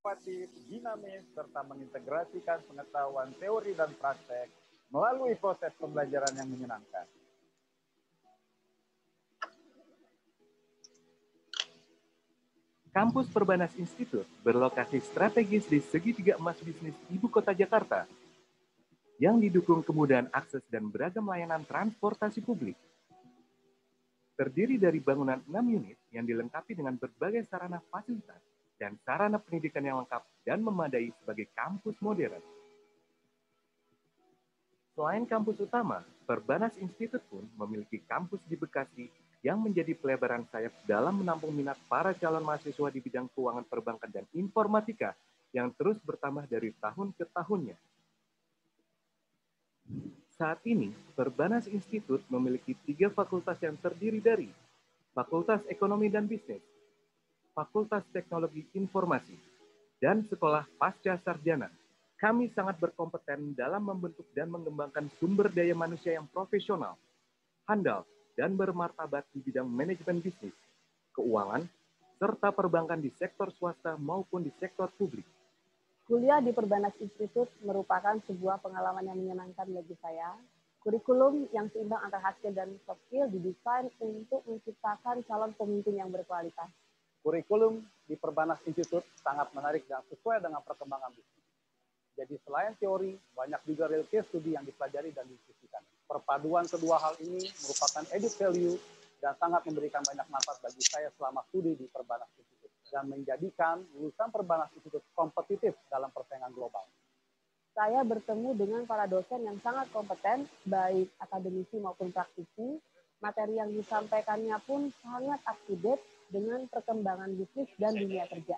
inovatif, dinamis, serta mengintegrasikan pengetahuan teori dan praktek melalui proses pembelajaran yang menyenangkan. Kampus Perbanas Institut berlokasi strategis di segitiga emas bisnis ibu kota Jakarta yang didukung kemudahan akses dan beragam layanan transportasi publik. Terdiri dari bangunan 6 unit yang dilengkapi dengan berbagai sarana fasilitas dan sarana pendidikan yang lengkap dan memadai sebagai kampus modern. Selain kampus utama, Perbanas Institute pun memiliki kampus di Bekasi yang menjadi pelebaran sayap dalam menampung minat para calon mahasiswa di bidang keuangan perbankan dan informatika yang terus bertambah dari tahun ke tahunnya. Saat ini, Perbanas Institute memiliki tiga fakultas yang terdiri dari Fakultas Ekonomi dan Bisnis, Fakultas Teknologi Informasi, dan Sekolah Pasca Sarjana, kami sangat berkompeten dalam membentuk dan mengembangkan sumber daya manusia yang profesional, handal, dan bermartabat di bidang manajemen bisnis, keuangan, serta perbankan di sektor swasta maupun di sektor publik. Kuliah di Perbanas Institute merupakan sebuah pengalaman yang menyenangkan bagi saya. Kurikulum yang seimbang antara hasil dan soft skill didesain untuk menciptakan calon pemimpin yang berkualitas. Kurikulum di Perbanas Institute sangat menarik dan sesuai dengan perkembangan bisnis. Jadi selain teori, banyak juga real case studi yang dipelajari dan diskusikan. Perpaduan kedua hal ini merupakan edit value dan sangat memberikan banyak manfaat bagi saya selama studi di Perbanas Institute dan menjadikan lulusan Perbanas Institute kompetitif dalam persaingan global. Saya bertemu dengan para dosen yang sangat kompeten, baik akademisi maupun praktisi. Materi yang disampaikannya pun sangat up to date dengan perkembangan bisnis dan dunia kerja.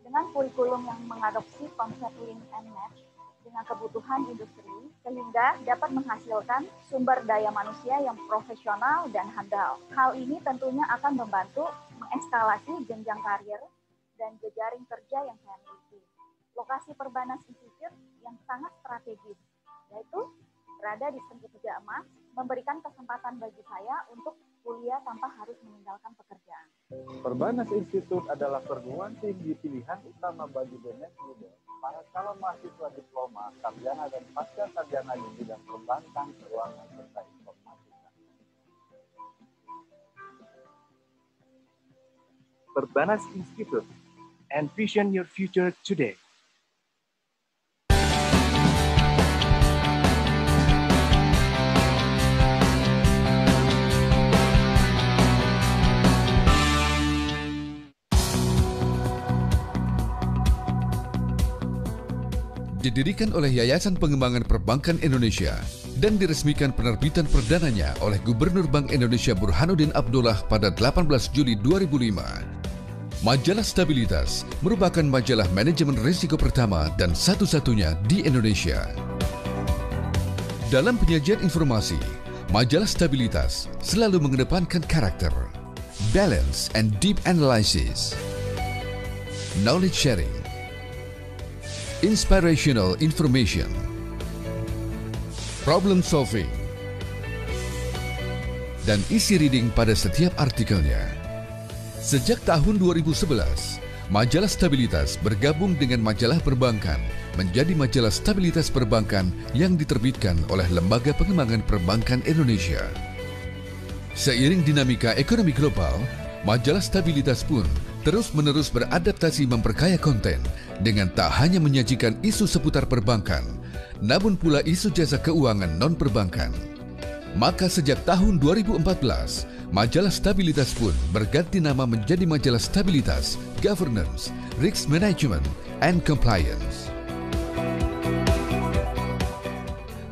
Dengan kurikulum yang mengadopsi konsep link and match dengan kebutuhan industri, sehingga dapat menghasilkan sumber daya manusia yang profesional dan handal. Hal ini tentunya akan membantu mengeskalasi jenjang karir dan jejaring kerja yang saya miliki lokasi Perbanas Institute yang sangat strategis, yaitu berada di segitiga emas, memberikan kesempatan bagi saya untuk kuliah tanpa harus meninggalkan pekerjaan. Perbanas Institute adalah perguruan tinggi pilihan utama bagi banyak muda, para calon mahasiswa diploma, sarjana dan pasca sarjana di bidang perbankan, keuangan, serta informatika. Perbanas Institute, envision your future today. didirikan oleh Yayasan Pengembangan Perbankan Indonesia dan diresmikan penerbitan perdananya oleh Gubernur Bank Indonesia Burhanuddin Abdullah pada 18 Juli 2005. Majalah Stabilitas merupakan majalah manajemen risiko pertama dan satu-satunya di Indonesia. Dalam penyajian informasi, majalah Stabilitas selalu mengedepankan karakter, balance and deep analysis, knowledge sharing, inspirational information, problem solving, dan isi reading pada setiap artikelnya. Sejak tahun 2011, Majalah Stabilitas bergabung dengan Majalah Perbankan menjadi Majalah Stabilitas Perbankan yang diterbitkan oleh Lembaga Pengembangan Perbankan Indonesia. Seiring dinamika ekonomi global, Majalah Stabilitas pun terus-menerus beradaptasi memperkaya konten dengan tak hanya menyajikan isu seputar perbankan, namun pula isu jasa keuangan non-perbankan. Maka sejak tahun 2014, majalah stabilitas pun berganti nama menjadi majalah stabilitas, governance, risk management, and compliance.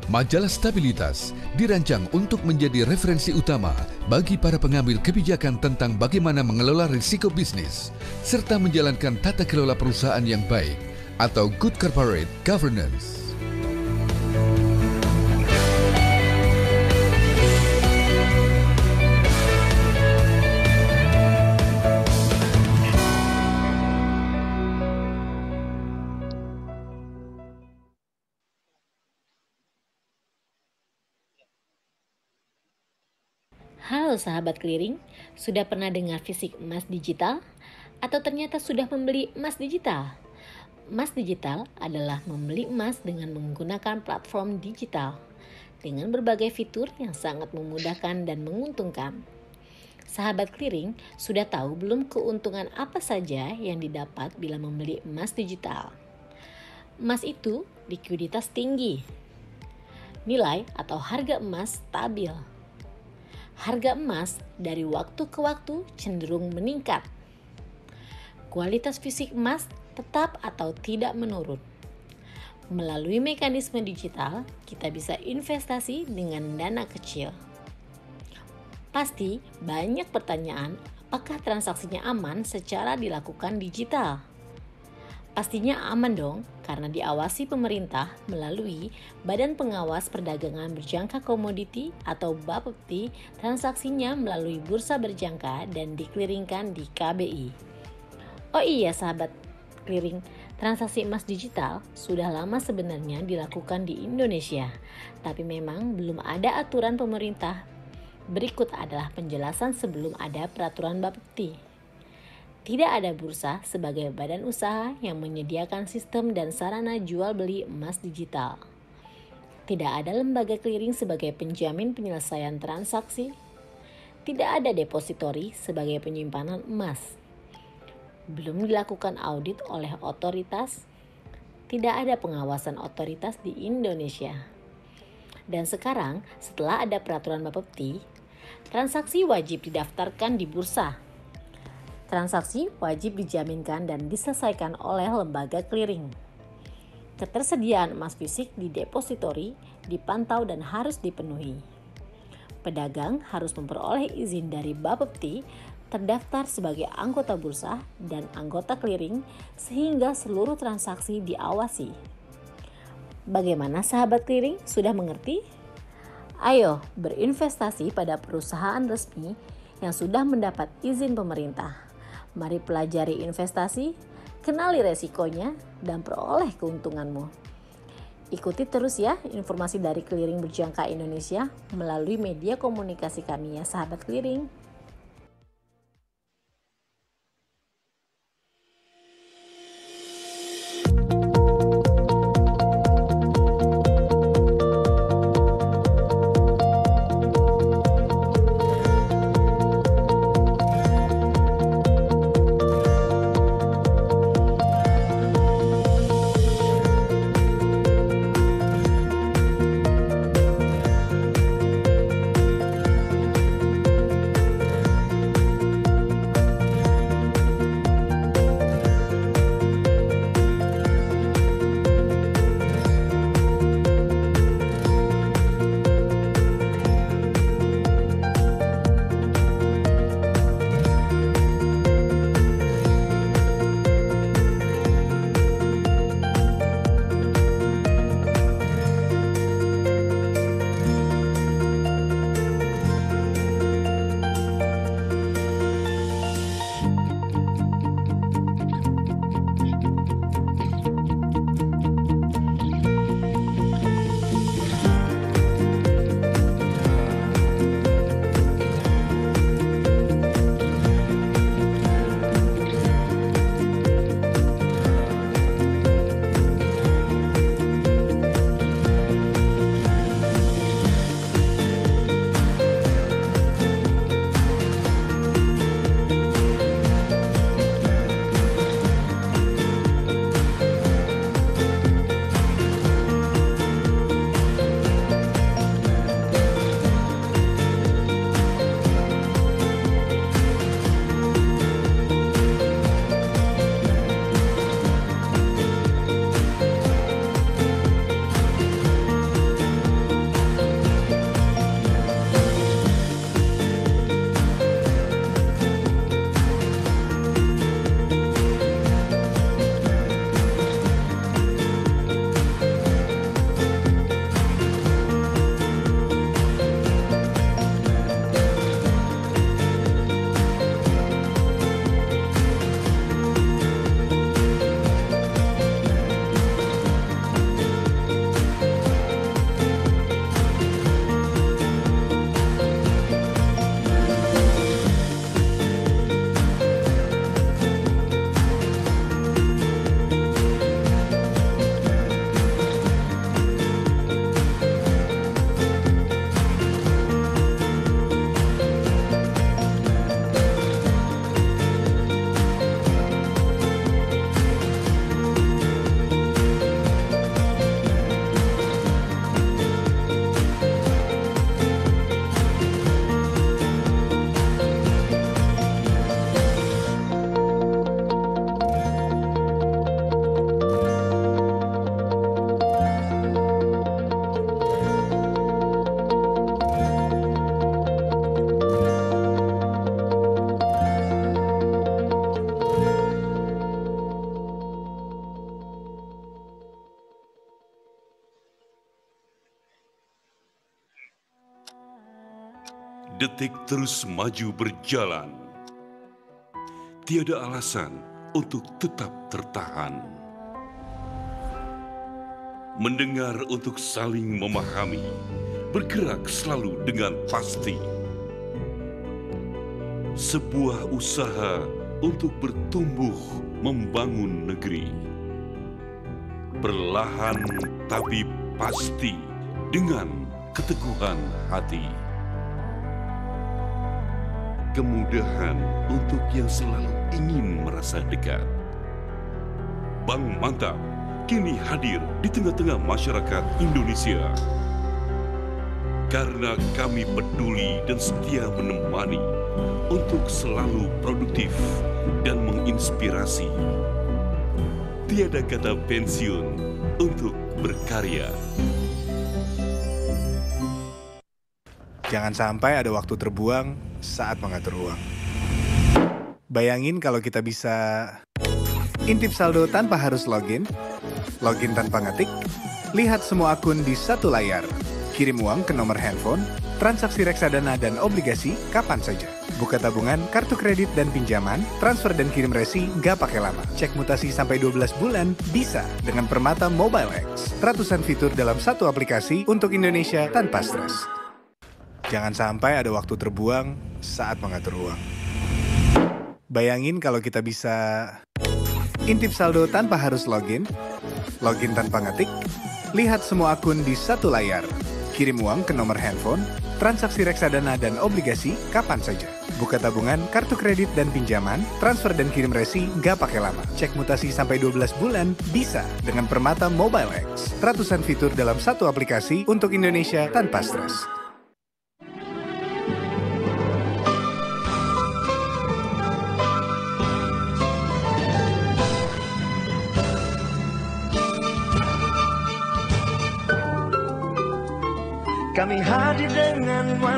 Majalah Stabilitas dirancang untuk menjadi referensi utama bagi para pengambil kebijakan tentang bagaimana mengelola risiko bisnis serta menjalankan tata kelola perusahaan yang baik atau good corporate governance. sahabat clearing, sudah pernah dengar fisik emas digital? Atau ternyata sudah membeli emas digital? Emas digital adalah membeli emas dengan menggunakan platform digital dengan berbagai fitur yang sangat memudahkan dan menguntungkan. Sahabat clearing sudah tahu belum keuntungan apa saja yang didapat bila membeli emas digital? Emas itu likuiditas tinggi, nilai atau harga emas stabil, harga emas dari waktu ke waktu cenderung meningkat. Kualitas fisik emas tetap atau tidak menurun. Melalui mekanisme digital, kita bisa investasi dengan dana kecil. Pasti banyak pertanyaan, apakah transaksinya aman secara dilakukan digital? Pastinya aman dong, karena diawasi pemerintah melalui Badan Pengawas Perdagangan Berjangka Komoditi atau BAPEPTI, transaksinya melalui bursa berjangka dan dikliringkan di KBI. Oh iya sahabat clearing, transaksi emas digital sudah lama sebenarnya dilakukan di Indonesia, tapi memang belum ada aturan pemerintah. Berikut adalah penjelasan sebelum ada peraturan BAPEPTI. Tidak ada bursa sebagai badan usaha yang menyediakan sistem dan sarana jual beli emas digital. Tidak ada lembaga clearing sebagai penjamin penyelesaian transaksi. Tidak ada depositori sebagai penyimpanan emas. Belum dilakukan audit oleh otoritas. Tidak ada pengawasan otoritas di Indonesia. Dan sekarang, setelah ada peraturan Bapepti, transaksi wajib didaftarkan di bursa Transaksi wajib dijaminkan dan diselesaikan oleh lembaga clearing. Ketersediaan emas fisik di depositori dipantau dan harus dipenuhi. Pedagang harus memperoleh izin dari Bapepti terdaftar sebagai anggota bursa dan anggota clearing sehingga seluruh transaksi diawasi. Bagaimana sahabat clearing sudah mengerti? Ayo berinvestasi pada perusahaan resmi yang sudah mendapat izin pemerintah. Mari pelajari investasi, kenali resikonya, dan peroleh keuntunganmu. Ikuti terus ya informasi dari Clearing Berjangka Indonesia melalui media komunikasi kami ya sahabat Clearing. detik terus maju berjalan. Tiada alasan untuk tetap tertahan. Mendengar untuk saling memahami, bergerak selalu dengan pasti. Sebuah usaha untuk bertumbuh membangun negeri. Perlahan tapi pasti dengan keteguhan hati kemudahan untuk yang selalu ingin merasa dekat. Bank Mantap kini hadir di tengah-tengah masyarakat Indonesia. Karena kami peduli dan setia menemani untuk selalu produktif dan menginspirasi. Tiada kata pensiun untuk berkarya. Jangan sampai ada waktu terbuang saat mengatur uang. Bayangin kalau kita bisa intip saldo tanpa harus login, login tanpa ngetik, lihat semua akun di satu layar, kirim uang ke nomor handphone, transaksi reksadana dan obligasi kapan saja. Buka tabungan, kartu kredit dan pinjaman, transfer dan kirim resi nggak pakai lama. Cek mutasi sampai 12 bulan bisa dengan Permata Mobile X. Ratusan fitur dalam satu aplikasi untuk Indonesia tanpa stres. Jangan sampai ada waktu terbuang saat mengatur uang. Bayangin kalau kita bisa intip saldo tanpa harus login, login tanpa ngetik, lihat semua akun di satu layar, kirim uang ke nomor handphone, transaksi reksadana dan obligasi kapan saja. Buka tabungan, kartu kredit dan pinjaman, transfer dan kirim resi nggak pakai lama. Cek mutasi sampai 12 bulan bisa dengan Permata Mobile X. Ratusan fitur dalam satu aplikasi untuk Indonesia tanpa stres.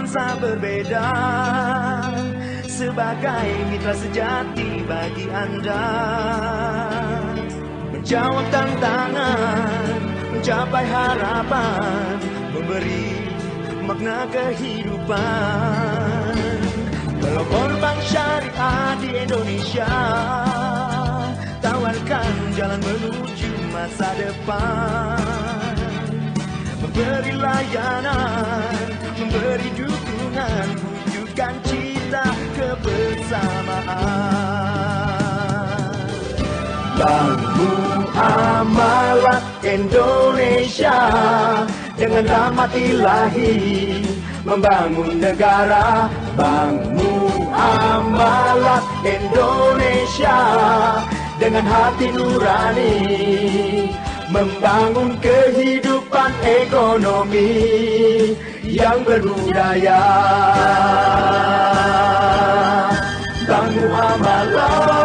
nuansa berbeda Sebagai mitra sejati bagi Anda Menjawab tantangan, mencapai harapan Memberi makna kehidupan Pelopor bank syariah di Indonesia Tawarkan jalan menuju masa depan Memberi layanan memberi dukungan wujudkan cita kebersamaan Bangun amalat Indonesia dengan rahmat ilahi membangun negara bangun amalat Indonesia dengan hati nurani membangun kehidupan ekonomi yang berbudaya tangguh amalan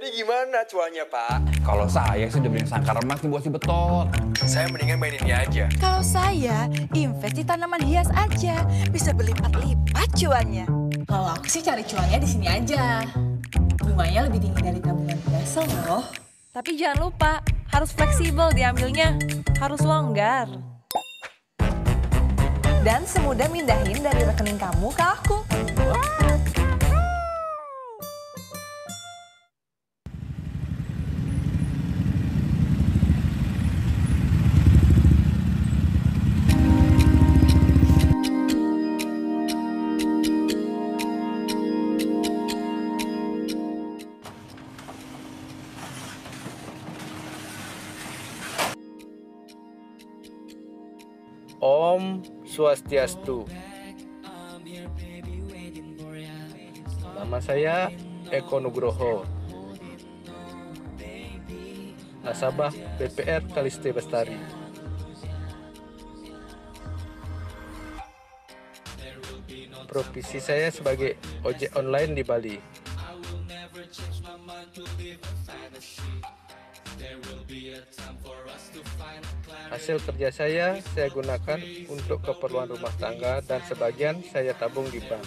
Jadi gimana cuannya, Pak? Kalau saya sih udah sangkar emas nih buat si betot. Saya mendingan ini aja. Kalau saya, invest di tanaman hias aja. Bisa berlipat-lipat cuannya. Kalau aku sih cari cuannya di sini aja. Bunganya lebih tinggi dari tabungan biasa loh. Tapi jangan lupa, harus fleksibel diambilnya. Harus longgar. Dan semudah mindahin dari rekening kamu ke aku. Wow. Swastiastu. Nama saya Eko Nugroho. Nasabah BPR Kaliste Bestari. Profesi saya sebagai ojek online di Bali. Hasil kerja saya, saya gunakan untuk keperluan rumah tangga dan sebagian saya tabung di bank.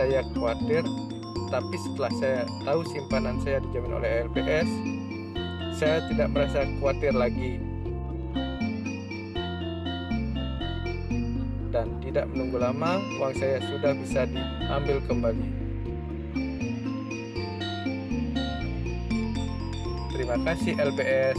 saya khawatir tapi setelah saya tahu simpanan saya dijamin oleh LPS saya tidak merasa khawatir lagi dan tidak menunggu lama uang saya sudah bisa diambil kembali terima kasih LPS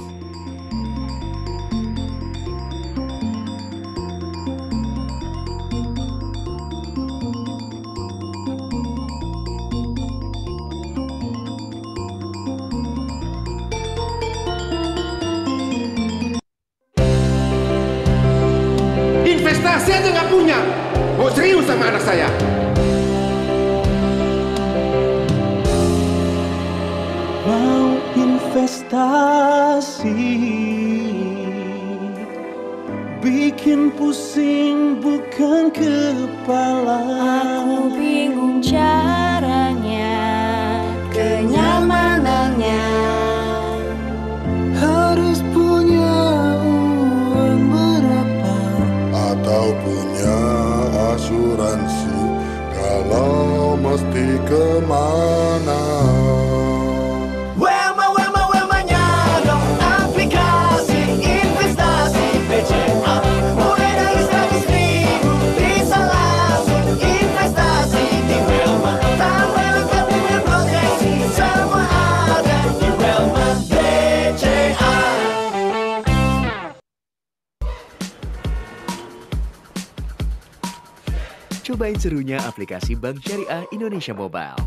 Cobain serunya aplikasi Bank Syariah Indonesia Mobile.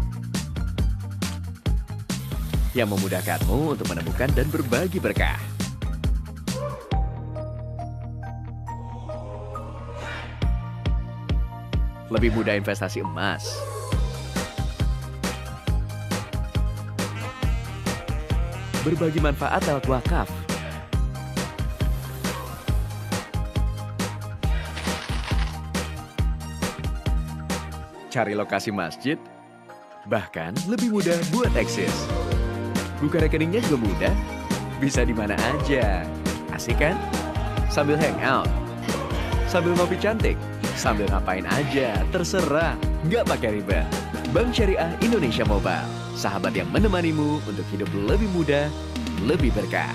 Yang memudahkanmu untuk menemukan dan berbagi berkah. Lebih mudah investasi emas. Berbagi manfaat lewat wakaf cari lokasi masjid, bahkan lebih mudah buat eksis. Buka rekeningnya juga mudah, bisa di mana aja. Asik kan? Sambil hangout, sambil ngopi cantik, sambil ngapain aja, terserah, nggak pakai ribet. Bank Syariah Indonesia Mobile, sahabat yang menemanimu untuk hidup lebih mudah, lebih berkah.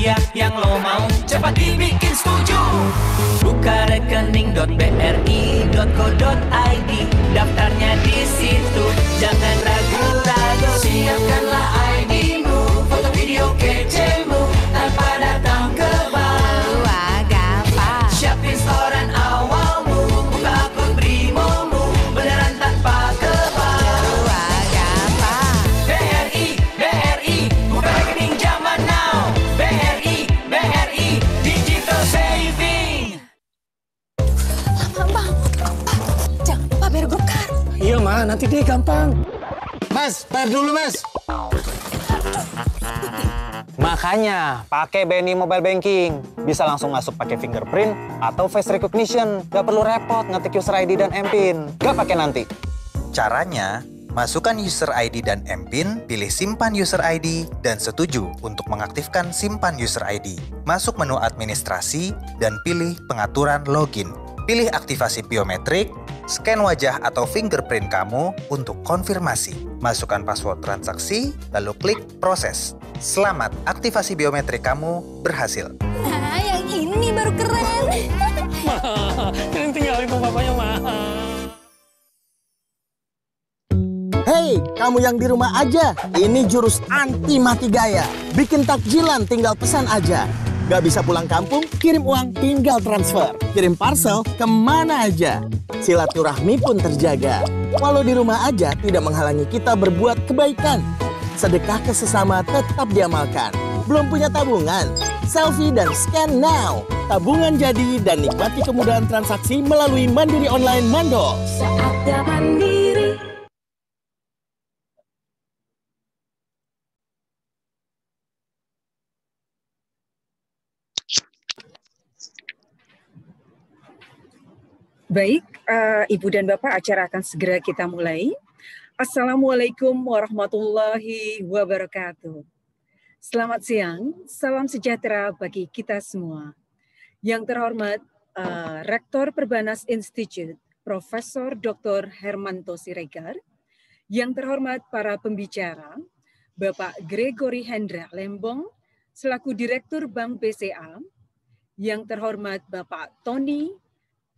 dia yang lo mau Cepat dibikin setuju Buka rekening.bri.co.id Daftarnya di situ Jangan ragu-ragu Siapkanlah ID-mu Foto video kece nanti deh gampang. Mas, bayar dulu mas. Makanya pakai Benny Mobile Banking. Bisa langsung masuk pakai fingerprint atau face recognition. Gak perlu repot ngetik user ID dan MPIN. Gak pakai nanti. Caranya, masukkan user ID dan MPIN, pilih simpan user ID, dan setuju untuk mengaktifkan simpan user ID. Masuk menu administrasi dan pilih pengaturan login. Pilih aktivasi biometrik, Scan wajah atau fingerprint kamu untuk konfirmasi. Masukkan password transaksi, lalu klik proses. Selamat, aktivasi biometrik kamu berhasil. Ah, yang ini baru keren. Ma, ini tinggalin papanya Ma. Hei, kamu yang di rumah aja. Ini jurus anti mati gaya. Bikin takjilan tinggal pesan aja. Gak bisa pulang kampung? Kirim uang, tinggal transfer. Kirim parcel, kemana aja. Silaturahmi pun terjaga. Walau di rumah aja, tidak menghalangi kita berbuat kebaikan. Sedekah ke sesama tetap diamalkan. Belum punya tabungan? Selfie dan scan now. Tabungan jadi dan nikmati kemudahan transaksi melalui Mandiri Online Mandol. Saatnya mandiri. Baik, uh, Ibu dan Bapak, acara akan segera kita mulai. Assalamualaikum warahmatullahi wabarakatuh. Selamat siang, salam sejahtera bagi kita semua. Yang terhormat uh, Rektor Perbanas Institute, Profesor Dr. Hermanto Siregar. Yang terhormat para pembicara, Bapak Gregory Hendra Lembong, selaku Direktur Bank BCA. Yang terhormat Bapak Tony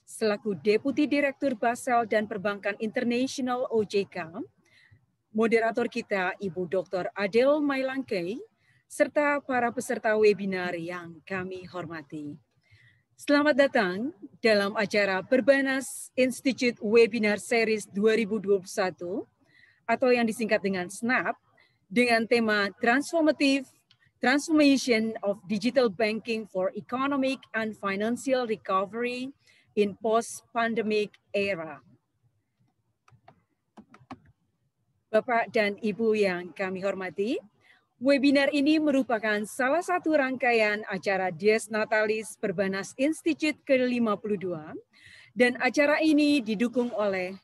selaku Deputi Direktur Basel dan Perbankan Internasional OJK, moderator kita Ibu Dr. Adele Mailangke, serta para peserta webinar yang kami hormati. Selamat datang dalam acara Perbanas Institute Webinar Series 2021 atau yang disingkat dengan SNAP dengan tema Transformative Transformation of Digital Banking for Economic and Financial Recovery – in post-pandemic era. Bapak dan Ibu yang kami hormati, webinar ini merupakan salah satu rangkaian acara Dies Natalis Perbanas Institute ke-52 dan acara ini didukung oleh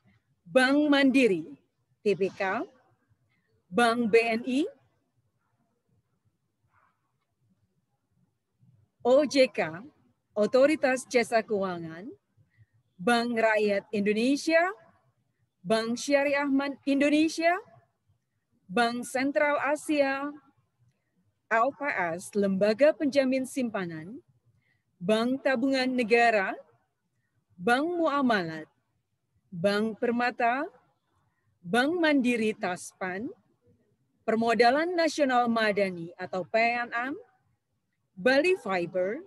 Bank Mandiri, TBK, Bank BNI, OJK, Otoritas Jasa Keuangan, Bank Rakyat Indonesia, Bank Syariah Indonesia, Bank Sentral Asia, LPS Lembaga Penjamin Simpanan, Bank Tabungan Negara, Bank Muamalat, Bank Permata, Bank Mandiri Taspan, Permodalan Nasional Madani atau PNM, Bali Fiber,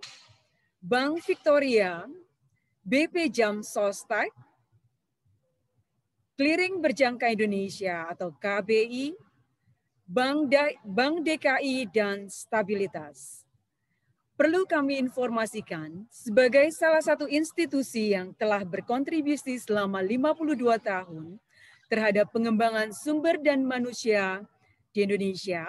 Bank Victoria, BP Jam Sostek, Clearing Berjangka Indonesia atau KBI, Bank, Bank DKI dan Stabilitas. Perlu kami informasikan, sebagai salah satu institusi yang telah berkontribusi selama 52 tahun terhadap pengembangan sumber dan manusia di Indonesia,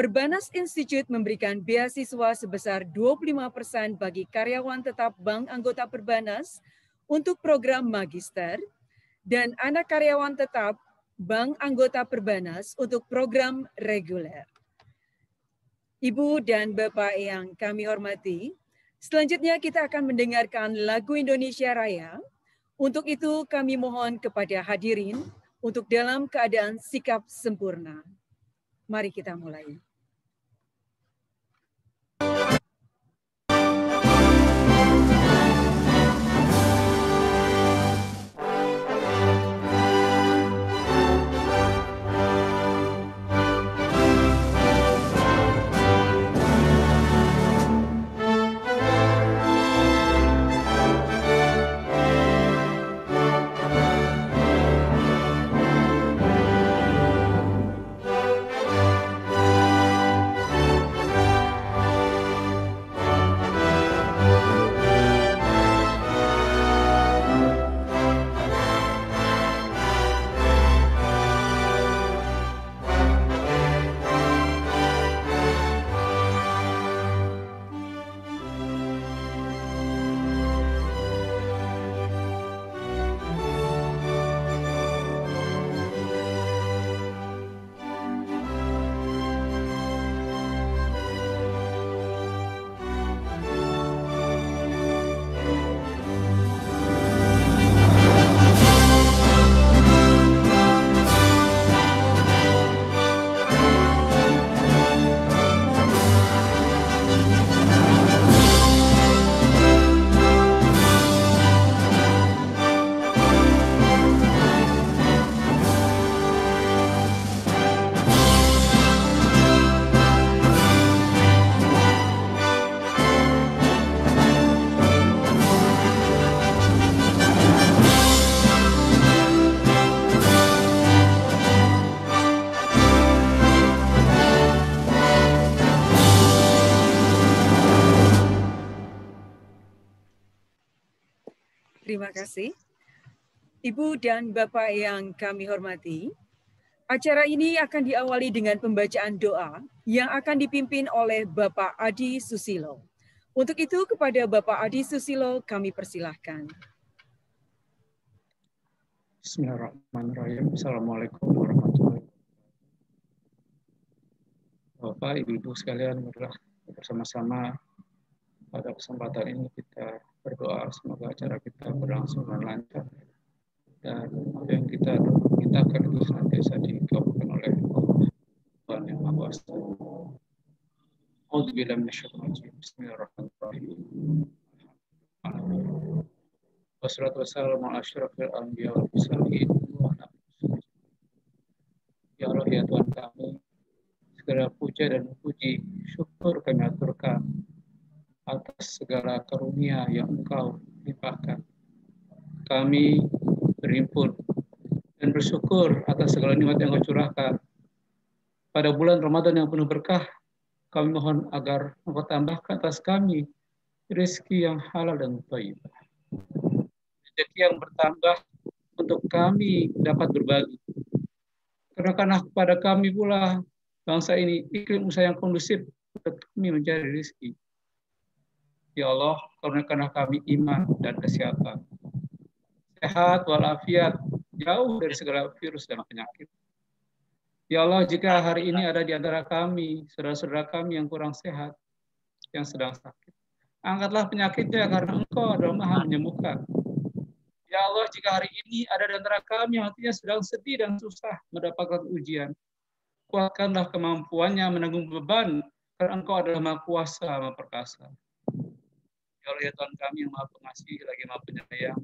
Perbanas Institute memberikan beasiswa sebesar 25% bagi karyawan tetap bank anggota Perbanas untuk program magister dan anak karyawan tetap bank anggota Perbanas untuk program reguler. Ibu dan Bapak yang kami hormati, selanjutnya kita akan mendengarkan lagu Indonesia Raya. Untuk itu kami mohon kepada hadirin untuk dalam keadaan sikap sempurna. Mari kita mulai. Terima kasih. Ibu dan Bapak yang kami hormati, acara ini akan diawali dengan pembacaan doa yang akan dipimpin oleh Bapak Adi Susilo. Untuk itu kepada Bapak Adi Susilo kami persilahkan. Bismillahirrahmanirrahim. Assalamualaikum warahmatullahi wabarakatuh. Bapak, Ibu-Ibu sekalian, bersama-sama pada kesempatan ini kita berdoa semoga acara kita berlangsung dengan lancar dan apa yang kita mintakan itu senantiasa dikabulkan oleh Tuhan yang Maha Kuasa. Bismillahirrahmanirrahim. Ya Allah ya Tuhan segala karunia yang Engkau limpahkan. Kami berimpun dan bersyukur atas segala nikmat yang Engkau curahkan. Pada bulan Ramadan yang penuh berkah, kami mohon agar Engkau tambahkan atas kami rezeki yang halal dan upaya, Rezeki yang bertambah untuk kami dapat berbagi. Karena karena kepada kami pula bangsa ini iklim usaha yang kondusif untuk kami mencari rezeki. Ya Allah, karena kami iman dan kesehatan. Sehat walafiat, jauh dari segala virus dan penyakit. Ya Allah, jika hari ini ada di antara kami, saudara-saudara kami yang kurang sehat, yang sedang sakit, angkatlah penyakitnya karena Engkau adalah maha menyembuhkan. Ya Allah, jika hari ini ada di antara kami yang hatinya sedang sedih dan susah mendapatkan ujian, kuatkanlah kemampuannya menanggung beban, karena Engkau adalah Maha Kuasa, Maha Perkasa kalau ya Tuhan kami yang maha pengasih lagi maha penyayang.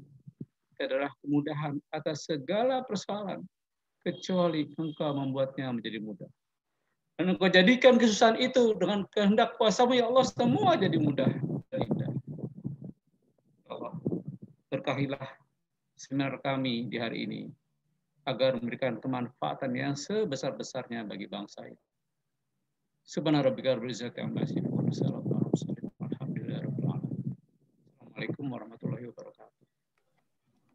Adalah kemudahan atas segala persoalan kecuali engkau membuatnya menjadi mudah. Dan engkau jadikan kesusahan itu dengan kehendak kuasamu ya Allah semua jadi mudah indah. Ya Allah berkahilah seminar kami di hari ini agar memberikan kemanfaatan yang sebesar-besarnya bagi bangsa ini. Subhanallah rabbika rabbil yang masih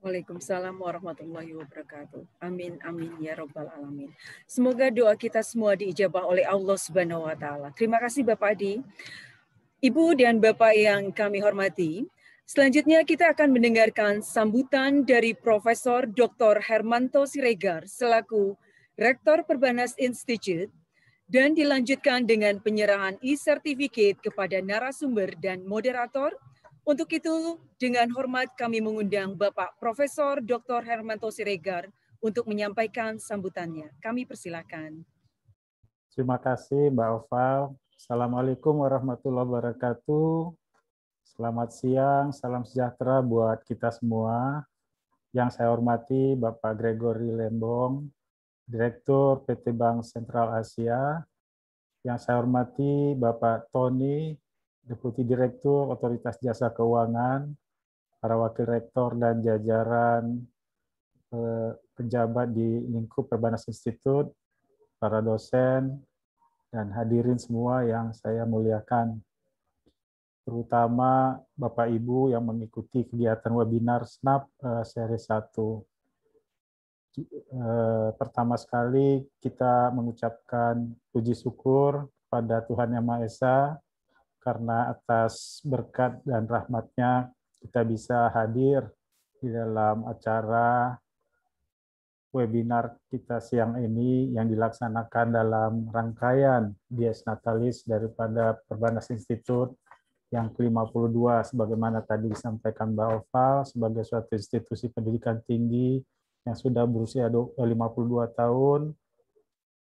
Waalaikumsalam warahmatullahi wabarakatuh. Amin, amin ya robbal alamin. Semoga doa kita semua diijabah oleh Allah Subhanahu wa taala. Terima kasih Bapak Adi. Ibu dan Bapak yang kami hormati, Selanjutnya kita akan mendengarkan sambutan dari Profesor Dr. Hermanto Siregar selaku Rektor Perbanas Institute dan dilanjutkan dengan penyerahan e-certificate kepada narasumber dan moderator untuk itu, dengan hormat kami mengundang Bapak Profesor Dr. Hermanto Siregar untuk menyampaikan sambutannya. Kami persilakan. Terima kasih Mbak Oval. Assalamualaikum warahmatullahi wabarakatuh. Selamat siang, salam sejahtera buat kita semua. Yang saya hormati Bapak Gregory Lembong, Direktur PT Bank Sentral Asia. Yang saya hormati Bapak Tony Deputi Direktur Otoritas Jasa Keuangan, para wakil rektor dan jajaran eh, pejabat di lingkup Perbanas Institut, para dosen, dan hadirin semua yang saya muliakan. Terutama Bapak Ibu yang mengikuti kegiatan webinar SNAP eh, seri 1. Eh, pertama sekali kita mengucapkan puji syukur pada Tuhan Yang Maha Esa karena atas berkat dan rahmatnya kita bisa hadir di dalam acara webinar kita siang ini yang dilaksanakan dalam rangkaian Dies Natalis daripada Perbanas Institut yang ke-52 sebagaimana tadi disampaikan Mbak Oval sebagai suatu institusi pendidikan tinggi yang sudah berusia 52 eh, tahun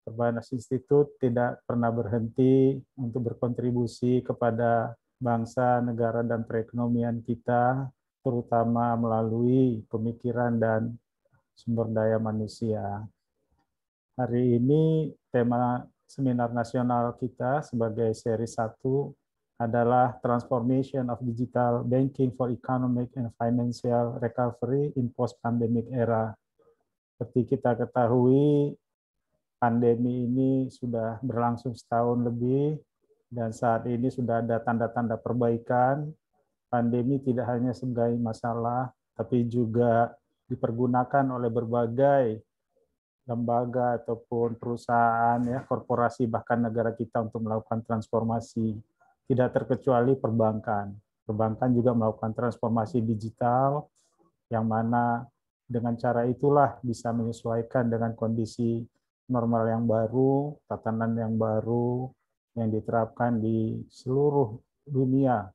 Perbanas institut tidak pernah berhenti untuk berkontribusi kepada bangsa, negara, dan perekonomian kita, terutama melalui pemikiran dan sumber daya manusia. Hari ini tema seminar nasional kita sebagai seri 1 adalah Transformation of Digital Banking for Economic and Financial Recovery in Post-Pandemic Era. Seperti kita ketahui, pandemi ini sudah berlangsung setahun lebih dan saat ini sudah ada tanda-tanda perbaikan. Pandemi tidak hanya sebagai masalah, tapi juga dipergunakan oleh berbagai lembaga ataupun perusahaan, ya korporasi bahkan negara kita untuk melakukan transformasi. Tidak terkecuali perbankan. Perbankan juga melakukan transformasi digital, yang mana dengan cara itulah bisa menyesuaikan dengan kondisi normal yang baru, tatanan yang baru yang diterapkan di seluruh dunia.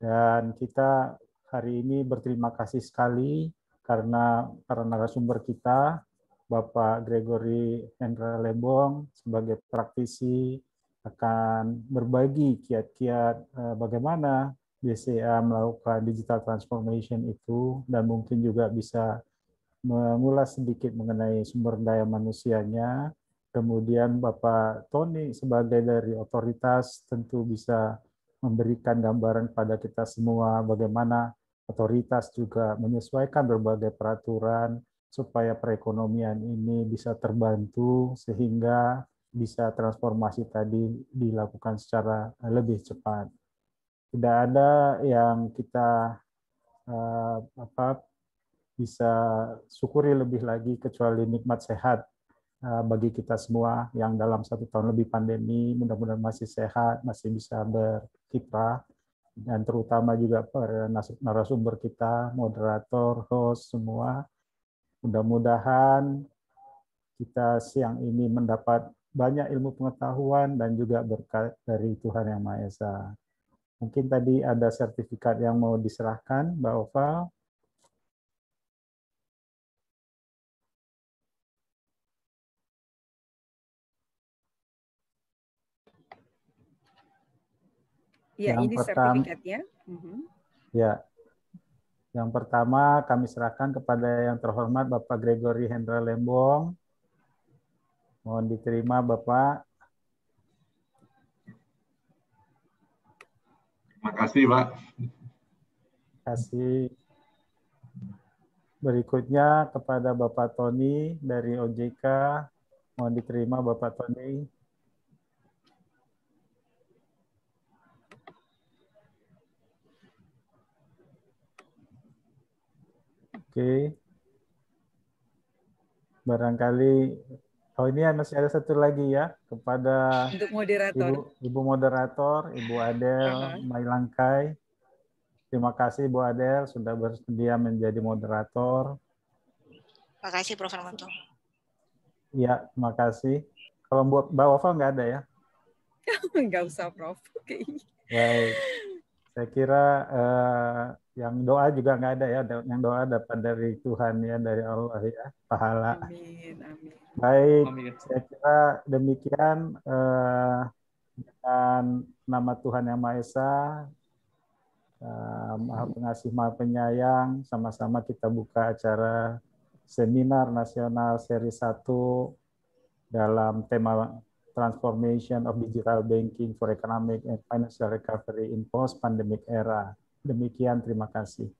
Dan kita hari ini berterima kasih sekali karena para narasumber kita, Bapak Gregory Hendra Lebong sebagai praktisi akan berbagi kiat-kiat eh, bagaimana BCA melakukan digital transformation itu dan mungkin juga bisa mengulas sedikit mengenai sumber daya manusianya. Kemudian Bapak Tony sebagai dari otoritas tentu bisa memberikan gambaran pada kita semua bagaimana otoritas juga menyesuaikan berbagai peraturan supaya perekonomian ini bisa terbantu sehingga bisa transformasi tadi dilakukan secara lebih cepat. Tidak ada yang kita eh, apa bisa syukuri lebih lagi kecuali nikmat sehat eh, bagi kita semua yang dalam satu tahun lebih pandemi mudah-mudahan masih sehat, masih bisa berkiprah dan terutama juga para narasumber kita, moderator, host semua. Mudah-mudahan kita siang ini mendapat banyak ilmu pengetahuan dan juga berkat dari Tuhan Yang Maha Esa. Mungkin tadi ada sertifikat yang mau diserahkan, Mbak Oval. Ya, yang ini pertama, sertifikatnya. Mm-hmm. Ya, yang pertama kami serahkan kepada yang terhormat Bapak Gregory Hendra Lembong. Mohon diterima Bapak. Terima kasih Pak. Terima kasih. Berikutnya kepada Bapak Tony dari OJK. Mohon diterima Bapak Tony. Oke. Barangkali oh ini ya masih ada satu lagi ya kepada Untuk moderator. Ibu, Ibu moderator, Ibu Adel uh -huh. Mailangkai. Terima kasih Bu Adel sudah bersedia menjadi moderator. Terima kasih Prof. Armanto. Ya, terima kasih. Kalau buat Mbak Wafa nggak ada ya? nggak usah Prof. Oke. Okay. Baik saya kira uh, yang doa juga nggak ada ya, yang doa dapat dari Tuhan ya, dari Allah ya, pahala. Amin, amin. Baik, amin. saya kira demikian uh, dengan nama Tuhan yang Maha Esa, uh, Maha Pengasih, Maha Penyayang, sama-sama kita buka acara seminar nasional seri 1 dalam tema transformation of digital banking for economic and financial recovery in post-pandemic era. Demikian, terima kasih.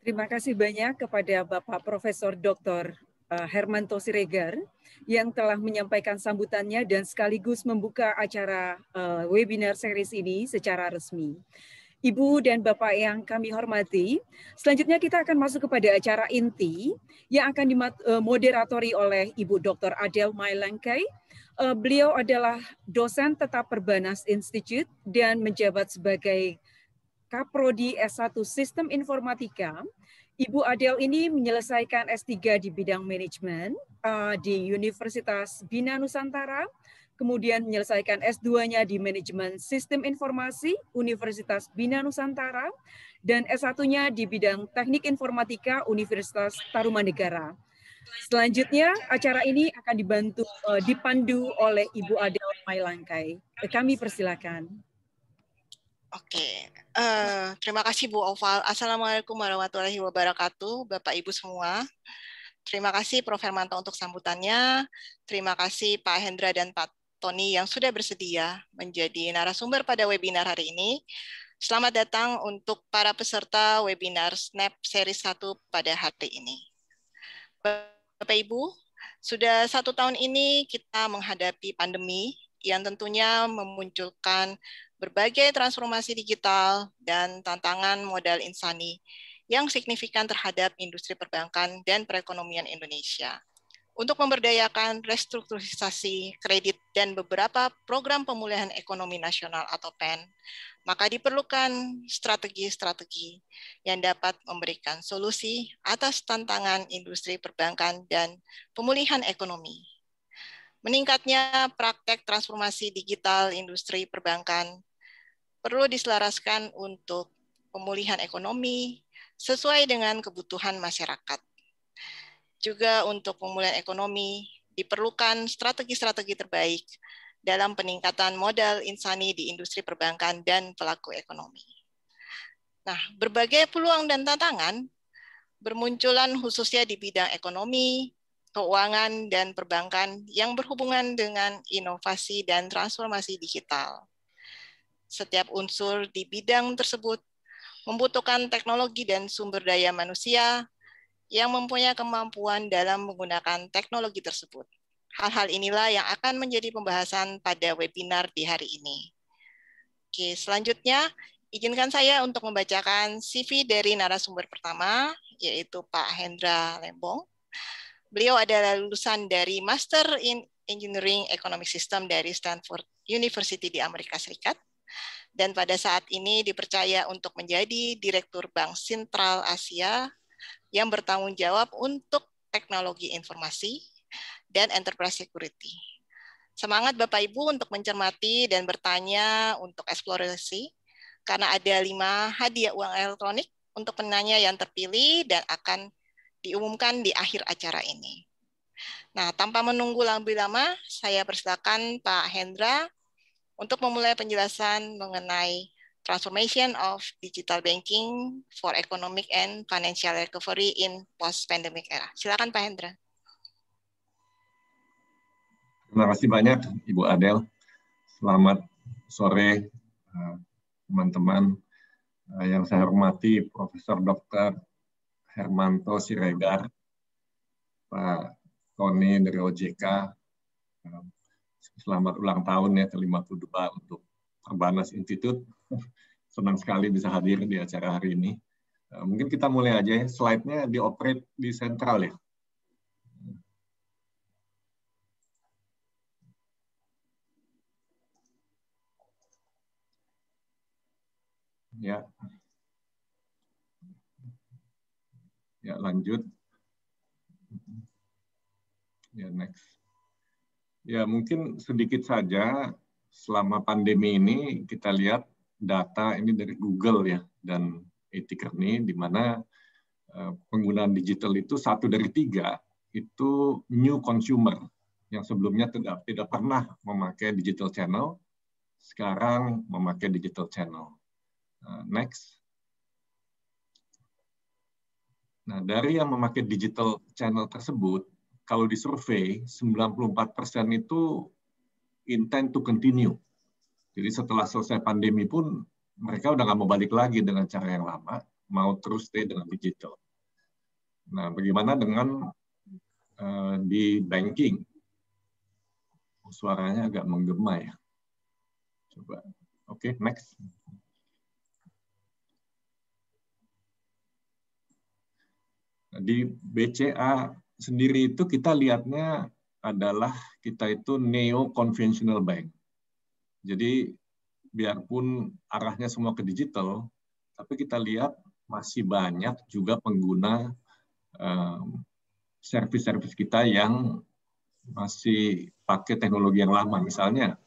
Terima kasih banyak kepada Bapak Profesor Dr. Eh, Hermanto Siregar yang telah menyampaikan sambutannya dan sekaligus membuka acara eh, webinar series ini secara resmi. Ibu dan Bapak yang kami hormati, selanjutnya kita akan masuk kepada acara inti yang akan dimoderatori eh, oleh Ibu Dr. Adele Mailangkai. Uh, beliau adalah dosen tetap Perbanas Institute dan menjabat sebagai Kaprodi S1 Sistem Informatika. Ibu Adel ini menyelesaikan S3 di bidang manajemen uh, di Universitas Bina Nusantara, kemudian menyelesaikan S2-nya di manajemen sistem informasi Universitas Bina Nusantara, dan S1-nya di bidang teknik informatika Universitas Tarumanegara. Selanjutnya, acara ini akan dibantu uh, dipandu oleh Ibu Adel Mailangkai. Eh, kami persilakan. Oke, uh, terima kasih Bu Oval. Assalamualaikum warahmatullahi wabarakatuh, Bapak Ibu semua. Terima kasih Prof. Hermanto untuk sambutannya. Terima kasih Pak Hendra dan Pak Tony yang sudah bersedia menjadi narasumber pada webinar hari ini. Selamat datang untuk para peserta webinar SNAP seri 1 pada hari ini. Bapak Ibu, sudah satu tahun ini kita menghadapi pandemi yang tentunya memunculkan berbagai transformasi digital dan tantangan modal insani yang signifikan terhadap industri perbankan dan perekonomian Indonesia. Untuk memberdayakan restrukturisasi kredit dan beberapa program pemulihan ekonomi nasional atau PEN, maka diperlukan strategi-strategi yang dapat memberikan solusi atas tantangan industri perbankan dan pemulihan ekonomi. Meningkatnya praktek transformasi digital industri perbankan perlu diselaraskan untuk pemulihan ekonomi sesuai dengan kebutuhan masyarakat. Juga untuk pemulihan ekonomi diperlukan strategi-strategi terbaik dalam peningkatan modal insani di industri perbankan dan pelaku ekonomi. Nah, berbagai peluang dan tantangan bermunculan khususnya di bidang ekonomi, keuangan, dan perbankan yang berhubungan dengan inovasi dan transformasi digital. Setiap unsur di bidang tersebut membutuhkan teknologi dan sumber daya manusia yang mempunyai kemampuan dalam menggunakan teknologi tersebut. Hal-hal inilah yang akan menjadi pembahasan pada webinar di hari ini. Oke, selanjutnya izinkan saya untuk membacakan CV dari narasumber pertama, yaitu Pak Hendra Lembong. Beliau adalah lulusan dari Master in Engineering Economic System dari Stanford University di Amerika Serikat. Dan pada saat ini dipercaya untuk menjadi Direktur Bank Sentral Asia yang bertanggung jawab untuk teknologi informasi dan enterprise security. Semangat Bapak Ibu untuk mencermati dan bertanya untuk eksplorasi, karena ada lima hadiah uang elektronik untuk penanya yang terpilih dan akan diumumkan di akhir acara ini. Nah, tanpa menunggu lebih lama, saya persilakan Pak Hendra untuk memulai penjelasan mengenai transformation of digital banking for economic and financial recovery in post-pandemic era. Silakan Pak Hendra. Terima kasih banyak Ibu Adel. Selamat sore eh, teman-teman eh, yang saya hormati Profesor Dr. Hermanto Siregar, Pak Tony dari OJK. Eh, selamat ulang tahun ya ke-52 untuk Perbanas Institute. Senang sekali bisa hadir di acara hari ini. Mungkin kita mulai aja ya. Slide-nya di operate di sentral ya. Ya. Ya, lanjut. Ya, next. Ya, mungkin sedikit saja selama pandemi ini kita lihat data ini dari Google ya dan e-ticker di mana eh, penggunaan digital itu satu dari tiga itu new consumer yang sebelumnya tidak tidak pernah memakai digital channel sekarang memakai digital channel Eh, next. Nah, dari yang memakai digital channel tersebut, kalau di survei, 94% itu intent to continue. Jadi setelah selesai pandemi pun, mereka udah nggak mau balik lagi dengan cara yang lama, mau terus stay dengan digital. Nah, bagaimana dengan uh, di banking? Oh, suaranya agak menggema ya. Coba. Oke, okay, next. Di BCA sendiri itu kita lihatnya adalah kita itu neo conventional bank. Jadi biarpun arahnya semua ke digital, tapi kita lihat masih banyak juga pengguna servis-servis um, kita yang masih pakai teknologi yang lama. Misalnya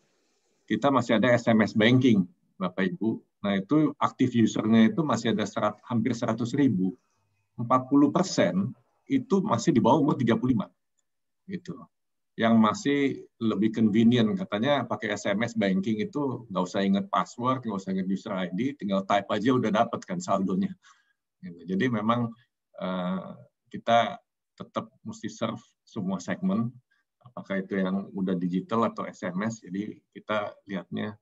kita masih ada SMS banking, Bapak Ibu. Nah itu aktif usernya itu masih ada serat, hampir 100 ribu 40 persen itu masih di bawah umur 35. Gitu. Yang masih lebih convenient, katanya pakai SMS banking itu nggak usah inget password, nggak usah inget user ID, tinggal type aja udah dapat kan saldonya. Gitu. Jadi memang eh, kita tetap mesti serve semua segmen, apakah itu yang udah digital atau SMS, jadi kita lihatnya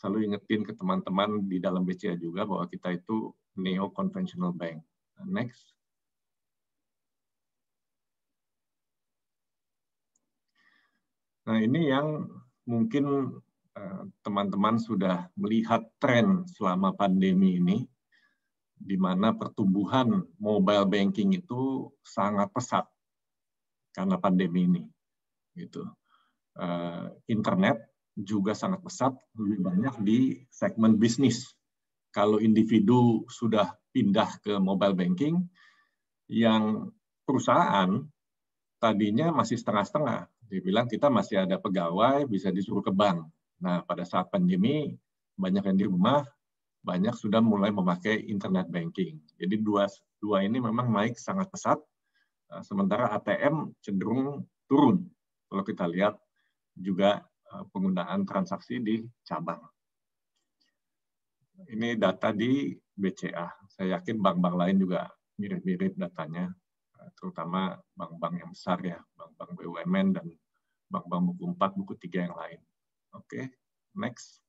selalu ingetin ke teman-teman di dalam BCA juga bahwa kita itu neo conventional bank next. Nah, ini yang mungkin eh, teman-teman uh, sudah melihat tren selama pandemi ini, di mana pertumbuhan mobile banking itu sangat pesat karena pandemi ini. Gitu. Uh, internet juga sangat pesat, lebih banyak di segmen bisnis kalau individu sudah pindah ke mobile banking, yang perusahaan tadinya masih setengah-setengah. Dibilang kita masih ada pegawai, bisa disuruh ke bank. Nah, pada saat pandemi, banyak yang di rumah, banyak sudah mulai memakai internet banking. Jadi dua, dua ini memang naik sangat pesat, eh, sementara ATM cenderung turun. Kalau kita lihat juga eh, penggunaan transaksi di cabang ini data di BCA. Saya yakin bank-bank lain juga mirip-mirip datanya, terutama bank-bank yang besar ya, bank-bank BUMN dan bank-bank buku 4, buku 3 yang lain. Oke, okay, next.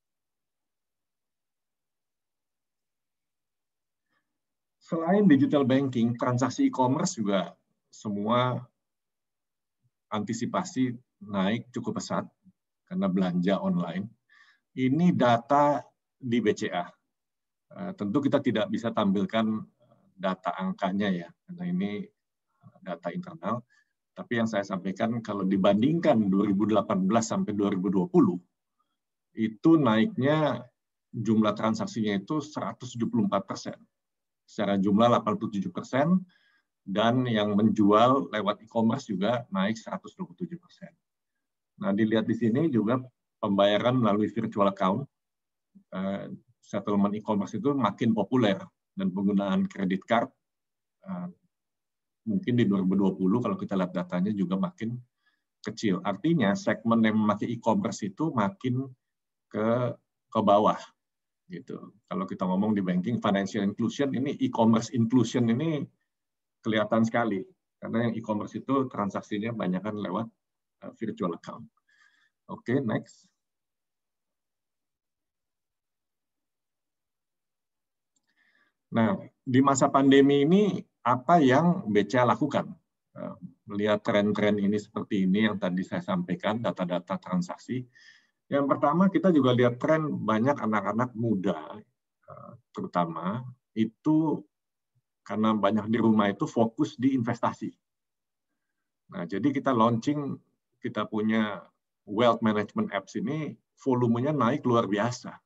Selain digital banking, transaksi e-commerce juga semua antisipasi naik cukup pesat karena belanja online. Ini data di BCA Eh, tentu kita tidak bisa tampilkan eh, data angkanya ya, karena ini eh, data internal. Tapi yang saya sampaikan kalau dibandingkan 2018 sampai 2020 itu naiknya jumlah transaksinya itu 174 persen, secara jumlah 87 persen, dan yang menjual lewat e-commerce juga naik 127 persen. Nah dilihat di sini juga pembayaran melalui virtual account settlement e-commerce itu makin populer dan penggunaan kredit card eh, mungkin di 2020 kalau kita lihat datanya juga makin kecil. Artinya segmen yang memakai e-commerce itu makin ke ke bawah gitu. Kalau kita ngomong di banking financial inclusion ini e-commerce inclusion ini kelihatan sekali karena yang e-commerce itu transaksinya banyak kan lewat eh, virtual account. Oke, okay, next. Nah, di masa pandemi ini apa yang BCA lakukan? Eh, melihat tren-tren ini seperti ini yang tadi saya sampaikan, data-data transaksi. Yang pertama kita juga lihat tren banyak anak-anak muda, eh, terutama itu karena banyak di rumah itu fokus di investasi. Nah, jadi kita launching, kita punya wealth management apps ini volumenya naik luar biasa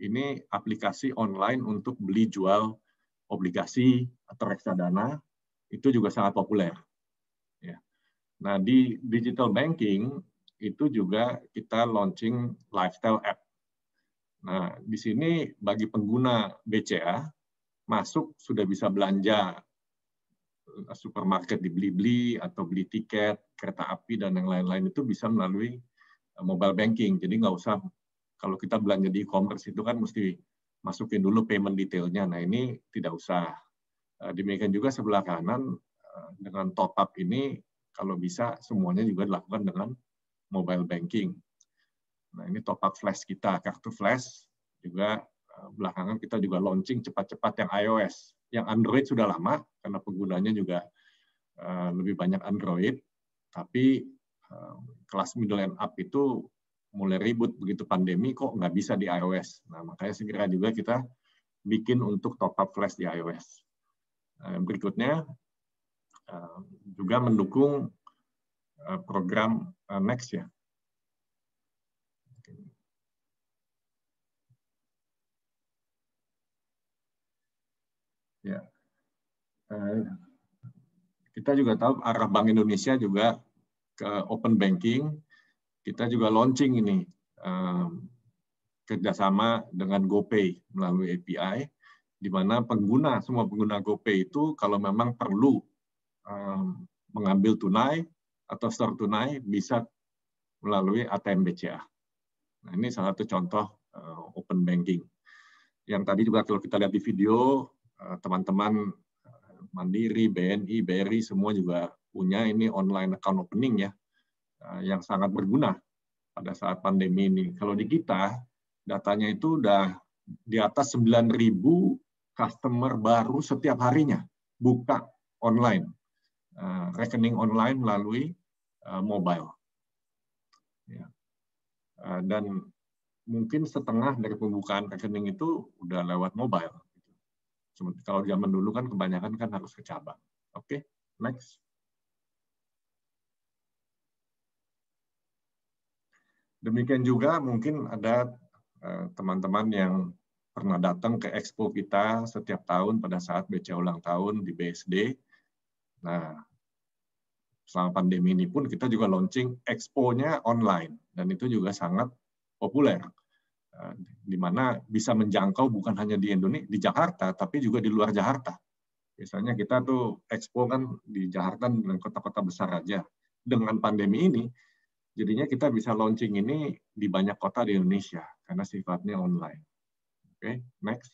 ini aplikasi online untuk beli jual obligasi atau reksadana itu juga sangat populer. Ya. Nah di digital banking itu juga kita launching lifestyle app. Nah di sini bagi pengguna BCA masuk sudah bisa belanja eh, supermarket di beli atau beli tiket kereta api dan yang lain-lain itu bisa melalui eh, mobile banking. Jadi nggak usah kalau kita belanja di e-commerce itu kan mesti masukin dulu payment detailnya. Nah ini tidak usah. Eh, demikian juga sebelah kanan eh, dengan top up ini kalau bisa semuanya juga dilakukan dengan mobile banking. Nah ini top up flash kita, kartu flash juga eh, belakangan kita juga launching cepat-cepat yang iOS. Yang Android sudah lama karena penggunanya juga lebih banyak Android, tapi kelas middle and up itu mulai ribut begitu pandemi kok nggak bisa di iOS. Nah, makanya segera juga kita bikin untuk top up flash di iOS. Eh, berikutnya, eh, juga mendukung eh, program Next ya. Ya. Kita juga tahu arah Bank Indonesia juga ke open banking, kita juga launching ini um, kerjasama dengan GoPay melalui API, di mana pengguna semua pengguna GoPay itu kalau memang perlu um, mengambil tunai atau store tunai bisa melalui ATM BCA. Nah, ini salah satu contoh uh, open banking. Yang tadi juga kalau kita lihat di video, eh, teman-teman uh, Mandiri, BNI, BRI semua juga punya ini online account opening ya. Eh, yang sangat berguna pada saat pandemi ini. Kalau di kita, datanya itu udah di atas 9.000 customer baru setiap harinya buka online, eh, rekening online melalui eh, mobile. Ya. Dan mungkin setengah dari pembukaan rekening itu udah lewat mobile. Kalau zaman dulu kan kebanyakan kan harus ke cabang. Oke, okay, next. Demikian juga mungkin ada eh, teman-teman yang pernah datang ke expo kita setiap tahun pada saat BCA ulang tahun di BSD. Nah, selama pandemi ini pun kita juga launching expo-nya online dan itu juga sangat populer eh, di mana bisa menjangkau bukan hanya di Indonesia di Jakarta tapi juga di luar Jakarta. Misalnya kita tuh expo kan di Jakarta dan kota-kota besar aja. Dengan pandemi ini Jadinya kita bisa launching ini di banyak kota di Indonesia karena sifatnya online. Oke, okay, next.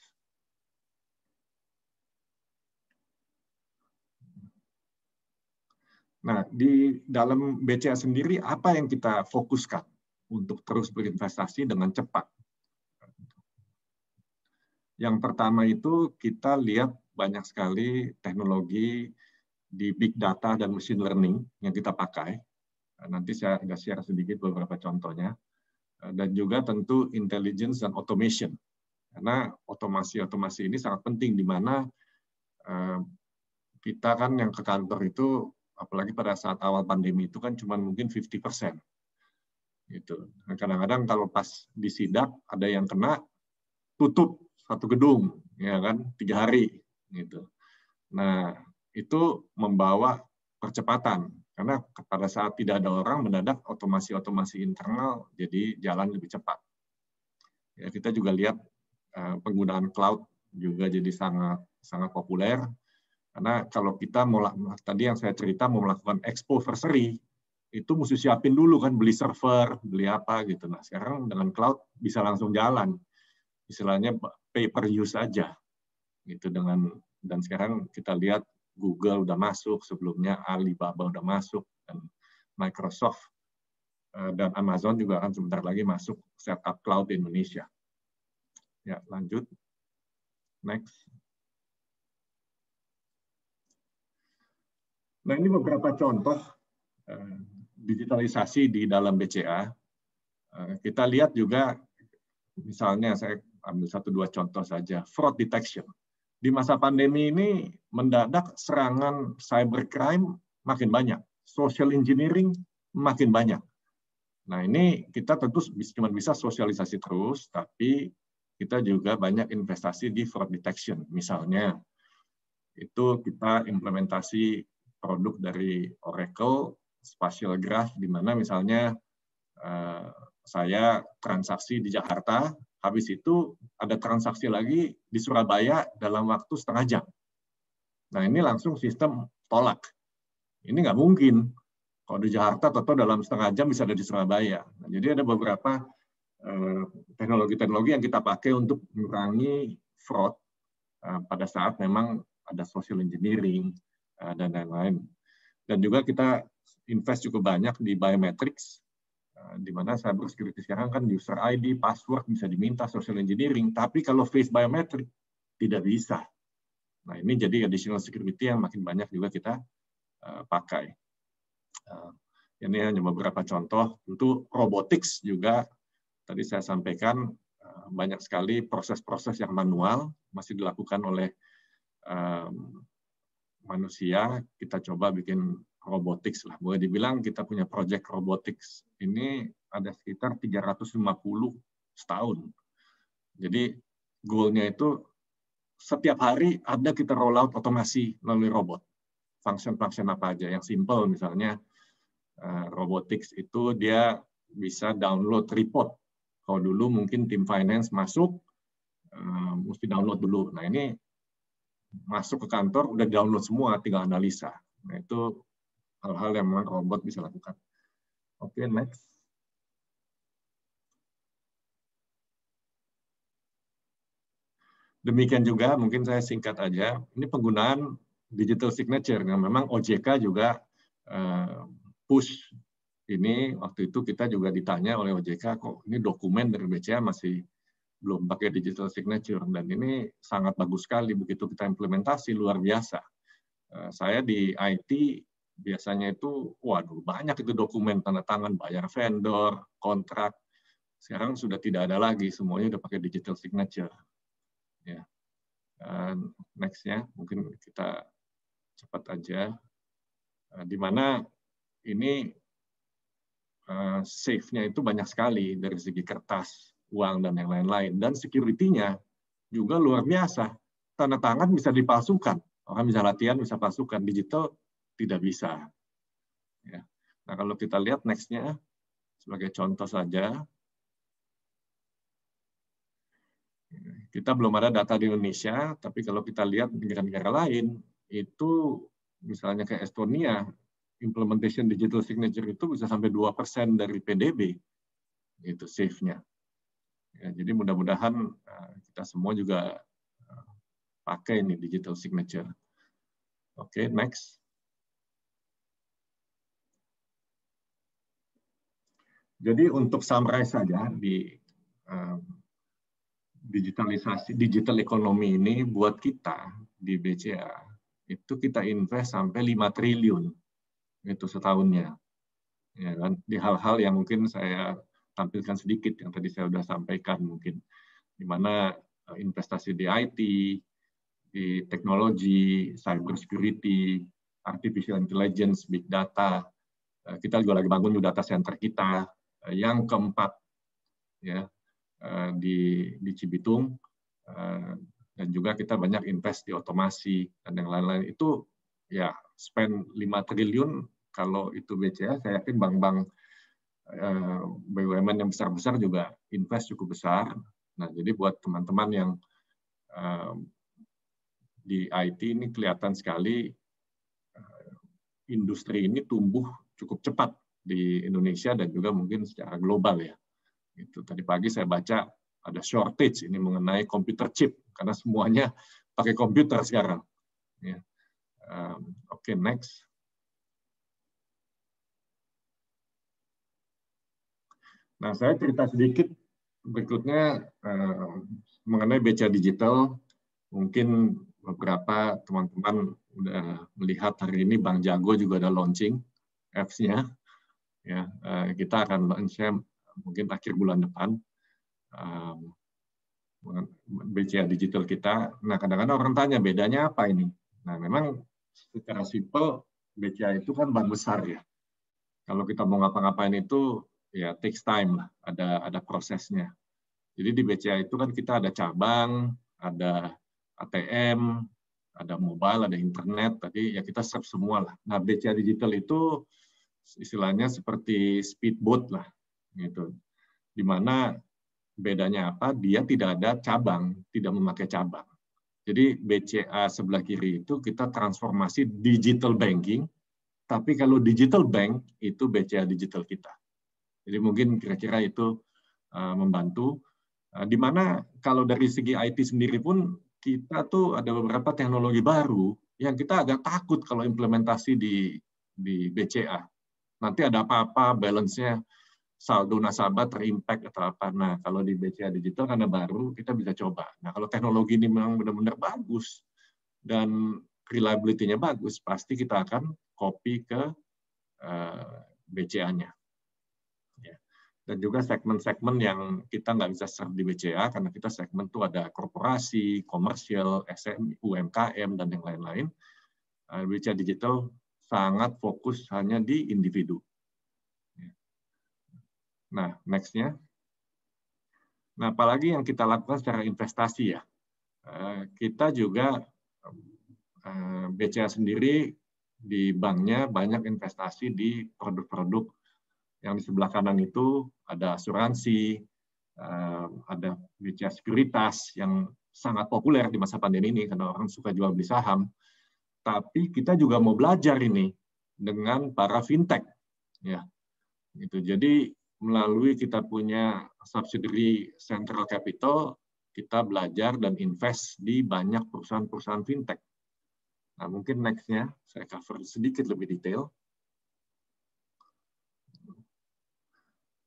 Nah, di dalam BCA sendiri apa yang kita fokuskan untuk terus berinvestasi dengan cepat? Yang pertama itu kita lihat banyak sekali teknologi di big data dan machine learning yang kita pakai Nanti saya agak share sedikit beberapa contohnya. Eh, dan juga tentu intelligence dan automation. Karena otomasi-otomasi ini sangat penting di mana eh, kita kan yang ke kantor itu apalagi pada saat awal pandemi itu kan cuma mungkin 50 persen. Gitu. Nah, kadang-kadang kalau pas disidak ada yang kena tutup satu gedung, ya kan tiga hari gitu. Nah itu membawa percepatan karena pada saat tidak ada orang, mendadak otomasi-otomasi internal jadi jalan lebih cepat. Ya, kita juga lihat eh, penggunaan cloud juga jadi sangat sangat populer. Karena kalau kita mau tadi yang saya cerita mau melakukan expo versi itu mesti siapin dulu kan beli server, beli apa gitu. Nah, sekarang dengan cloud bisa langsung jalan. Istilahnya pay per use aja. Gitu dengan dan sekarang kita lihat Google udah masuk sebelumnya, Alibaba udah masuk, dan Microsoft eh, dan Amazon juga akan sebentar lagi masuk setup cloud Indonesia. Ya, lanjut. Next. Nah, ini beberapa contoh eh, digitalisasi di dalam BCA. Eh, kita lihat juga, misalnya saya ambil satu dua contoh saja, fraud detection di masa pandemi ini mendadak serangan cybercrime makin banyak, social engineering makin banyak. Nah ini kita tentu cuma bisa sosialisasi terus, tapi kita juga banyak investasi di fraud detection. Misalnya, itu kita implementasi produk dari Oracle, spatial graph, di mana misalnya eh, saya transaksi di Jakarta, Habis itu ada transaksi lagi di Surabaya dalam waktu setengah jam. Nah ini langsung sistem tolak. Ini nggak mungkin. Kalau di Jakarta, atau dalam setengah jam bisa ada di Surabaya. Nah, jadi ada beberapa eh, teknologi-teknologi yang kita pakai untuk mengurangi fraud eh, pada saat memang ada social engineering eh, dan lain-lain. Dan juga kita invest cukup banyak di biometrics Eh, di mana cyber security sekarang kan user ID, password bisa diminta social engineering, tapi kalau face biometric tidak bisa. Nah, ini jadi additional security yang makin banyak juga kita uh, pakai. Uh, ini hanya beberapa contoh. Untuk robotics juga tadi saya sampaikan uh, banyak sekali proses-proses yang manual masih dilakukan oleh um, manusia. Kita coba bikin robotics lah. Boleh dibilang kita punya project robotics ini ada sekitar 350 setahun. Jadi goalnya itu setiap hari ada kita roll out otomasi melalui robot. Function-function apa aja. Yang simple misalnya eh, robotics itu dia bisa download report. Kalau dulu mungkin tim finance masuk, eh, mesti download dulu. Nah ini masuk ke kantor udah download semua, tinggal analisa. Nah itu hal-hal yang memang robot bisa lakukan. Oke, okay, next. Demikian juga mungkin saya singkat aja, ini penggunaan digital signature yang nah, memang OJK juga eh, push ini waktu itu kita juga ditanya oleh OJK kok ini dokumen dari BCA masih belum pakai digital signature dan ini sangat bagus sekali begitu kita implementasi luar biasa. Eh, saya di IT biasanya itu waduh banyak itu dokumen tanda tangan bayar vendor kontrak sekarang sudah tidak ada lagi semuanya udah pakai digital signature ya nextnya mungkin kita cepat aja eh, di mana ini eh, safe-nya itu banyak sekali dari segi kertas uang dan yang lain-lain dan security-nya juga luar biasa tanda tangan bisa dipalsukan orang bisa latihan bisa palsukan digital tidak bisa. Ya. Nah kalau kita lihat nextnya sebagai contoh saja, kita belum ada data di Indonesia, tapi kalau kita lihat negara-negara lain, itu misalnya ke Estonia, implementation digital signature itu bisa sampai 2% dari PDB, itu safe nya Ya, jadi mudah-mudahan eh, kita semua juga eh, pakai ini digital signature. Oke, okay, next. Jadi untuk summarize saja di um, digitalisasi digital ekonomi ini buat kita di BCA itu kita invest sampai 5 triliun itu setahunnya. Ya kan? Di hal-hal yang mungkin saya tampilkan sedikit yang tadi saya sudah sampaikan mungkin di mana eh, investasi di IT, di teknologi, cyber security, artificial intelligence, big data. Eh, kita juga lagi bangun data center kita, Eh, yang keempat ya eh, di di Cibitung eh, dan juga kita banyak invest di otomasi dan yang lain-lain itu ya spend 5 triliun kalau itu BCA saya yakin bank-bank BUMN yang besar-besar juga invest cukup besar. Nah, jadi buat teman-teman yang di IT ini kelihatan sekali industri ini tumbuh cukup cepat di Indonesia dan juga mungkin secara global ya. itu Tadi pagi saya baca ada shortage ini mengenai komputer chip karena semuanya pakai komputer sekarang. Ya. Um, Oke okay, next. Nah saya cerita sedikit berikutnya um, mengenai beca digital. Mungkin beberapa teman-teman udah melihat hari ini Bang Jago juga ada launching apps-nya ya eh, kita akan launch mungkin akhir bulan depan BCA digital kita. Nah kadang-kadang orang tanya bedanya apa ini? Nah memang secara simple BCA itu kan bank besar ya. Kalau kita mau ngapa-ngapain itu ya takes time lah, ada ada prosesnya. Jadi di BCA itu kan kita ada cabang, ada ATM, ada mobile, ada internet, tadi ya kita serap semua lah. Nah BCA digital itu istilahnya seperti speedboat lah gitu dimana bedanya apa dia tidak ada cabang tidak memakai cabang jadi BCA sebelah kiri itu kita transformasi digital banking tapi kalau digital bank itu BCA digital kita jadi mungkin kira-kira itu eh, membantu eh, di mana kalau dari segi IT sendiri pun kita tuh ada beberapa teknologi baru yang kita agak takut kalau implementasi di di BCA nanti ada apa-apa balance-nya saldo nasabah terimpact atau apa. Nah, kalau di BCA digital karena baru kita bisa coba. Nah, kalau teknologi ini memang benar-benar bagus dan reliability-nya bagus, pasti kita akan copy ke eh, BCA-nya. Ya. Dan juga segmen-segmen yang kita nggak bisa serve di BCA karena kita segmen itu ada korporasi, komersial, SM, UMKM dan yang lain-lain. Eh, BCA digital sangat fokus hanya di individu. Nah, nextnya, Nah, apalagi yang kita lakukan secara investasi ya. Eh, kita juga, eh, BCA sendiri di banknya banyak investasi di produk-produk yang di sebelah kanan itu ada asuransi, eh, ada BCA sekuritas yang sangat populer di masa pandemi ini karena orang suka jual beli saham tapi kita juga mau belajar ini dengan para fintech ya itu jadi melalui kita punya subsidiary central capital kita belajar dan invest di banyak perusahaan-perusahaan fintech nah mungkin nextnya saya cover sedikit lebih detail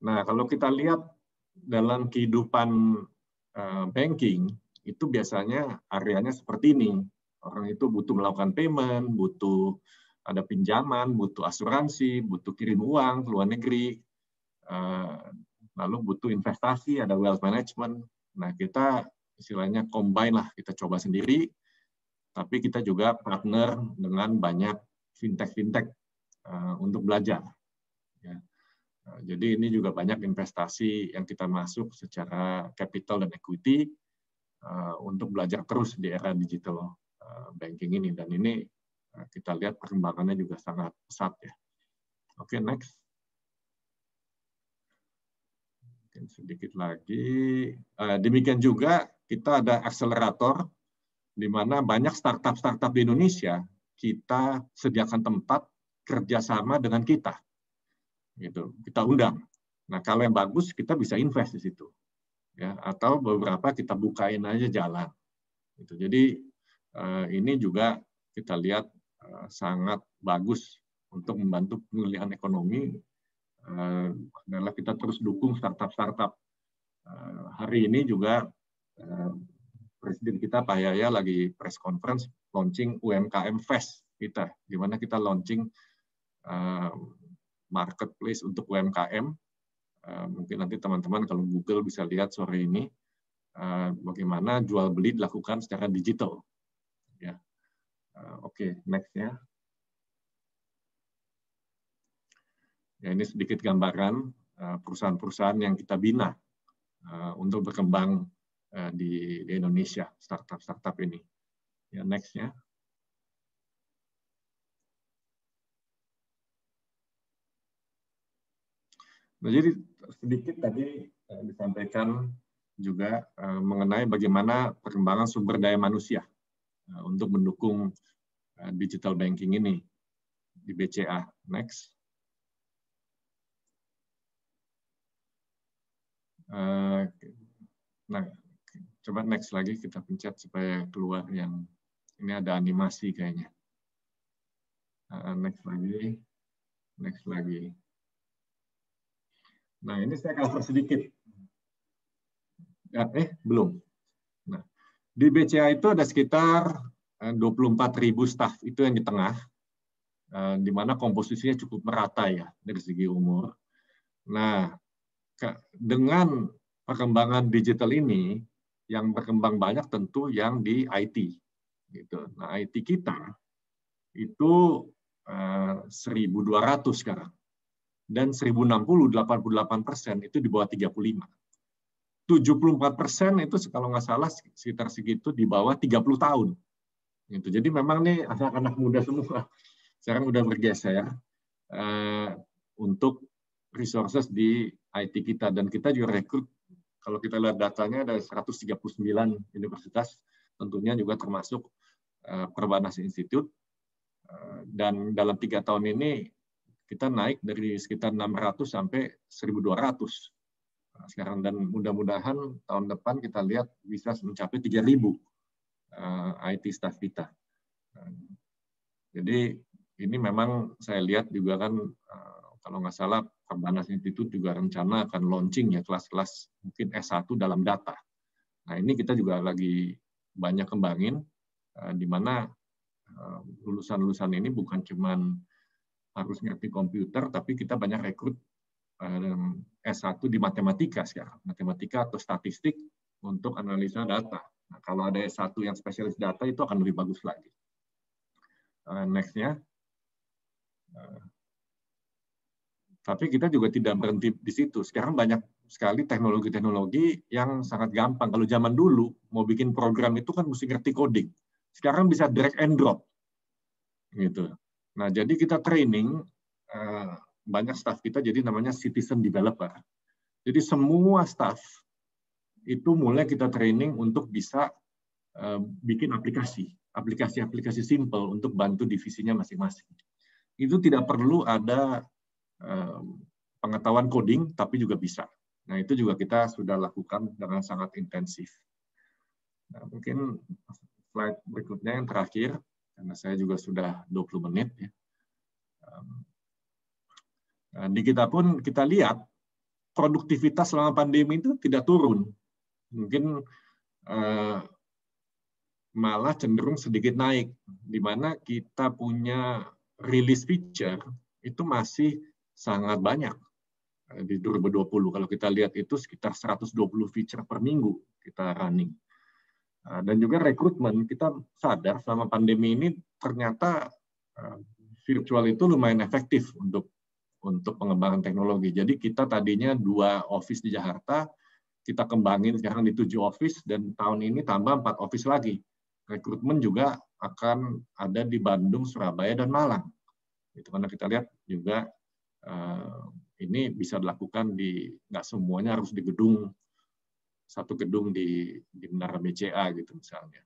nah kalau kita lihat dalam kehidupan eh, banking itu biasanya areanya seperti ini Orang itu butuh melakukan payment, butuh ada pinjaman, butuh asuransi, butuh kirim uang ke luar negeri, eh, lalu butuh investasi, ada wealth management. Nah, kita istilahnya combine lah, kita coba sendiri, tapi kita juga partner dengan banyak fintech-fintech eh, untuk belajar. Ya. Eh, jadi ini juga banyak investasi yang kita masuk secara capital dan equity untuk belajar terus di era digital Eh, banking ini dan ini eh, kita lihat perkembangannya juga sangat pesat ya. Oke, okay, next. Mungkin sedikit lagi. Eh, demikian juga kita ada akselerator di mana banyak startup-startup di Indonesia kita sediakan tempat kerjasama dengan kita. Gitu, kita undang. Nah, kalau yang bagus kita bisa invest di situ. Ya, atau beberapa kita bukain aja jalan. Gitu. Jadi Eh, ini juga kita lihat eh, sangat bagus untuk membantu pemulihan ekonomi eh, adalah kita terus dukung startup-startup. Hari ini juga Presiden kita Pak Yaya lagi press conference launching UMKM Fest kita, di mana kita launching marketplace untuk UMKM. Mungkin nanti teman-teman kalau Google bisa lihat sore ini bagaimana jual beli dilakukan secara digital ya. Uh, Oke, okay, next ya. Ya ini sedikit gambaran eh, perusahaan-perusahaan yang kita bina uh, untuk berkembang uh, di, di Indonesia startup-startup ini. Ya next ya. Nah, jadi sedikit tadi disampaikan juga mengenai bagaimana perkembangan sumber daya manusia Eh, untuk mendukung eh, digital banking ini di BCA. Next. Eh, nah, coba next lagi kita pencet supaya keluar yang ini ada animasi kayaknya. Next lagi, next lagi. Nah, ini saya cover sedikit. Ya, eh, belum. Di BCA itu ada sekitar eh, ribu staff itu yang di tengah, eh, di mana komposisinya cukup merata ya dari segi umur. Nah, dengan perkembangan digital ini, yang berkembang banyak tentu yang di IT. Gitu. Nah, IT kita itu 1.200 eh, sekarang. Dan 1.060, 88 persen itu di bawah 35 74 persen itu kalau nggak salah sekitar segitu di bawah 30 tahun. Gitu. Jadi memang nih anak-anak muda semua sekarang udah bergeser uh, untuk resources di IT kita dan kita juga rekrut kalau kita lihat datanya ada 139 universitas tentunya juga termasuk uh, Perbanas Institute uh, dan dalam tiga tahun ini kita naik dari sekitar 600 sampai 1200 Nah, sekarang dan mudah-mudahan tahun depan kita lihat bisa mencapai 3000 uh, IT staff kita. Nah, jadi ini memang saya lihat juga kan eh, kalau nggak salah Perbanas Institute juga rencana akan launching ya kelas-kelas mungkin S1 dalam data. Nah ini kita juga lagi banyak kembangin eh, di mana eh, lulusan-lulusan ini bukan cuman harus ngerti komputer, tapi kita banyak rekrut S1 di matematika sekarang, matematika atau statistik untuk analisa data. Nah, kalau ada S1 yang spesialis data itu akan lebih bagus lagi. Eh, nextnya, eh, tapi kita juga tidak berhenti di situ. Sekarang banyak sekali teknologi-teknologi yang sangat gampang. Kalau zaman dulu mau bikin program itu kan mesti ngerti coding. Sekarang bisa drag and drop, gitu. Nah, jadi kita training eh, banyak staff kita jadi namanya citizen developer. Jadi semua staff itu mulai kita training untuk bisa eh, bikin aplikasi, aplikasi-aplikasi simple untuk bantu divisinya masing-masing. Itu tidak perlu ada eh, pengetahuan coding, tapi juga bisa. Nah itu juga kita sudah lakukan dengan sangat intensif. Nah, mungkin slide berikutnya yang terakhir, karena saya juga sudah 20 menit. Ya. Nah, di kita pun kita lihat produktivitas selama pandemi itu tidak turun. Mungkin eh, malah cenderung sedikit naik, di mana kita punya release feature itu masih sangat banyak eh, di 2020. Kalau kita lihat itu sekitar 120 feature per minggu kita running. Eh, dan juga rekrutmen, kita sadar selama pandemi ini ternyata eh, virtual itu lumayan efektif untuk untuk pengembangan teknologi. Jadi kita tadinya dua office di Jakarta, kita kembangin sekarang di tujuh office dan tahun ini tambah empat office lagi. Rekrutmen juga akan ada di Bandung, Surabaya, dan Malang. Itu karena kita lihat juga eh, ini bisa dilakukan di nggak semuanya harus di gedung satu gedung di di Menara BCA gitu misalnya.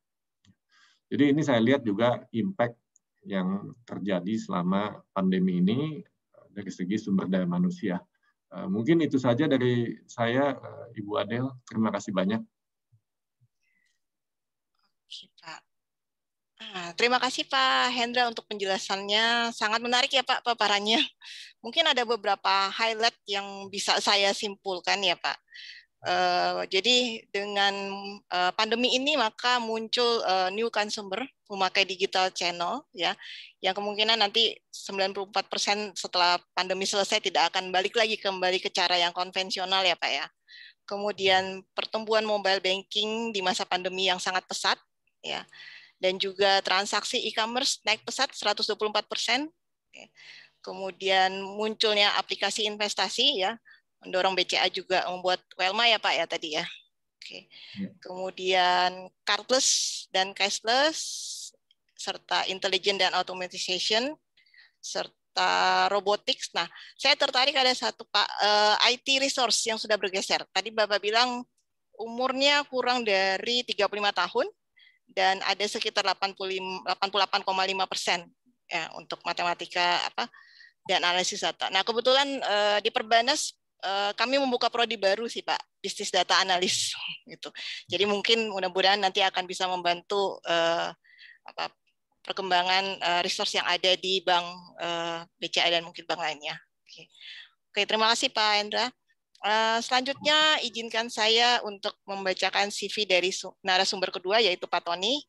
Jadi ini saya lihat juga impact yang terjadi selama pandemi ini dari segi sumber daya manusia. Eh, mungkin itu saja dari saya, eh, Ibu Adel. Terima kasih banyak. Ah, terima kasih Pak Hendra untuk penjelasannya. Sangat menarik ya Pak paparannya. Mungkin ada beberapa highlight yang bisa saya simpulkan ya Pak. Eh, jadi dengan uh, pandemi ini maka muncul uh, new consumer memakai digital channel ya yang kemungkinan nanti 94% setelah pandemi selesai tidak akan balik lagi kembali ke cara yang konvensional ya Pak ya. Kemudian pertumbuhan mobile banking di masa pandemi yang sangat pesat ya. Dan juga transaksi e-commerce naik pesat 124%. Ya. Kemudian munculnya aplikasi investasi ya mendorong BCA juga membuat Welma ya Pak ya tadi ya. Oke. Ya. Kemudian cardless dan cashless serta intelligent dan automatization serta robotics. Nah, saya tertarik ada satu Pak eh, IT resource yang sudah bergeser. Tadi Bapak bilang umurnya kurang dari 35 tahun dan ada sekitar 85 88,5 persen ya untuk matematika apa dan analisis data. Nah kebetulan eh, di Perbanas Eh, kami membuka prodi baru sih Pak, bisnis data analis gitu. Jadi mungkin mudah-mudahan nanti akan bisa membantu uh, apa, perkembangan uh, resource yang ada di bank uh, BCA dan mungkin bank lainnya. Oke, okay, terima kasih Pak Endra. Uh, selanjutnya izinkan saya untuk membacakan CV dari narasumber kedua yaitu Pak Tony.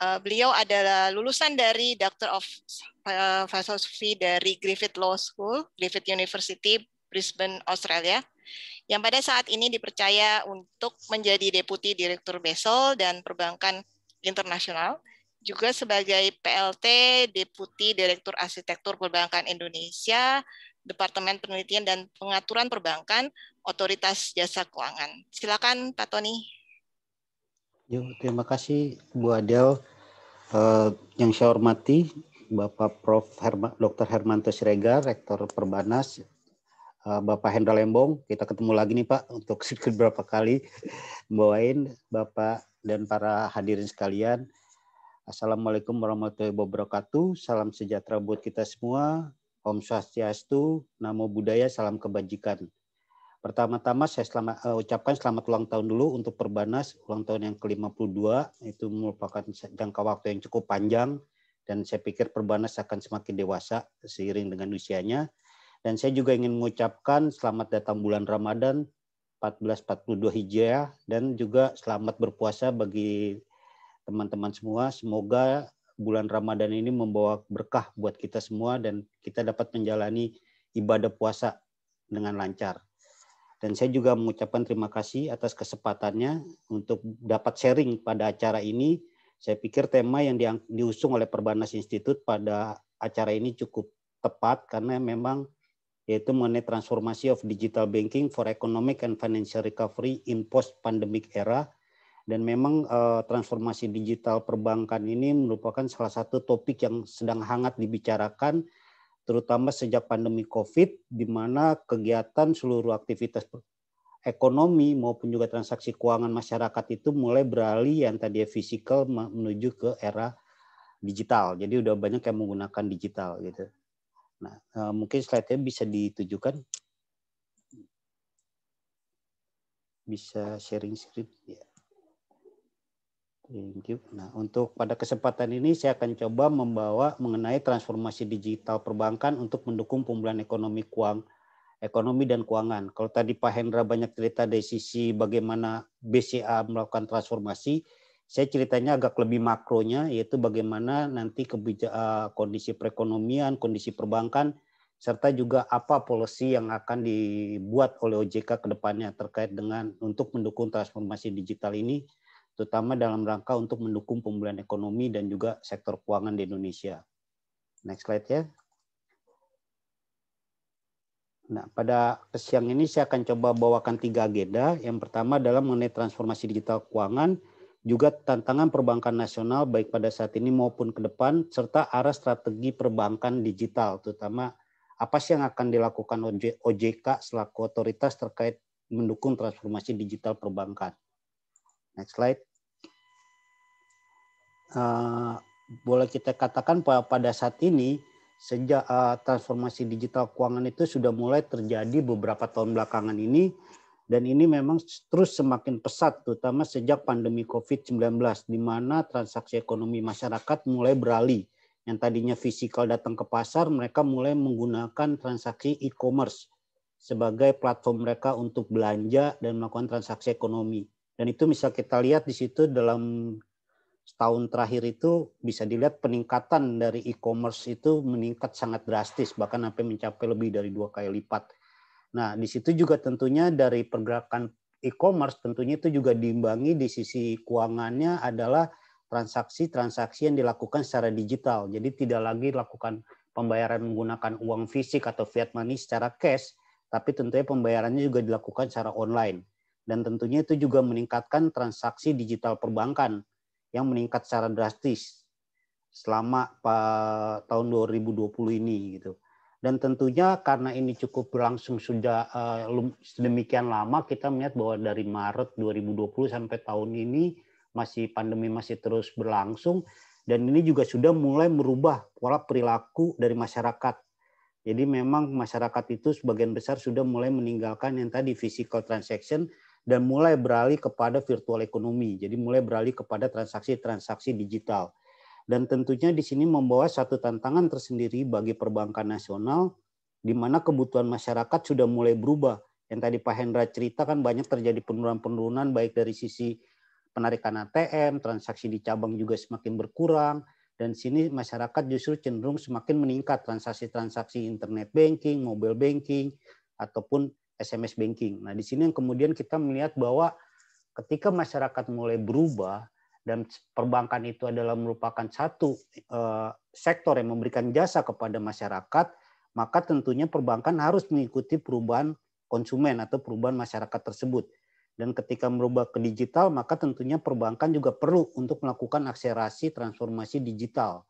Uh, beliau adalah lulusan dari Doctor of Philosophy dari Griffith Law School, Griffith University, Brisbane, Australia, yang pada saat ini dipercaya untuk menjadi Deputi Direktur Besol dan Perbankan Internasional, juga sebagai PLT Deputi Direktur Arsitektur Perbankan Indonesia, Departemen Penelitian dan Pengaturan Perbankan, Otoritas Jasa Keuangan. Silakan Pak Tony. Yo, ya, terima kasih Bu Adel. Uh, yang saya hormati Bapak Prof. Herma, Dr. Hermanto Siregar, Rektor Perbanas, Eh, Bapak Hendra Lembong. Kita ketemu lagi nih Pak untuk berapa kali membawain Bapak dan para hadirin sekalian. Assalamualaikum warahmatullahi wabarakatuh. Salam sejahtera buat kita semua. Om Swastiastu, Namo Buddhaya, Salam Kebajikan. Pertama-tama saya selamat, uh, eh, ucapkan selamat ulang tahun dulu untuk Perbanas, ulang tahun yang ke-52. Itu merupakan jangka waktu yang cukup panjang. Dan saya pikir Perbanas akan semakin dewasa seiring dengan usianya dan saya juga ingin mengucapkan selamat datang bulan Ramadan 1442 Hijriah dan juga selamat berpuasa bagi teman-teman semua. Semoga bulan Ramadan ini membawa berkah buat kita semua dan kita dapat menjalani ibadah puasa dengan lancar. Dan saya juga mengucapkan terima kasih atas kesempatannya untuk dapat sharing pada acara ini. Saya pikir tema yang diusung oleh Perbanas Institut pada acara ini cukup tepat karena memang yaitu mengenai transformasi of digital banking for economic and financial recovery in post-pandemic era. Dan memang uh, transformasi digital perbankan ini merupakan salah satu topik yang sedang hangat dibicarakan, terutama sejak pandemi COVID, di mana kegiatan seluruh aktivitas ekonomi maupun juga transaksi keuangan masyarakat itu mulai beralih yang tadi fisikal menuju ke era digital. Jadi udah banyak yang menggunakan digital gitu. Nah, eh, mungkin slide-nya bisa ditujukan. Bisa sharing script ya. Thank you. Nah, untuk pada kesempatan ini saya akan coba membawa mengenai transformasi digital perbankan untuk mendukung pemulihan ekonomi kuang ekonomi dan keuangan. Kalau tadi Pak Hendra banyak cerita dari sisi bagaimana BCA melakukan transformasi, saya ceritanya agak lebih makronya, yaitu bagaimana nanti kebijakan eh, kondisi perekonomian, kondisi perbankan, serta juga apa polisi yang akan dibuat oleh OJK ke depannya terkait dengan untuk mendukung transformasi digital ini, terutama dalam rangka untuk mendukung pemulihan ekonomi dan juga sektor keuangan di Indonesia. Next slide ya. Nah, pada siang ini saya akan coba bawakan tiga agenda. Yang pertama adalah mengenai transformasi digital keuangan juga tantangan perbankan nasional baik pada saat ini maupun ke depan, serta arah strategi perbankan digital, terutama apa sih yang akan dilakukan OJK selaku otoritas terkait mendukung transformasi digital perbankan. Next slide. Uh, boleh kita katakan pada saat ini sejak uh, eh, transformasi digital keuangan itu sudah mulai terjadi beberapa tahun belakangan ini dan ini memang terus semakin pesat, terutama sejak pandemi COVID-19, di mana transaksi ekonomi masyarakat mulai beralih. Yang tadinya fisikal datang ke pasar, mereka mulai menggunakan transaksi e-commerce sebagai platform mereka untuk belanja dan melakukan transaksi ekonomi. Dan itu bisa kita lihat di situ dalam setahun terakhir itu bisa dilihat peningkatan dari e-commerce itu meningkat sangat drastis bahkan sampai mencapai lebih dari dua kali lipat Nah, di situ juga tentunya dari pergerakan e-commerce tentunya itu juga diimbangi di sisi keuangannya adalah transaksi-transaksi yang dilakukan secara digital. Jadi tidak lagi lakukan pembayaran menggunakan uang fisik atau fiat money secara cash, tapi tentunya pembayarannya juga dilakukan secara online. Dan tentunya itu juga meningkatkan transaksi digital perbankan yang meningkat secara drastis selama tahun 2020 ini gitu dan tentunya karena ini cukup berlangsung sudah uh, sedemikian lama kita melihat bahwa dari Maret 2020 sampai tahun ini masih pandemi masih terus berlangsung dan ini juga sudah mulai merubah pola perilaku dari masyarakat. Jadi memang masyarakat itu sebagian besar sudah mulai meninggalkan yang tadi physical transaction dan mulai beralih kepada virtual ekonomi. Jadi mulai beralih kepada transaksi-transaksi digital dan tentunya di sini membawa satu tantangan tersendiri bagi perbankan nasional di mana kebutuhan masyarakat sudah mulai berubah. Yang tadi Pak Hendra cerita kan banyak terjadi penurunan-penurunan baik dari sisi penarikan ATM, transaksi di cabang juga semakin berkurang, dan sini masyarakat justru cenderung semakin meningkat transaksi-transaksi internet banking, mobile banking, ataupun SMS banking. Nah, di sini yang kemudian kita melihat bahwa ketika masyarakat mulai berubah, dan perbankan itu adalah merupakan satu eh, sektor yang memberikan jasa kepada masyarakat, maka tentunya perbankan harus mengikuti perubahan konsumen atau perubahan masyarakat tersebut. Dan ketika merubah ke digital, maka tentunya perbankan juga perlu untuk melakukan akselerasi transformasi digital.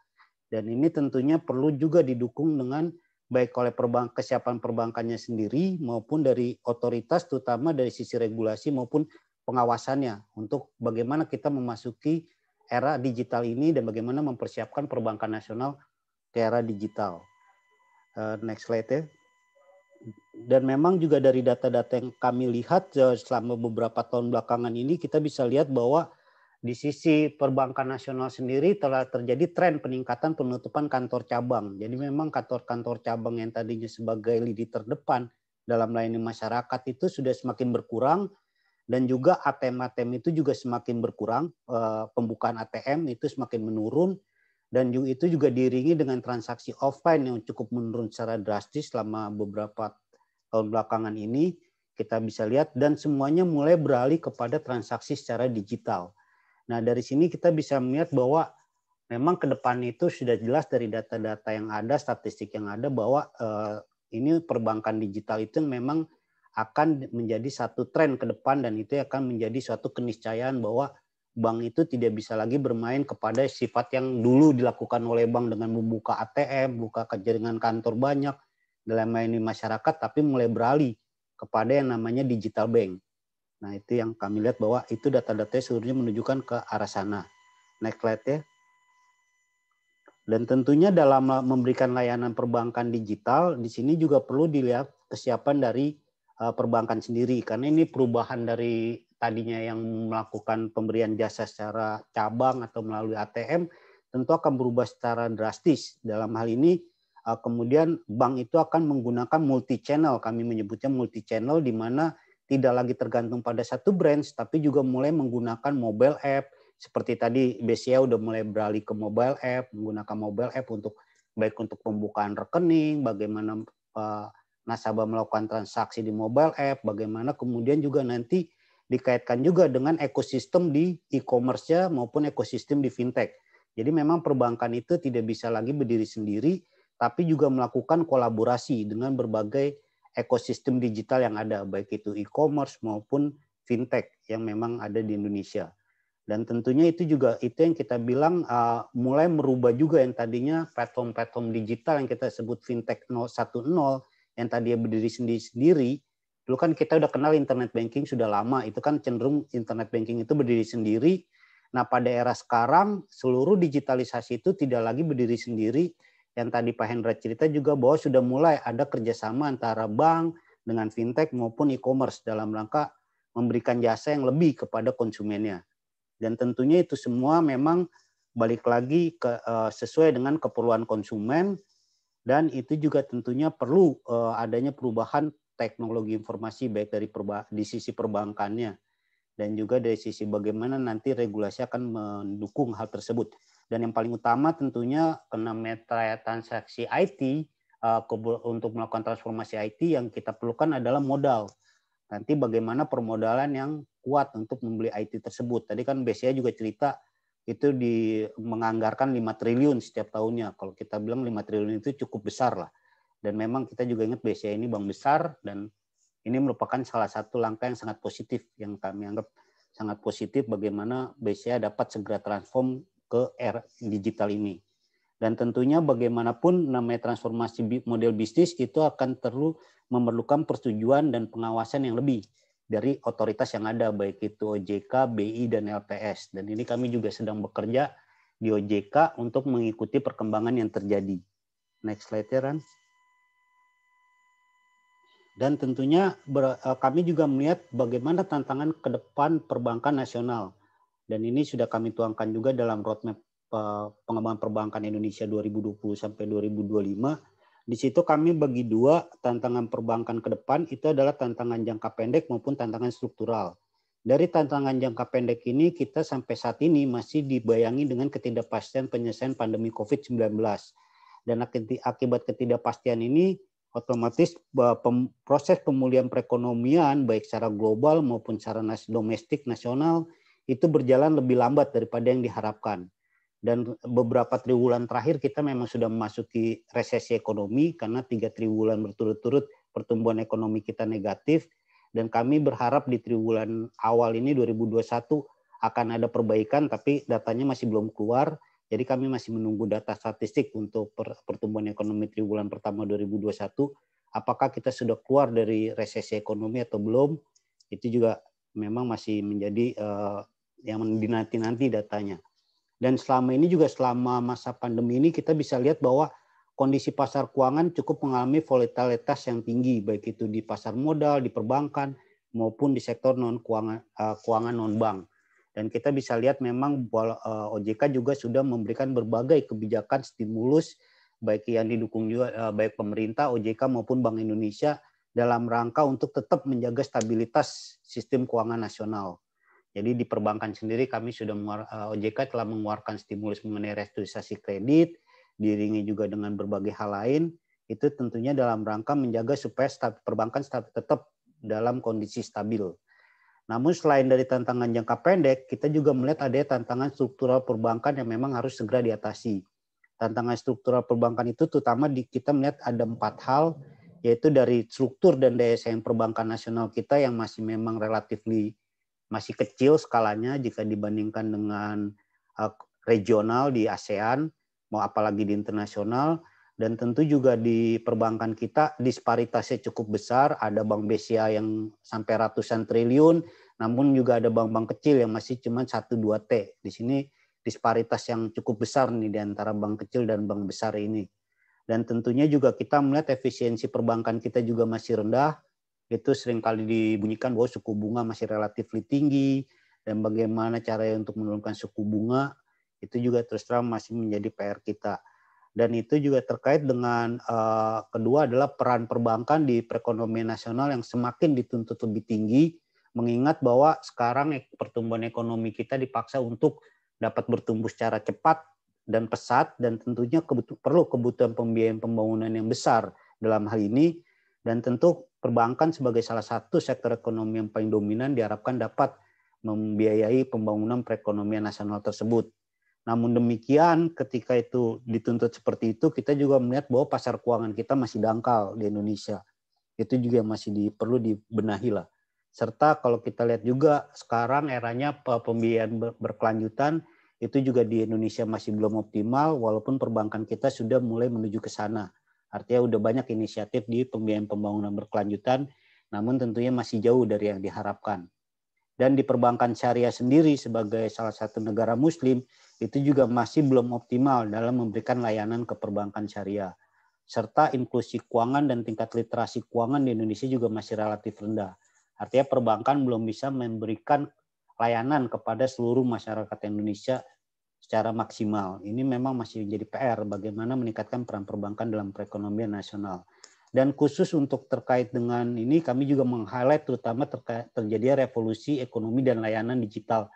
Dan ini tentunya perlu juga didukung dengan baik oleh perbank, kesiapan perbankannya sendiri maupun dari otoritas, terutama dari sisi regulasi maupun pengawasannya untuk bagaimana kita memasuki era digital ini dan bagaimana mempersiapkan perbankan nasional ke era digital. Uh, next slide ya. Dan memang juga dari data-data yang kami lihat selama beberapa tahun belakangan ini kita bisa lihat bahwa di sisi perbankan nasional sendiri telah terjadi tren peningkatan penutupan kantor cabang. Jadi memang kantor-kantor cabang yang tadinya sebagai lidi terdepan dalam melayani masyarakat itu sudah semakin berkurang dan juga ATM-ATM itu juga semakin berkurang, eh, pembukaan ATM itu semakin menurun, dan itu juga diringi dengan transaksi offline yang cukup menurun secara drastis selama beberapa tahun belakangan ini kita bisa lihat dan semuanya mulai beralih kepada transaksi secara digital. Nah dari sini kita bisa melihat bahwa memang ke depan itu sudah jelas dari data-data yang ada, statistik yang ada bahwa eh, ini perbankan digital itu memang akan menjadi satu tren ke depan dan itu akan menjadi suatu keniscayaan bahwa bank itu tidak bisa lagi bermain kepada sifat yang dulu dilakukan oleh bank dengan membuka ATM, buka jaringan kantor banyak dalam ini masyarakat, tapi mulai beralih kepada yang namanya digital bank. Nah itu yang kami lihat bahwa itu data data seluruhnya menunjukkan ke arah sana. Next slide ya. Dan tentunya dalam memberikan layanan perbankan digital, di sini juga perlu dilihat kesiapan dari Eh, perbankan sendiri karena ini perubahan dari tadinya yang melakukan pemberian jasa secara cabang atau melalui ATM tentu akan berubah secara drastis. Dalam hal ini eh, kemudian bank itu akan menggunakan multi channel, kami menyebutnya multi channel di mana tidak lagi tergantung pada satu brand tapi juga mulai menggunakan mobile app seperti tadi BCA udah mulai beralih ke mobile app, menggunakan mobile app untuk baik untuk pembukaan rekening, bagaimana eh, nasabah melakukan transaksi di mobile app, bagaimana kemudian juga nanti dikaitkan juga dengan ekosistem di e-commerce-nya maupun ekosistem di fintech. Jadi memang perbankan itu tidak bisa lagi berdiri sendiri, tapi juga melakukan kolaborasi dengan berbagai ekosistem digital yang ada, baik itu e-commerce maupun fintech yang memang ada di Indonesia. Dan tentunya itu juga itu yang kita bilang uh, mulai merubah juga yang tadinya platform-platform digital yang kita sebut fintech 010 yang tadi berdiri sendiri-sendiri, dulu kan kita udah kenal internet banking sudah lama, itu kan cenderung internet banking itu berdiri sendiri. Nah pada era sekarang seluruh digitalisasi itu tidak lagi berdiri sendiri. Yang tadi Pak Hendra cerita juga bahwa sudah mulai ada kerjasama antara bank dengan fintech maupun e-commerce dalam rangka memberikan jasa yang lebih kepada konsumennya. Dan tentunya itu semua memang balik lagi ke eh, sesuai dengan keperluan konsumen dan itu juga tentunya perlu eh, adanya perubahan teknologi informasi baik dari perba di sisi perbankannya dan juga dari sisi bagaimana nanti regulasi akan mendukung hal tersebut. Dan yang paling utama tentunya kena metra transaksi IT eh, untuk melakukan transformasi IT yang kita perlukan adalah modal. Nanti bagaimana permodalan yang kuat untuk membeli IT tersebut. Tadi kan BCA juga cerita itu di menganggarkan 5 triliun setiap tahunnya. Kalau kita bilang 5 triliun itu cukup besar lah. Dan memang kita juga ingat BCA ini bank besar dan ini merupakan salah satu langkah yang sangat positif yang kami anggap sangat positif bagaimana BCA dapat segera transform ke era digital ini. Dan tentunya bagaimanapun namanya transformasi model bisnis itu akan terus memerlukan persetujuan dan pengawasan yang lebih dari otoritas yang ada baik itu OJK, BI dan LPS. Dan ini kami juga sedang bekerja di OJK untuk mengikuti perkembangan yang terjadi. Next slide ya Dan tentunya eh, kami juga melihat bagaimana tantangan ke depan perbankan nasional. Dan ini sudah kami tuangkan juga dalam roadmap eh, pengembangan perbankan Indonesia 2020 sampai 2025 di situ kami bagi dua tantangan perbankan ke depan itu adalah tantangan jangka pendek maupun tantangan struktural. Dari tantangan jangka pendek ini kita sampai saat ini masih dibayangi dengan ketidakpastian penyelesaian pandemi COVID-19. Dan akibat ketidakpastian ini otomatis e, proses pemulihan perekonomian baik secara global maupun secara domestik nasional itu berjalan lebih lambat daripada yang diharapkan dan beberapa triwulan terakhir kita memang sudah memasuki resesi ekonomi karena tiga triwulan berturut-turut pertumbuhan ekonomi kita negatif dan kami berharap di triwulan awal ini 2021 akan ada perbaikan tapi datanya masih belum keluar jadi kami masih menunggu data statistik untuk pertumbuhan ekonomi triwulan pertama 2021 apakah kita sudah keluar dari resesi ekonomi atau belum itu juga memang masih menjadi uh, yang dinanti-nanti datanya. Dan selama ini juga selama masa pandemi ini kita bisa lihat bahwa kondisi pasar keuangan cukup mengalami volatilitas yang tinggi baik itu di pasar modal, di perbankan maupun di sektor non keuangan eh, keuangan non bank. Dan kita bisa lihat memang OJK eh, juga sudah memberikan berbagai kebijakan stimulus baik yang didukung juga eh, baik pemerintah, OJK maupun Bank Indonesia dalam rangka untuk tetap menjaga stabilitas sistem keuangan nasional. Jadi di perbankan sendiri kami sudah eh, OJK telah mengeluarkan stimulus mengenai restrukturisasi kredit, diringi juga dengan berbagai hal lain. Itu tentunya dalam rangka menjaga supaya perbankan tetap dalam kondisi stabil. Namun selain dari tantangan jangka pendek, kita juga melihat ada tantangan struktural perbankan yang memang harus segera diatasi. Tantangan struktural perbankan itu terutama di, kita melihat ada empat hal, yaitu dari struktur dan daya saing perbankan nasional kita yang masih memang relatif masih kecil skalanya jika dibandingkan dengan eh, regional di ASEAN, mau apalagi di internasional, dan tentu juga di perbankan kita disparitasnya cukup besar. Ada bank BCA yang sampai ratusan triliun, namun juga ada bank-bank kecil yang masih cuma 1-2 T. Di sini disparitas yang cukup besar nih di antara bank kecil dan bank besar ini. Dan tentunya juga kita melihat efisiensi perbankan kita juga masih rendah, itu seringkali dibunyikan bahwa suku bunga masih relatif tinggi dan bagaimana cara untuk menurunkan suku bunga itu juga terus terang masih menjadi PR kita. Dan itu juga terkait dengan uh, kedua adalah peran perbankan di perekonomian nasional yang semakin dituntut lebih tinggi mengingat bahwa sekarang pertumbuhan ekonomi kita dipaksa untuk dapat bertumbuh secara cepat dan pesat dan tentunya kebutuh, perlu kebutuhan pembiayaan pembangunan yang besar dalam hal ini dan tentu perbankan sebagai salah satu sektor ekonomi yang paling dominan diharapkan dapat membiayai pembangunan perekonomian nasional tersebut. Namun demikian, ketika itu dituntut seperti itu, kita juga melihat bahwa pasar keuangan kita masih dangkal di Indonesia. Itu juga masih di, perlu dibenahi lah. Serta kalau kita lihat juga sekarang eranya pembiayaan berkelanjutan itu juga di Indonesia masih belum optimal, walaupun perbankan kita sudah mulai menuju ke sana Artinya udah banyak inisiatif di pembiayaan pembangunan berkelanjutan, namun tentunya masih jauh dari yang diharapkan. Dan di perbankan syariah sendiri sebagai salah satu negara muslim, itu juga masih belum optimal dalam memberikan layanan ke perbankan syariah. Serta inklusi keuangan dan tingkat literasi keuangan di Indonesia juga masih relatif rendah. Artinya perbankan belum bisa memberikan layanan kepada seluruh masyarakat Indonesia secara maksimal. Ini memang masih menjadi PR bagaimana meningkatkan peran perbankan dalam perekonomian nasional. Dan khusus untuk terkait dengan ini kami juga meng-highlight terutama terkait terjadinya revolusi ekonomi dan layanan digital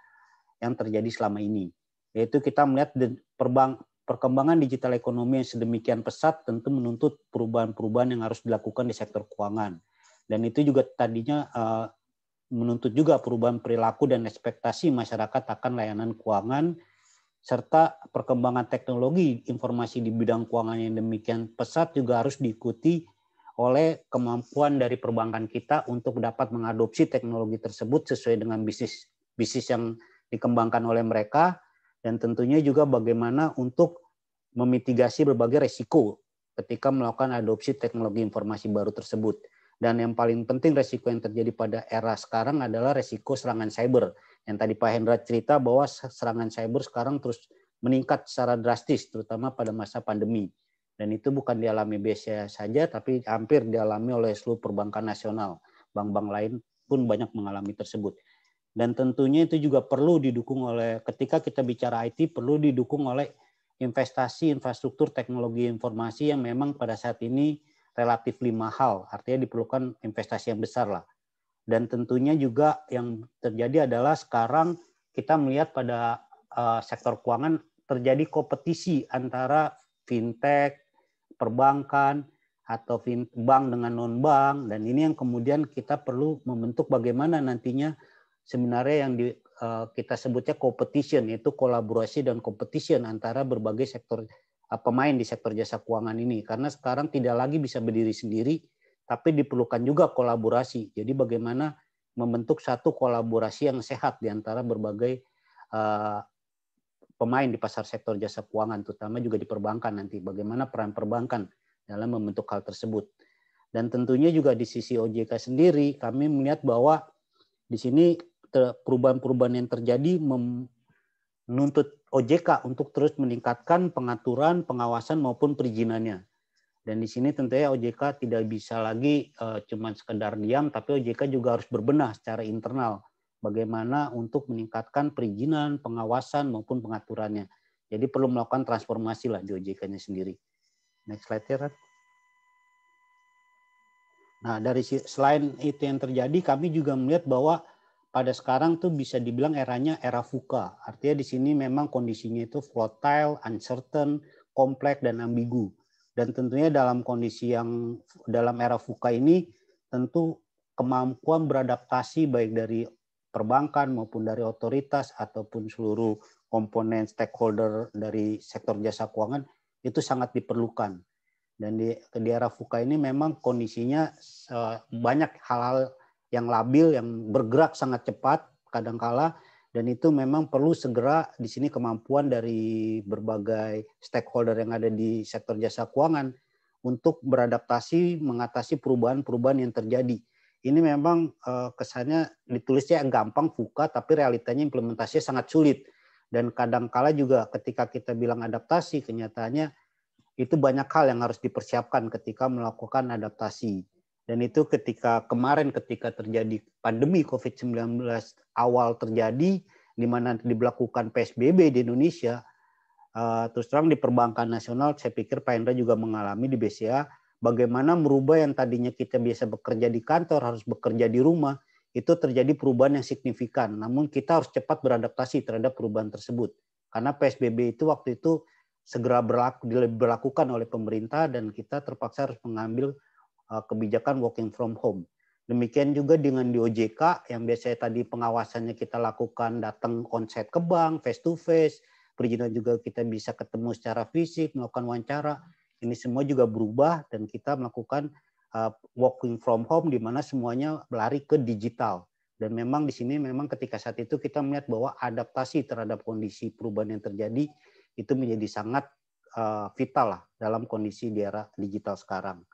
yang terjadi selama ini. Yaitu kita melihat perbank perkembangan digital ekonomi yang sedemikian pesat tentu menuntut perubahan-perubahan yang harus dilakukan di sektor keuangan. Dan itu juga tadinya eh, menuntut juga perubahan perilaku dan ekspektasi masyarakat akan layanan keuangan serta perkembangan teknologi informasi di bidang keuangan yang demikian pesat juga harus diikuti oleh kemampuan dari perbankan kita untuk dapat mengadopsi teknologi tersebut sesuai dengan bisnis bisnis yang dikembangkan oleh mereka dan tentunya juga bagaimana untuk memitigasi berbagai resiko ketika melakukan adopsi teknologi informasi baru tersebut. Dan yang paling penting resiko yang terjadi pada era sekarang adalah resiko serangan cyber yang tadi Pak Hendra cerita bahwa serangan cyber sekarang terus meningkat secara drastis, terutama pada masa pandemi. Dan itu bukan dialami biasa saja, tapi hampir dialami oleh seluruh perbankan nasional. Bank-bank lain pun banyak mengalami tersebut. Dan tentunya itu juga perlu didukung oleh, ketika kita bicara IT, perlu didukung oleh investasi infrastruktur teknologi informasi yang memang pada saat ini relatif mahal. Artinya diperlukan investasi yang besar lah dan tentunya juga yang terjadi adalah sekarang kita melihat pada uh, sektor keuangan terjadi kompetisi antara fintech, perbankan, atau bank dengan non-bank. Dan ini yang kemudian kita perlu membentuk bagaimana nantinya sebenarnya yang di, uh, kita sebutnya competition, itu kolaborasi dan competition antara berbagai sektor uh, pemain di sektor jasa keuangan ini. Karena sekarang tidak lagi bisa berdiri sendiri, tapi diperlukan juga kolaborasi. Jadi bagaimana membentuk satu kolaborasi yang sehat di antara berbagai uh, pemain di pasar sektor jasa keuangan, terutama juga di perbankan nanti. Bagaimana peran perbankan dalam membentuk hal tersebut. Dan tentunya juga di sisi OJK sendiri, kami melihat bahwa di sini perubahan-perubahan yang terjadi menuntut OJK untuk terus meningkatkan pengaturan, pengawasan maupun perizinannya. Dan di sini tentunya OJK tidak bisa lagi uh, eh, cuma sekedar diam, tapi OJK juga harus berbenah secara internal bagaimana untuk meningkatkan perizinan, pengawasan maupun pengaturannya. Jadi perlu melakukan transformasi lah di OJK-nya sendiri. Next slide ya, Nah, dari selain itu yang terjadi, kami juga melihat bahwa pada sekarang tuh bisa dibilang eranya era VUCA. Artinya di sini memang kondisinya itu volatile, uncertain, kompleks, dan ambigu dan tentunya dalam kondisi yang dalam era VUCA ini tentu kemampuan beradaptasi baik dari perbankan maupun dari otoritas ataupun seluruh komponen stakeholder dari sektor jasa keuangan itu sangat diperlukan. Dan di, di era VUCA ini memang kondisinya eh, banyak hal-hal yang labil, yang bergerak sangat cepat, kadangkala dan itu memang perlu segera di sini kemampuan dari berbagai stakeholder yang ada di sektor jasa keuangan untuk beradaptasi mengatasi perubahan-perubahan yang terjadi. Ini memang eh, kesannya ditulisnya gampang fuka tapi realitanya implementasinya sangat sulit dan kadangkala juga ketika kita bilang adaptasi kenyataannya itu banyak hal yang harus dipersiapkan ketika melakukan adaptasi. Dan itu ketika kemarin ketika terjadi pandemi COVID-19 awal terjadi, di mana diberlakukan PSBB di Indonesia, eh, terus terang di perbankan nasional saya pikir Pak Hendra juga mengalami di BCA, bagaimana merubah yang tadinya kita biasa bekerja di kantor harus bekerja di rumah, itu terjadi perubahan yang signifikan. Namun kita harus cepat beradaptasi terhadap perubahan tersebut. Karena PSBB itu waktu itu segera berlaku, dilakukan oleh pemerintah dan kita terpaksa harus mengambil Eh, kebijakan working from home. Demikian juga dengan di OJK yang biasanya tadi pengawasannya kita lakukan datang onset ke bank, face to face, perizinan juga kita bisa ketemu secara fisik, melakukan wawancara. Ini semua juga berubah dan kita melakukan uh, working from home di mana semuanya lari ke digital. Dan memang di sini memang ketika saat itu kita melihat bahwa adaptasi terhadap kondisi perubahan yang terjadi itu menjadi sangat eh, vital lah dalam kondisi di era digital sekarang.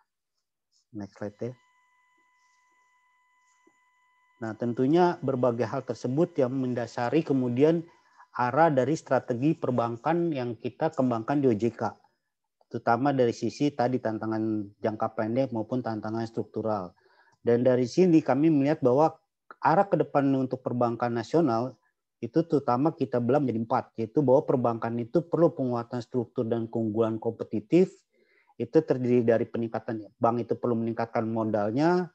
Next slide ya. Nah, tentunya berbagai hal tersebut yang mendasari kemudian arah dari strategi perbankan yang kita kembangkan di OJK, terutama dari sisi tadi tantangan jangka pendek maupun tantangan struktural. Dan dari sini kami melihat bahwa arah ke depan untuk perbankan nasional itu terutama kita belum menjadi empat, yaitu bahwa perbankan itu perlu penguatan struktur dan keunggulan kompetitif, itu terdiri dari peningkatan ya. Bank itu perlu meningkatkan modalnya.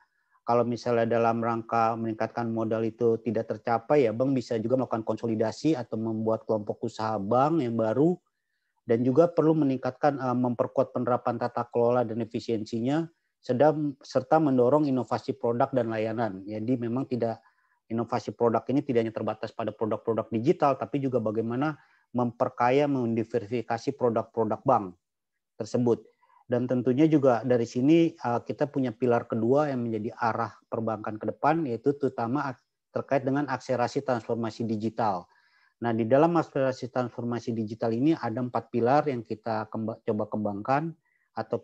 Kalau misalnya dalam rangka meningkatkan modal itu tidak tercapai ya bank bisa juga melakukan konsolidasi atau membuat kelompok usaha bank yang baru dan juga perlu meningkatkan eh, memperkuat penerapan tata kelola dan efisiensinya sedang serta mendorong inovasi produk dan layanan. Jadi memang tidak inovasi produk ini tidak hanya terbatas pada produk-produk digital tapi juga bagaimana memperkaya mendiversifikasi produk-produk bank tersebut dan tentunya juga dari sini eh, kita punya pilar kedua yang menjadi arah perbankan ke depan yaitu terutama terkait dengan akselerasi transformasi digital. Nah, di dalam akselerasi transformasi digital ini ada empat pilar yang kita kemb coba kembangkan atau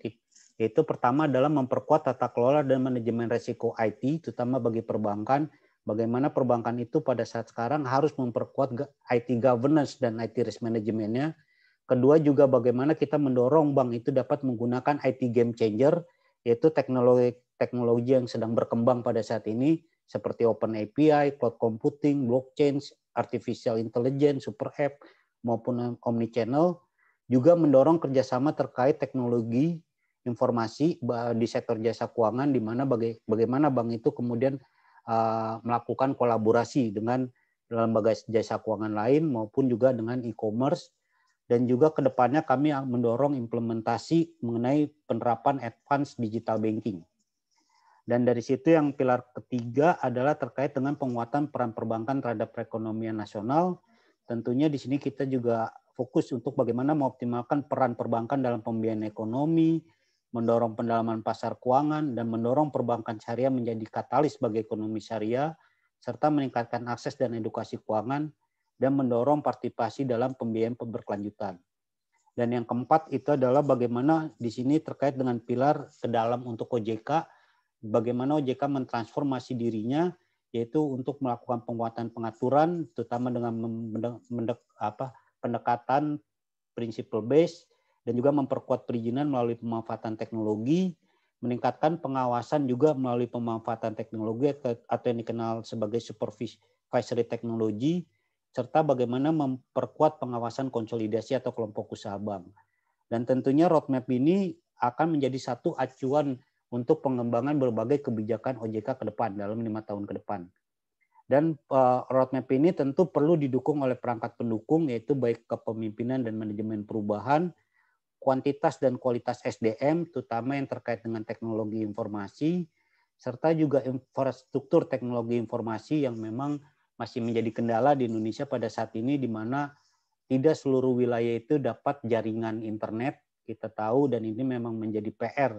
yaitu pertama dalam memperkuat tata kelola dan manajemen risiko IT terutama bagi perbankan bagaimana perbankan itu pada saat sekarang harus memperkuat IT governance dan IT risk nya Kedua juga bagaimana kita mendorong bank itu dapat menggunakan IT game changer yaitu teknologi teknologi yang sedang berkembang pada saat ini seperti Open API, cloud computing, blockchain, artificial intelligence, super app maupun omnichannel juga mendorong kerjasama terkait teknologi informasi di sektor jasa keuangan di mana baga bagaimana bank itu kemudian uh, melakukan kolaborasi dengan lembaga jasa keuangan lain maupun juga dengan e-commerce dan juga kedepannya kami mendorong implementasi mengenai penerapan advance digital banking. Dan dari situ yang pilar ketiga adalah terkait dengan penguatan peran perbankan terhadap perekonomian nasional. Tentunya di sini kita juga fokus untuk bagaimana mengoptimalkan peran perbankan dalam pembiayaan ekonomi, mendorong pendalaman pasar keuangan, dan mendorong perbankan syariah menjadi katalis bagi ekonomi syariah, serta meningkatkan akses dan edukasi keuangan, dan mendorong partisipasi dalam pembiayaan berkelanjutan. Dan yang keempat itu adalah bagaimana di sini terkait dengan pilar ke dalam untuk OJK, bagaimana OJK mentransformasi dirinya yaitu untuk melakukan penguatan pengaturan terutama dengan mendek, apa, pendekatan prinsipal base dan juga memperkuat perizinan melalui pemanfaatan teknologi, meningkatkan pengawasan juga melalui pemanfaatan teknologi atau yang dikenal sebagai supervisory technology serta bagaimana memperkuat pengawasan konsolidasi atau kelompok usaha bank. Dan tentunya roadmap ini akan menjadi satu acuan untuk pengembangan berbagai kebijakan OJK ke depan dalam lima tahun ke depan. Dan eh, roadmap ini tentu perlu didukung oleh perangkat pendukung yaitu baik kepemimpinan dan manajemen perubahan, kuantitas dan kualitas SDM terutama yang terkait dengan teknologi informasi, serta juga infrastruktur teknologi informasi yang memang masih menjadi kendala di Indonesia pada saat ini di mana tidak seluruh wilayah itu dapat jaringan internet kita tahu dan ini memang menjadi PR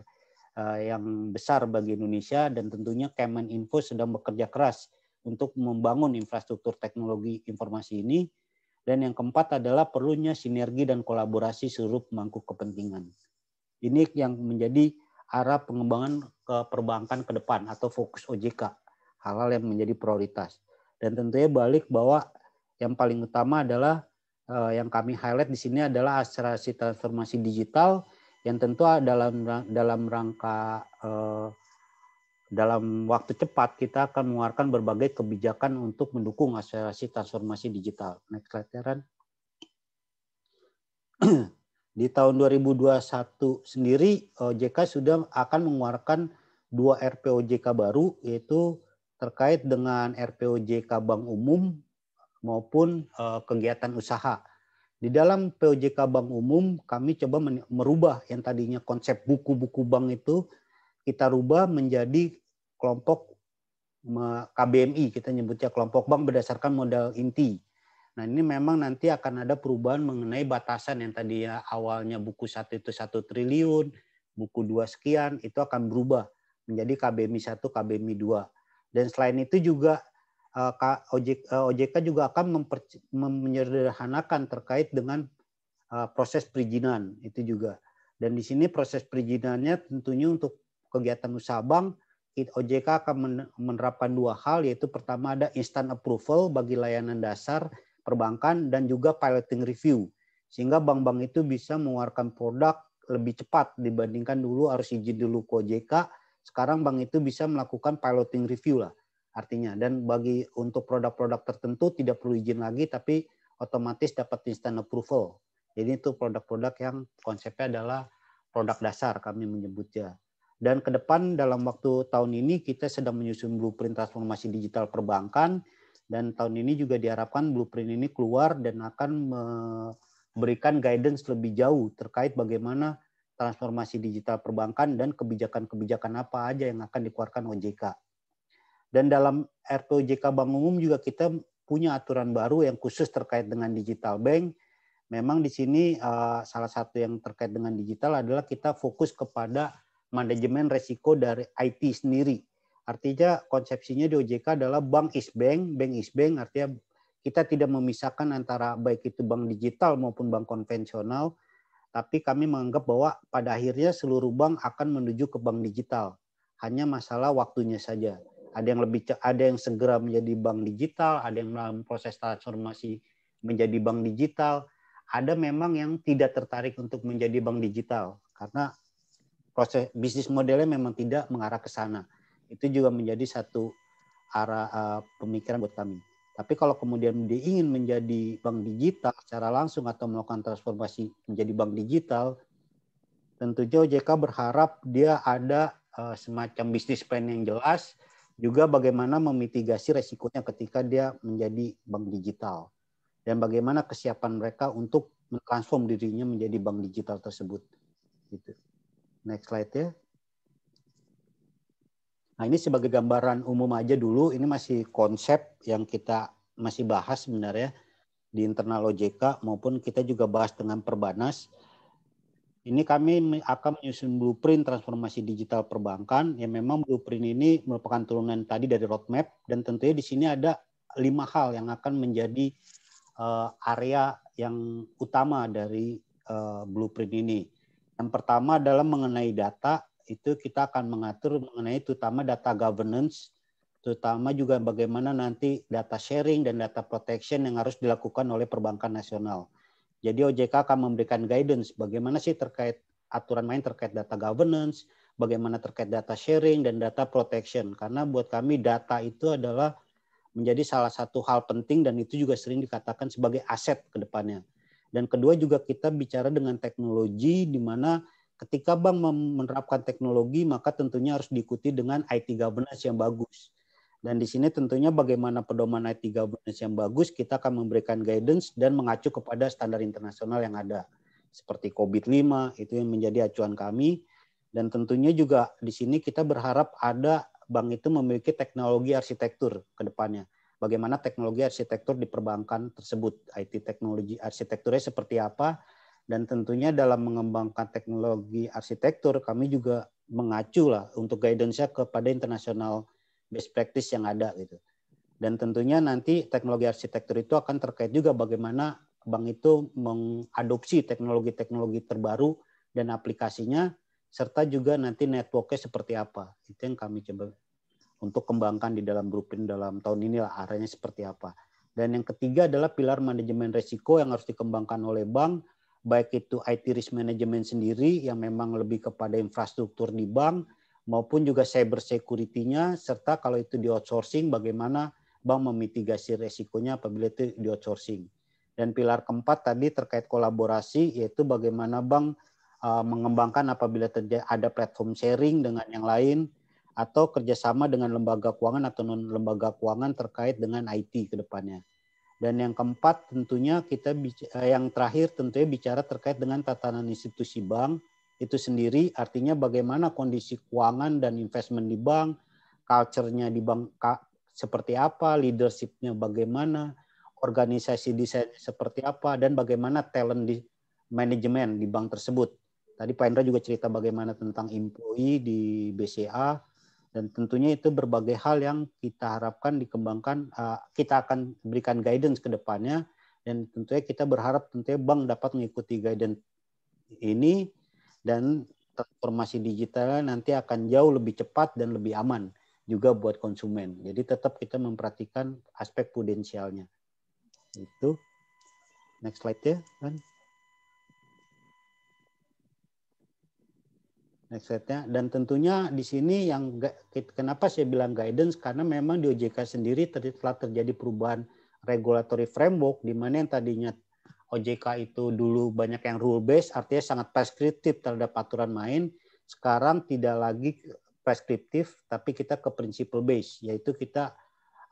eh, yang besar bagi Indonesia dan tentunya Kemeninfo sedang bekerja keras untuk membangun infrastruktur teknologi informasi ini dan yang keempat adalah perlunya sinergi dan kolaborasi seluruh pemangku kepentingan. Ini yang menjadi arah pengembangan ke perbankan ke depan atau fokus OJK, hal-hal yang menjadi prioritas. Dan tentunya balik bahwa yang paling utama adalah eh, yang kami highlight di sini adalah akselerasi transformasi digital yang tentu dalam dalam rangka eh, dalam waktu cepat kita akan mengeluarkan berbagai kebijakan untuk mendukung akselerasi transformasi digital. Next slide, Di tahun 2021 sendiri, eh, OJK sudah akan mengeluarkan dua RPOJK baru, yaitu terkait dengan RPOJK Bank Umum maupun eh, kegiatan usaha. Di dalam POJK Bank Umum, kami coba merubah yang tadinya konsep buku-buku bank itu, kita rubah menjadi kelompok KBMI, kita nyebutnya kelompok bank berdasarkan modal inti. Nah ini memang nanti akan ada perubahan mengenai batasan yang tadi ya, awalnya buku satu itu satu triliun, buku dua sekian, itu akan berubah menjadi KBMI satu KBMI dua. Dan selain itu juga eh, eh, OJK, juga akan menyederhanakan terkait dengan eh, proses perizinan itu juga. Dan di sini proses perizinannya tentunya untuk kegiatan usaha bank OJK akan menerapkan dua hal yaitu pertama ada instant approval bagi layanan dasar perbankan dan juga piloting review sehingga bank-bank itu bisa mengeluarkan produk lebih cepat dibandingkan dulu harus izin dulu ke OJK sekarang bank itu bisa melakukan piloting review lah artinya dan bagi untuk produk-produk tertentu tidak perlu izin lagi tapi otomatis dapat instant approval. Jadi itu produk-produk yang konsepnya adalah produk dasar kami menyebutnya. Dan ke depan dalam waktu tahun ini kita sedang menyusun blueprint transformasi digital perbankan dan tahun ini juga diharapkan blueprint ini keluar dan akan memberikan guidance lebih jauh terkait bagaimana transformasi digital perbankan dan kebijakan-kebijakan apa aja yang akan dikeluarkan OJK. Dan dalam RPOJK Bank Umum juga kita punya aturan baru yang khusus terkait dengan digital bank. Memang di sini eh, salah satu yang terkait dengan digital adalah kita fokus kepada manajemen resiko dari IT sendiri. Artinya konsepsinya di OJK adalah bank is bank, bank is bank artinya kita tidak memisahkan antara baik itu bank digital maupun bank konvensional tapi kami menganggap bahwa pada akhirnya seluruh bank akan menuju ke bank digital. Hanya masalah waktunya saja. Ada yang lebih ada yang segera menjadi bank digital, ada yang dalam proses transformasi menjadi bank digital, ada memang yang tidak tertarik untuk menjadi bank digital karena proses bisnis modelnya memang tidak mengarah ke sana. Itu juga menjadi satu arah uh, pemikiran buat kami. Tapi kalau kemudian dia ingin menjadi bank digital secara langsung atau melakukan transformasi menjadi bank digital, tentunya OJK berharap dia ada eh, semacam bisnis plan yang jelas, juga bagaimana memitigasi resikonya ketika dia menjadi bank digital dan bagaimana kesiapan mereka untuk mentransform dirinya menjadi bank digital tersebut. Gitu. Next slide ya. Nah ini sebagai gambaran umum aja dulu, ini masih konsep yang kita masih bahas sebenarnya di internal OJK maupun kita juga bahas dengan Perbanas. Ini kami akan menyusun blueprint transformasi digital perbankan yang memang blueprint ini merupakan turunan tadi dari roadmap dan tentunya di sini ada lima hal yang akan menjadi eh, area yang utama dari eh, blueprint ini. Yang pertama adalah mengenai data, itu kita akan mengatur mengenai terutama data governance, terutama juga bagaimana nanti data sharing dan data protection yang harus dilakukan oleh perbankan nasional. Jadi OJK akan memberikan guidance bagaimana sih terkait aturan main terkait data governance, bagaimana terkait data sharing dan data protection. Karena buat kami data itu adalah menjadi salah satu hal penting dan itu juga sering dikatakan sebagai aset ke depannya. Dan kedua juga kita bicara dengan teknologi di mana Ketika bank menerapkan teknologi, maka tentunya harus diikuti dengan IT governance yang bagus. Dan di sini tentunya bagaimana pedoman IT governance yang bagus, kita akan memberikan guidance dan mengacu kepada standar internasional yang ada. Seperti COVID-5, itu yang menjadi acuan kami. Dan tentunya juga di sini kita berharap ada bank itu memiliki teknologi arsitektur ke depannya. Bagaimana teknologi arsitektur di perbankan tersebut, IT teknologi arsitekturnya seperti apa, dan tentunya dalam mengembangkan teknologi arsitektur kami juga mengacu lah untuk guidance-nya kepada internasional best practice yang ada gitu. Dan tentunya nanti teknologi arsitektur itu akan terkait juga bagaimana bank itu mengadopsi teknologi-teknologi terbaru dan aplikasinya serta juga nanti networknya seperti apa. Itu yang kami coba untuk kembangkan di dalam blueprint dalam tahun ini lah arahnya seperti apa. Dan yang ketiga adalah pilar manajemen risiko yang harus dikembangkan oleh bank baik itu IT risk management sendiri yang memang lebih kepada infrastruktur di bank maupun juga cyber security-nya serta kalau itu di outsourcing bagaimana bank memitigasi resikonya apabila itu di outsourcing. Dan pilar keempat tadi terkait kolaborasi yaitu bagaimana bank e, mengembangkan apabila terjadi ada platform sharing dengan yang lain atau kerjasama dengan lembaga keuangan atau non lembaga keuangan terkait dengan IT ke depannya. Dan yang keempat tentunya kita eh, yang terakhir tentunya bicara terkait dengan tatanan institusi bank itu sendiri artinya bagaimana kondisi keuangan dan investment di bank, culture-nya di bank seperti apa, leadership-nya bagaimana, organisasi desain seperti apa dan bagaimana talent di manajemen di bank tersebut. Tadi Pak Indra juga cerita bagaimana tentang employee di BCA, dan tentunya itu berbagai hal yang kita harapkan dikembangkan eh, kita akan berikan guidance ke depannya dan tentunya kita berharap tentunya bank dapat mengikuti guidance ini dan transformasi digital nanti akan jauh lebih cepat dan lebih aman juga buat konsumen. Jadi tetap kita memperhatikan aspek prudensialnya. Itu next slide ya, kan? next slide-nya. Dan tentunya di sini yang kenapa saya bilang guidance karena memang di OJK sendiri telah terjadi perubahan regulatory framework di mana yang tadinya OJK itu dulu banyak yang rule based artinya sangat preskriptif terhadap aturan main. Sekarang tidak lagi preskriptif tapi kita ke principle based yaitu kita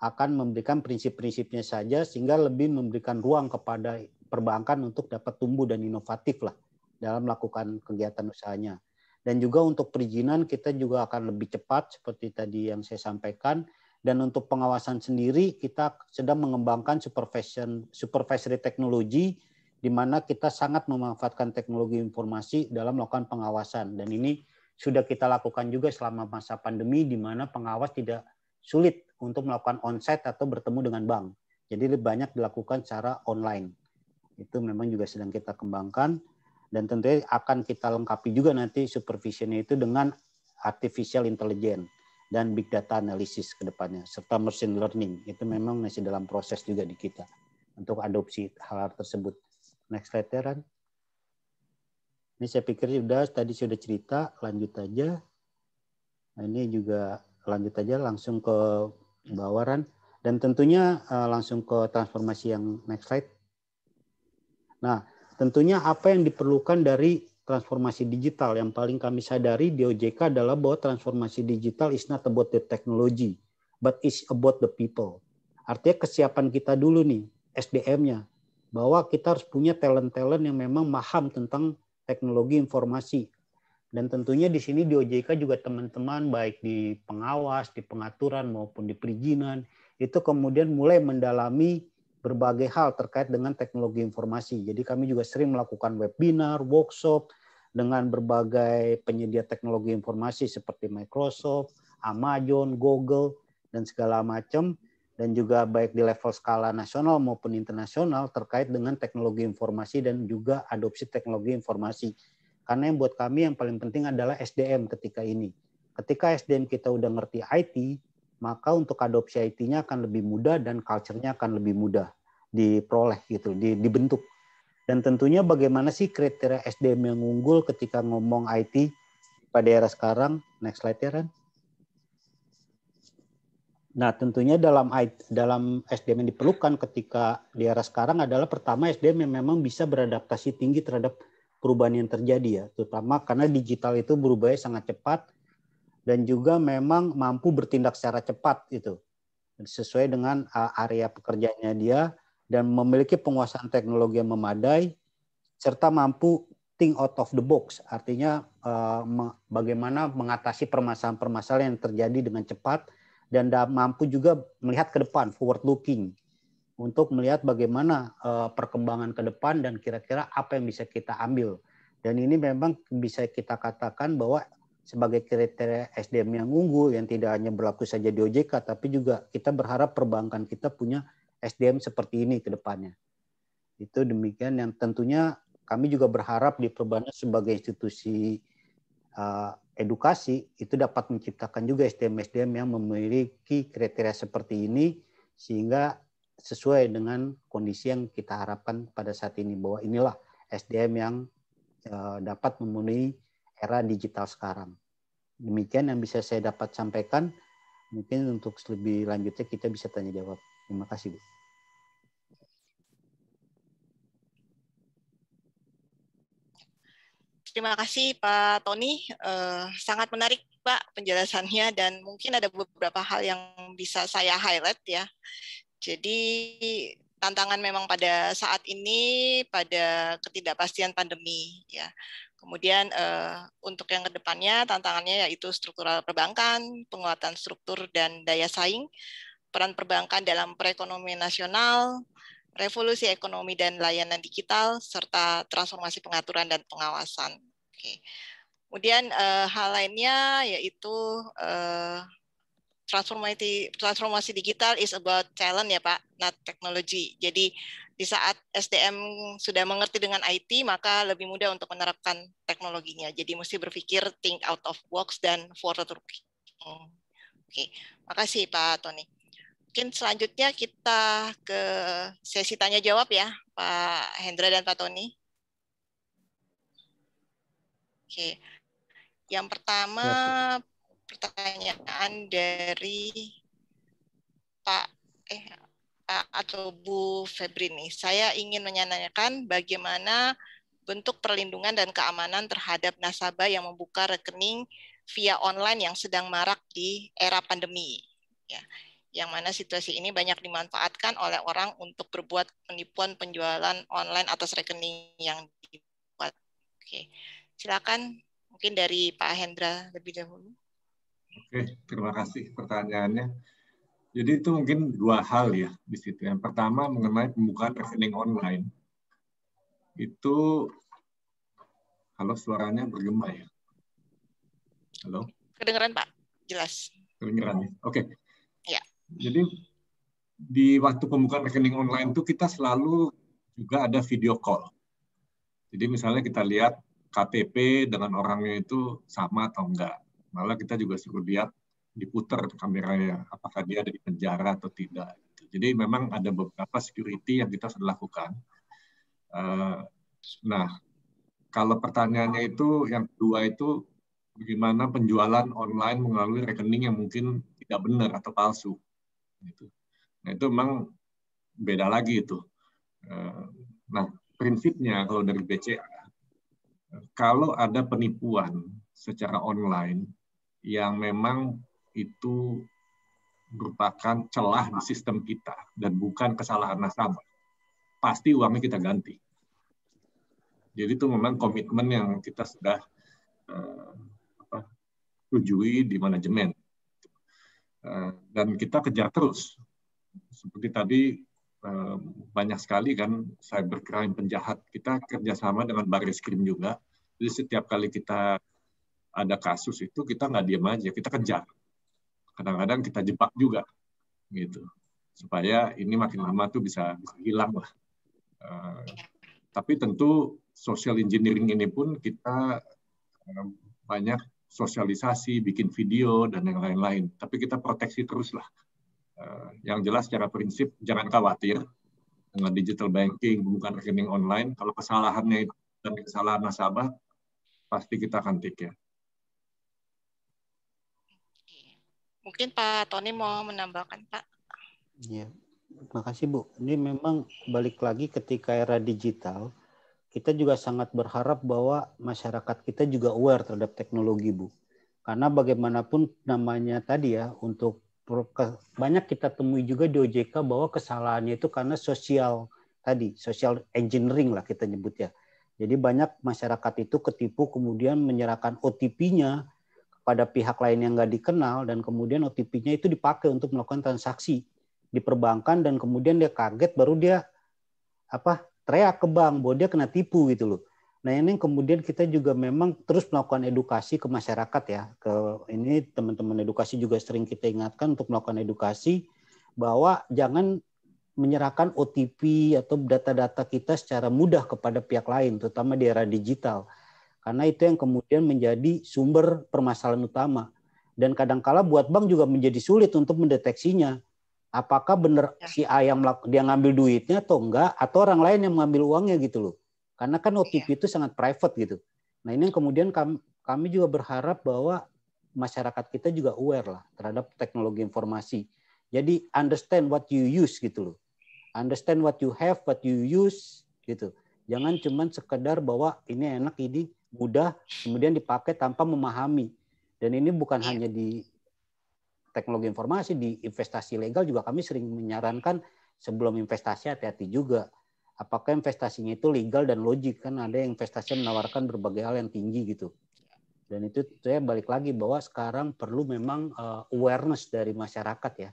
akan memberikan prinsip-prinsipnya saja sehingga lebih memberikan ruang kepada perbankan untuk dapat tumbuh dan inovatif lah dalam melakukan kegiatan usahanya dan juga untuk perizinan kita juga akan lebih cepat seperti tadi yang saya sampaikan dan untuk pengawasan sendiri kita sedang mengembangkan supervision supervisory technology di mana kita sangat memanfaatkan teknologi informasi dalam melakukan pengawasan dan ini sudah kita lakukan juga selama masa pandemi di mana pengawas tidak sulit untuk melakukan onsite atau bertemu dengan bank. Jadi lebih banyak dilakukan secara online. Itu memang juga sedang kita kembangkan dan tentunya akan kita lengkapi juga nanti supervisionnya itu dengan artificial intelligence dan big data analysis ke depannya serta machine learning itu memang masih dalam proses juga di kita untuk adopsi hal, -hal tersebut. Next slide Teran. Ini saya pikir sudah tadi sudah cerita, lanjut aja. Nah, ini juga lanjut aja langsung ke bawaran dan tentunya eh, langsung ke transformasi yang next slide. Nah, Tentunya apa yang diperlukan dari transformasi digital yang paling kami sadari di OJK adalah bahwa transformasi digital is not about the technology, but is about the people. Artinya kesiapan kita dulu nih, SDM-nya, bahwa kita harus punya talent-talent yang memang paham tentang teknologi informasi. Dan tentunya di sini di OJK juga teman-teman baik di pengawas, di pengaturan maupun di perizinan itu kemudian mulai mendalami berbagai hal terkait dengan teknologi informasi. Jadi kami juga sering melakukan webinar, workshop dengan berbagai penyedia teknologi informasi seperti Microsoft, Amazon, Google, dan segala macam dan juga baik di level skala nasional maupun internasional terkait dengan teknologi informasi dan juga adopsi teknologi informasi. Karena yang buat kami yang paling penting adalah SDM ketika ini. Ketika SDM kita udah ngerti IT, maka untuk adopsi IT-nya akan lebih mudah dan culture-nya akan lebih mudah diperoleh gitu, dibentuk. Dan tentunya bagaimana sih kriteria SDM yang unggul ketika ngomong IT pada era sekarang? Next slide ya, Ren. Nah, tentunya dalam dalam SDM yang diperlukan ketika di era sekarang adalah pertama SDM yang memang bisa beradaptasi tinggi terhadap perubahan yang terjadi ya, terutama karena digital itu berubahnya sangat cepat dan juga memang mampu bertindak secara cepat itu sesuai dengan uh, area pekerjaannya dia dan memiliki penguasaan teknologi yang memadai serta mampu think out of the box artinya uh, bagaimana mengatasi permasalahan-permasalahan yang terjadi dengan cepat dan mampu juga melihat ke depan forward looking untuk melihat bagaimana uh, perkembangan ke depan dan kira-kira apa yang bisa kita ambil dan ini memang bisa kita katakan bahwa sebagai kriteria SDM yang unggul yang tidak hanya berlaku saja di OJK tapi juga kita berharap perbankan kita punya SDM seperti ini ke depannya. Itu demikian yang tentunya kami juga berharap di perbankan sebagai institusi uh, edukasi itu dapat menciptakan juga SDM-SDM yang memiliki kriteria seperti ini sehingga sesuai dengan kondisi yang kita harapkan pada saat ini bahwa inilah SDM yang uh, dapat memenuhi era digital sekarang. Demikian yang bisa saya dapat sampaikan. Mungkin untuk lebih lanjutnya kita bisa tanya jawab. Terima kasih, Bu. Terima kasih Pak Tony, uh, sangat menarik Pak penjelasannya dan mungkin ada beberapa hal yang bisa saya highlight ya. Jadi tantangan memang pada saat ini pada ketidakpastian pandemi ya. Kemudian uh, untuk yang kedepannya tantangannya yaitu struktural perbankan, penguatan struktur dan daya saing, peran perbankan dalam perekonomian nasional, revolusi ekonomi dan layanan digital, serta transformasi pengaturan dan pengawasan. Oke. Kemudian uh, hal lainnya yaitu uh, eh, transformasi transformasi digital is about talent ya Pak, not technology. Jadi di saat SDM sudah mengerti dengan IT, maka lebih mudah untuk menerapkan teknologinya. Jadi mesti berpikir think out of box dan forward looking. Hmm. Oke, makasih Pak Tony. Mungkin selanjutnya kita ke sesi tanya jawab ya, Pak Hendra dan Pak Tony. Oke, yang pertama ya, pertanyaan dari Pak eh atau Bu Febri nih, saya ingin menanyakan bagaimana bentuk perlindungan dan keamanan terhadap nasabah yang membuka rekening via online yang sedang marak di era pandemi. Ya, yang mana situasi ini banyak dimanfaatkan oleh orang untuk berbuat penipuan penjualan online atas rekening yang dibuat. Oke, silakan mungkin dari Pak Hendra lebih dahulu. Oke, terima kasih pertanyaannya jadi itu mungkin dua hal ya di situ. Yang pertama mengenai pembukaan rekening online. Itu halo suaranya bergema ya. Halo. Kedengeran Pak, jelas. Kedengeran ya. Oke. Okay. Ya. Jadi di waktu pembukaan rekening online itu kita selalu juga ada video call. Jadi misalnya kita lihat KTP dengan orangnya itu sama atau enggak. Malah kita juga suruh lihat diputar kameranya apakah dia ada di penjara atau tidak gitu. jadi memang ada beberapa security yang kita sudah lakukan eh, nah kalau pertanyaannya itu yang kedua itu bagaimana penjualan online melalui rekening yang mungkin tidak benar atau palsu gitu nah itu memang beda lagi itu eh, nah prinsipnya kalau dari BCA kalau ada penipuan secara online yang memang itu merupakan celah di sistem kita dan bukan kesalahan nasabah. Pasti uangnya kita ganti. Jadi itu memang komitmen yang kita sudah uh, di manajemen. Uh, dan kita kejar terus. Seperti tadi eh, banyak sekali kan cybercrime penjahat. Kita kerjasama dengan Baris Krim juga. Jadi setiap kali kita ada kasus itu kita nggak diam aja, kita kejar kadang-kadang kita jebak juga gitu supaya ini makin lama tuh bisa, hilang lah. Uh, tapi tentu social engineering ini pun kita uh, banyak sosialisasi, bikin video dan yang lain-lain. Tapi kita proteksi terus lah. Uh, yang jelas secara prinsip jangan khawatir dengan digital banking, bukan rekening online. Kalau kesalahannya dan kesalahan nasabah pasti kita akan ya uh, Mungkin Pak Tony mau menambahkan Pak. Iya, kasih Bu. Ini memang balik lagi ketika era digital, kita juga sangat berharap bahwa masyarakat kita juga aware terhadap teknologi Bu. Karena bagaimanapun namanya tadi ya, untuk banyak kita temui juga di OJK bahwa kesalahannya itu karena sosial tadi, social engineering lah kita nyebut ya. Jadi banyak masyarakat itu ketipu kemudian menyerahkan OTP-nya pada pihak lain yang nggak dikenal dan kemudian OTP-nya itu dipakai untuk melakukan transaksi di perbankan dan kemudian dia kaget baru dia apa teriak ke bank bahwa dia kena tipu gitu loh. Nah ini kemudian kita juga memang terus melakukan edukasi ke masyarakat ya. Ke ini teman-teman edukasi juga sering kita ingatkan untuk melakukan edukasi bahwa jangan menyerahkan OTP atau data-data kita secara mudah kepada pihak lain, terutama di era digital karena itu yang kemudian menjadi sumber permasalahan utama. Dan kadangkala buat bank juga menjadi sulit untuk mendeteksinya. Apakah benar ya. si A yang dia ngambil duitnya atau enggak, atau orang lain yang mengambil uangnya gitu loh. Karena kan OTP ya. itu sangat private gitu. Nah ini yang kemudian kami, kami juga berharap bahwa masyarakat kita juga aware lah terhadap teknologi informasi. Jadi understand what you use gitu loh. Understand what you have, what you use gitu. Jangan cuman sekedar bahwa ini enak ini mudah kemudian dipakai tanpa memahami. Dan ini bukan iya. hanya di teknologi informasi, di investasi legal juga kami sering menyarankan sebelum investasi hati-hati juga. Apakah investasinya itu legal dan logik kan ada yang investasi menawarkan berbagai hal yang tinggi gitu. Dan itu saya balik lagi bahwa sekarang perlu memang eh, awareness dari masyarakat ya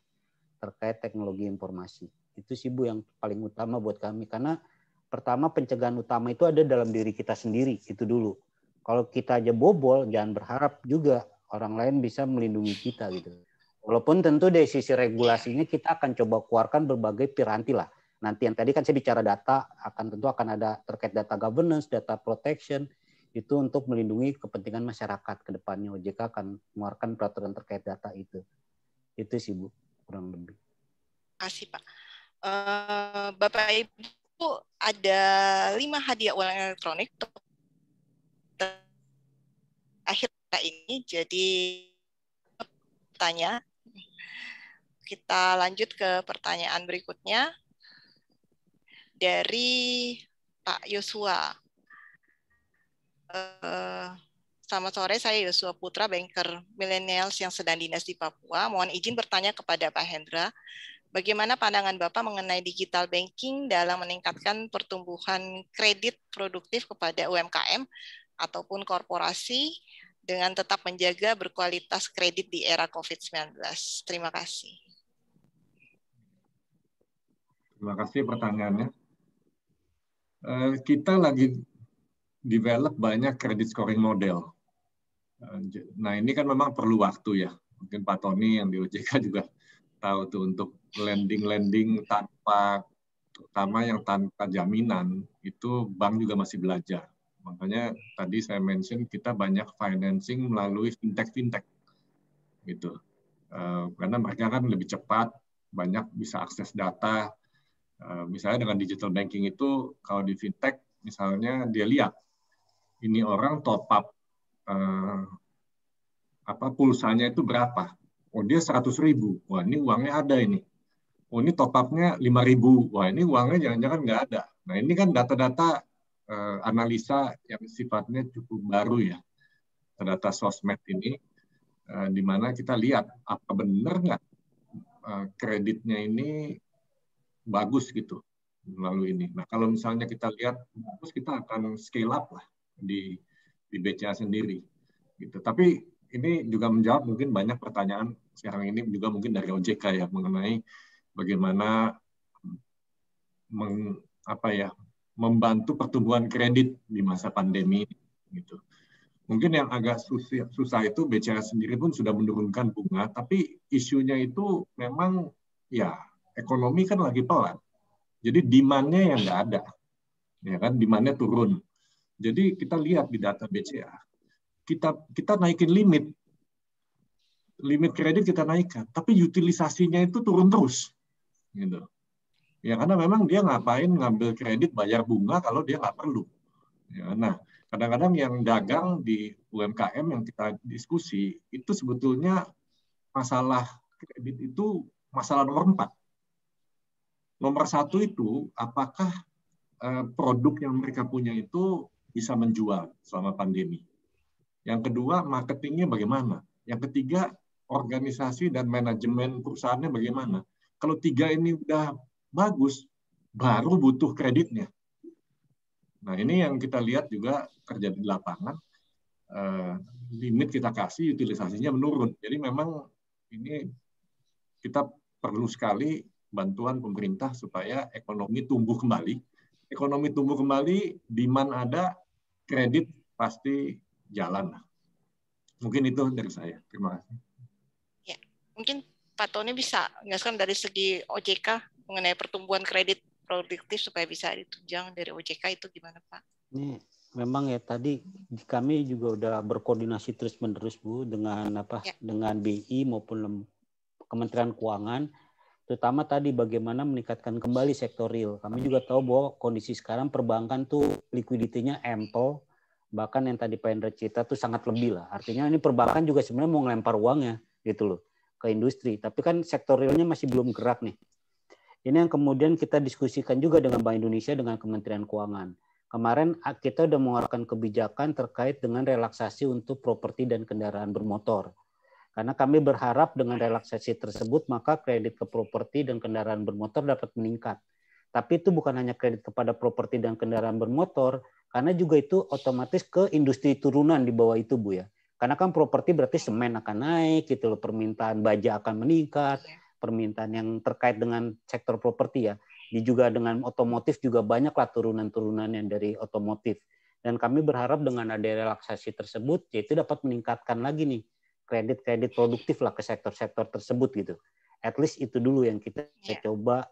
terkait teknologi informasi. Itu sih Bu yang paling utama buat kami karena pertama pencegahan utama itu ada dalam diri kita sendiri itu dulu kalau kita aja bobol jangan berharap juga orang lain bisa melindungi kita gitu. Walaupun tentu dari sisi regulasinya kita akan coba keluarkan berbagai piranti lah. Nanti yang tadi kan saya bicara data akan tentu akan ada terkait data governance, data protection itu untuk melindungi kepentingan masyarakat ke depannya OJK akan mengeluarkan peraturan terkait data itu. Itu sih Bu kurang lebih. Terima kasih Pak. Uh, Bapak Ibu ada lima hadiah uang elektronik untuk akhirnya ini. Jadi tanya. Kita lanjut ke pertanyaan berikutnya dari Pak Yosua. Eh, selamat sore, saya Yosua Putra, banker milenials yang sedang dinas di Papua. Mohon izin bertanya kepada Pak Hendra, bagaimana pandangan Bapak mengenai digital banking dalam meningkatkan pertumbuhan kredit produktif kepada UMKM, ataupun korporasi dengan tetap menjaga berkualitas kredit di era COVID-19. Terima kasih. Terima kasih pertanyaannya. Eh, kita lagi develop banyak kredit scoring model. Eh, nah ini kan memang perlu waktu ya. Mungkin Pak Tony yang di OJK juga tahu tuh untuk lending-lending tanpa, terutama yang tanpa jaminan, itu bank juga masih belajar Makanya tadi saya mention kita banyak financing melalui fintech-fintech gitu. Uh, karena mereka kan lebih cepat, banyak bisa akses data. Uh, misalnya dengan digital banking itu kalau di fintech misalnya dia lihat ini orang top up uh, apa pulsanya itu berapa. Oh dia seratus ribu, wah ini uangnya ada ini. Oh ini top upnya lima ribu, wah ini uangnya jangan-jangan nggak ada. Nah ini kan data-data Eh, analisa yang sifatnya cukup baru ya data sosmed ini eh, di mana kita lihat apa benar nggak eh, kreditnya ini bagus gitu melalui ini. Nah kalau misalnya kita lihat bagus kita akan scale up lah di di BCA sendiri gitu. Tapi ini juga menjawab mungkin banyak pertanyaan sekarang ini juga mungkin dari OJK ya mengenai bagaimana meng, apa ya membantu pertumbuhan kredit di masa pandemi gitu. Mungkin yang agak susah, susah itu BCA sendiri pun sudah menurunkan bunga, tapi isunya itu memang ya ekonomi kan lagi pelan. Jadi demand-nya yang nggak ada. Ya kan, demand-nya turun. Jadi kita lihat di data BCA, kita kita naikin limit. Limit kredit kita naikkan, tapi utilisasinya itu turun terus. Gitu Ya karena memang dia ngapain ngambil kredit bayar bunga kalau dia nggak perlu. Ya, nah kadang-kadang yang dagang di UMKM yang kita diskusi itu sebetulnya masalah kredit itu masalah nomor empat. Nomor satu itu apakah eh, produk yang mereka punya itu bisa menjual selama pandemi. Yang kedua, marketingnya bagaimana. Yang ketiga, organisasi dan manajemen perusahaannya bagaimana. Kalau tiga ini udah bagus, baru butuh kreditnya. Nah ini yang kita lihat juga kerja di lapangan, eh, limit kita kasih utilisasinya menurun. Jadi memang ini kita perlu sekali bantuan pemerintah supaya ekonomi tumbuh kembali. Ekonomi tumbuh kembali, demand ada, kredit pasti jalan. Mungkin itu dari saya. Terima kasih. Ya, mungkin Pak Tony bisa menjelaskan dari segi OJK mengenai pertumbuhan kredit produktif supaya bisa ditunjang dari OJK itu gimana Pak? Nih, memang ya tadi kami juga udah berkoordinasi terus menerus Bu dengan apa ya. dengan BI maupun Kementerian Keuangan terutama tadi bagaimana meningkatkan kembali sektor real. Kami juga tahu bahwa kondisi sekarang perbankan tuh likuiditinya ample, bahkan yang tadi Pak Hendra cerita tuh sangat lebih lah. Artinya ini perbankan juga sebenarnya mau ngelempar uangnya gitu loh ke industri, tapi kan sektor realnya masih belum gerak nih. Ini yang kemudian kita diskusikan juga dengan Bank Indonesia dengan Kementerian Keuangan. Kemarin kita sudah mengeluarkan kebijakan terkait dengan relaksasi untuk properti dan kendaraan bermotor. Karena kami berharap dengan relaksasi tersebut maka kredit ke properti dan kendaraan bermotor dapat meningkat. Tapi itu bukan hanya kredit kepada properti dan kendaraan bermotor, karena juga itu otomatis ke industri turunan di bawah itu, Bu ya. Karena kan properti berarti semen akan naik, gitu loh, permintaan baja akan meningkat, iya permintaan yang terkait dengan sektor properti ya. Di juga dengan otomotif juga banyaklah turunan-turunan yang dari otomotif. Dan kami berharap dengan ada relaksasi tersebut, yaitu dapat meningkatkan lagi nih kredit-kredit produktif lah ke sektor-sektor tersebut gitu. At least itu dulu yang kita yeah. coba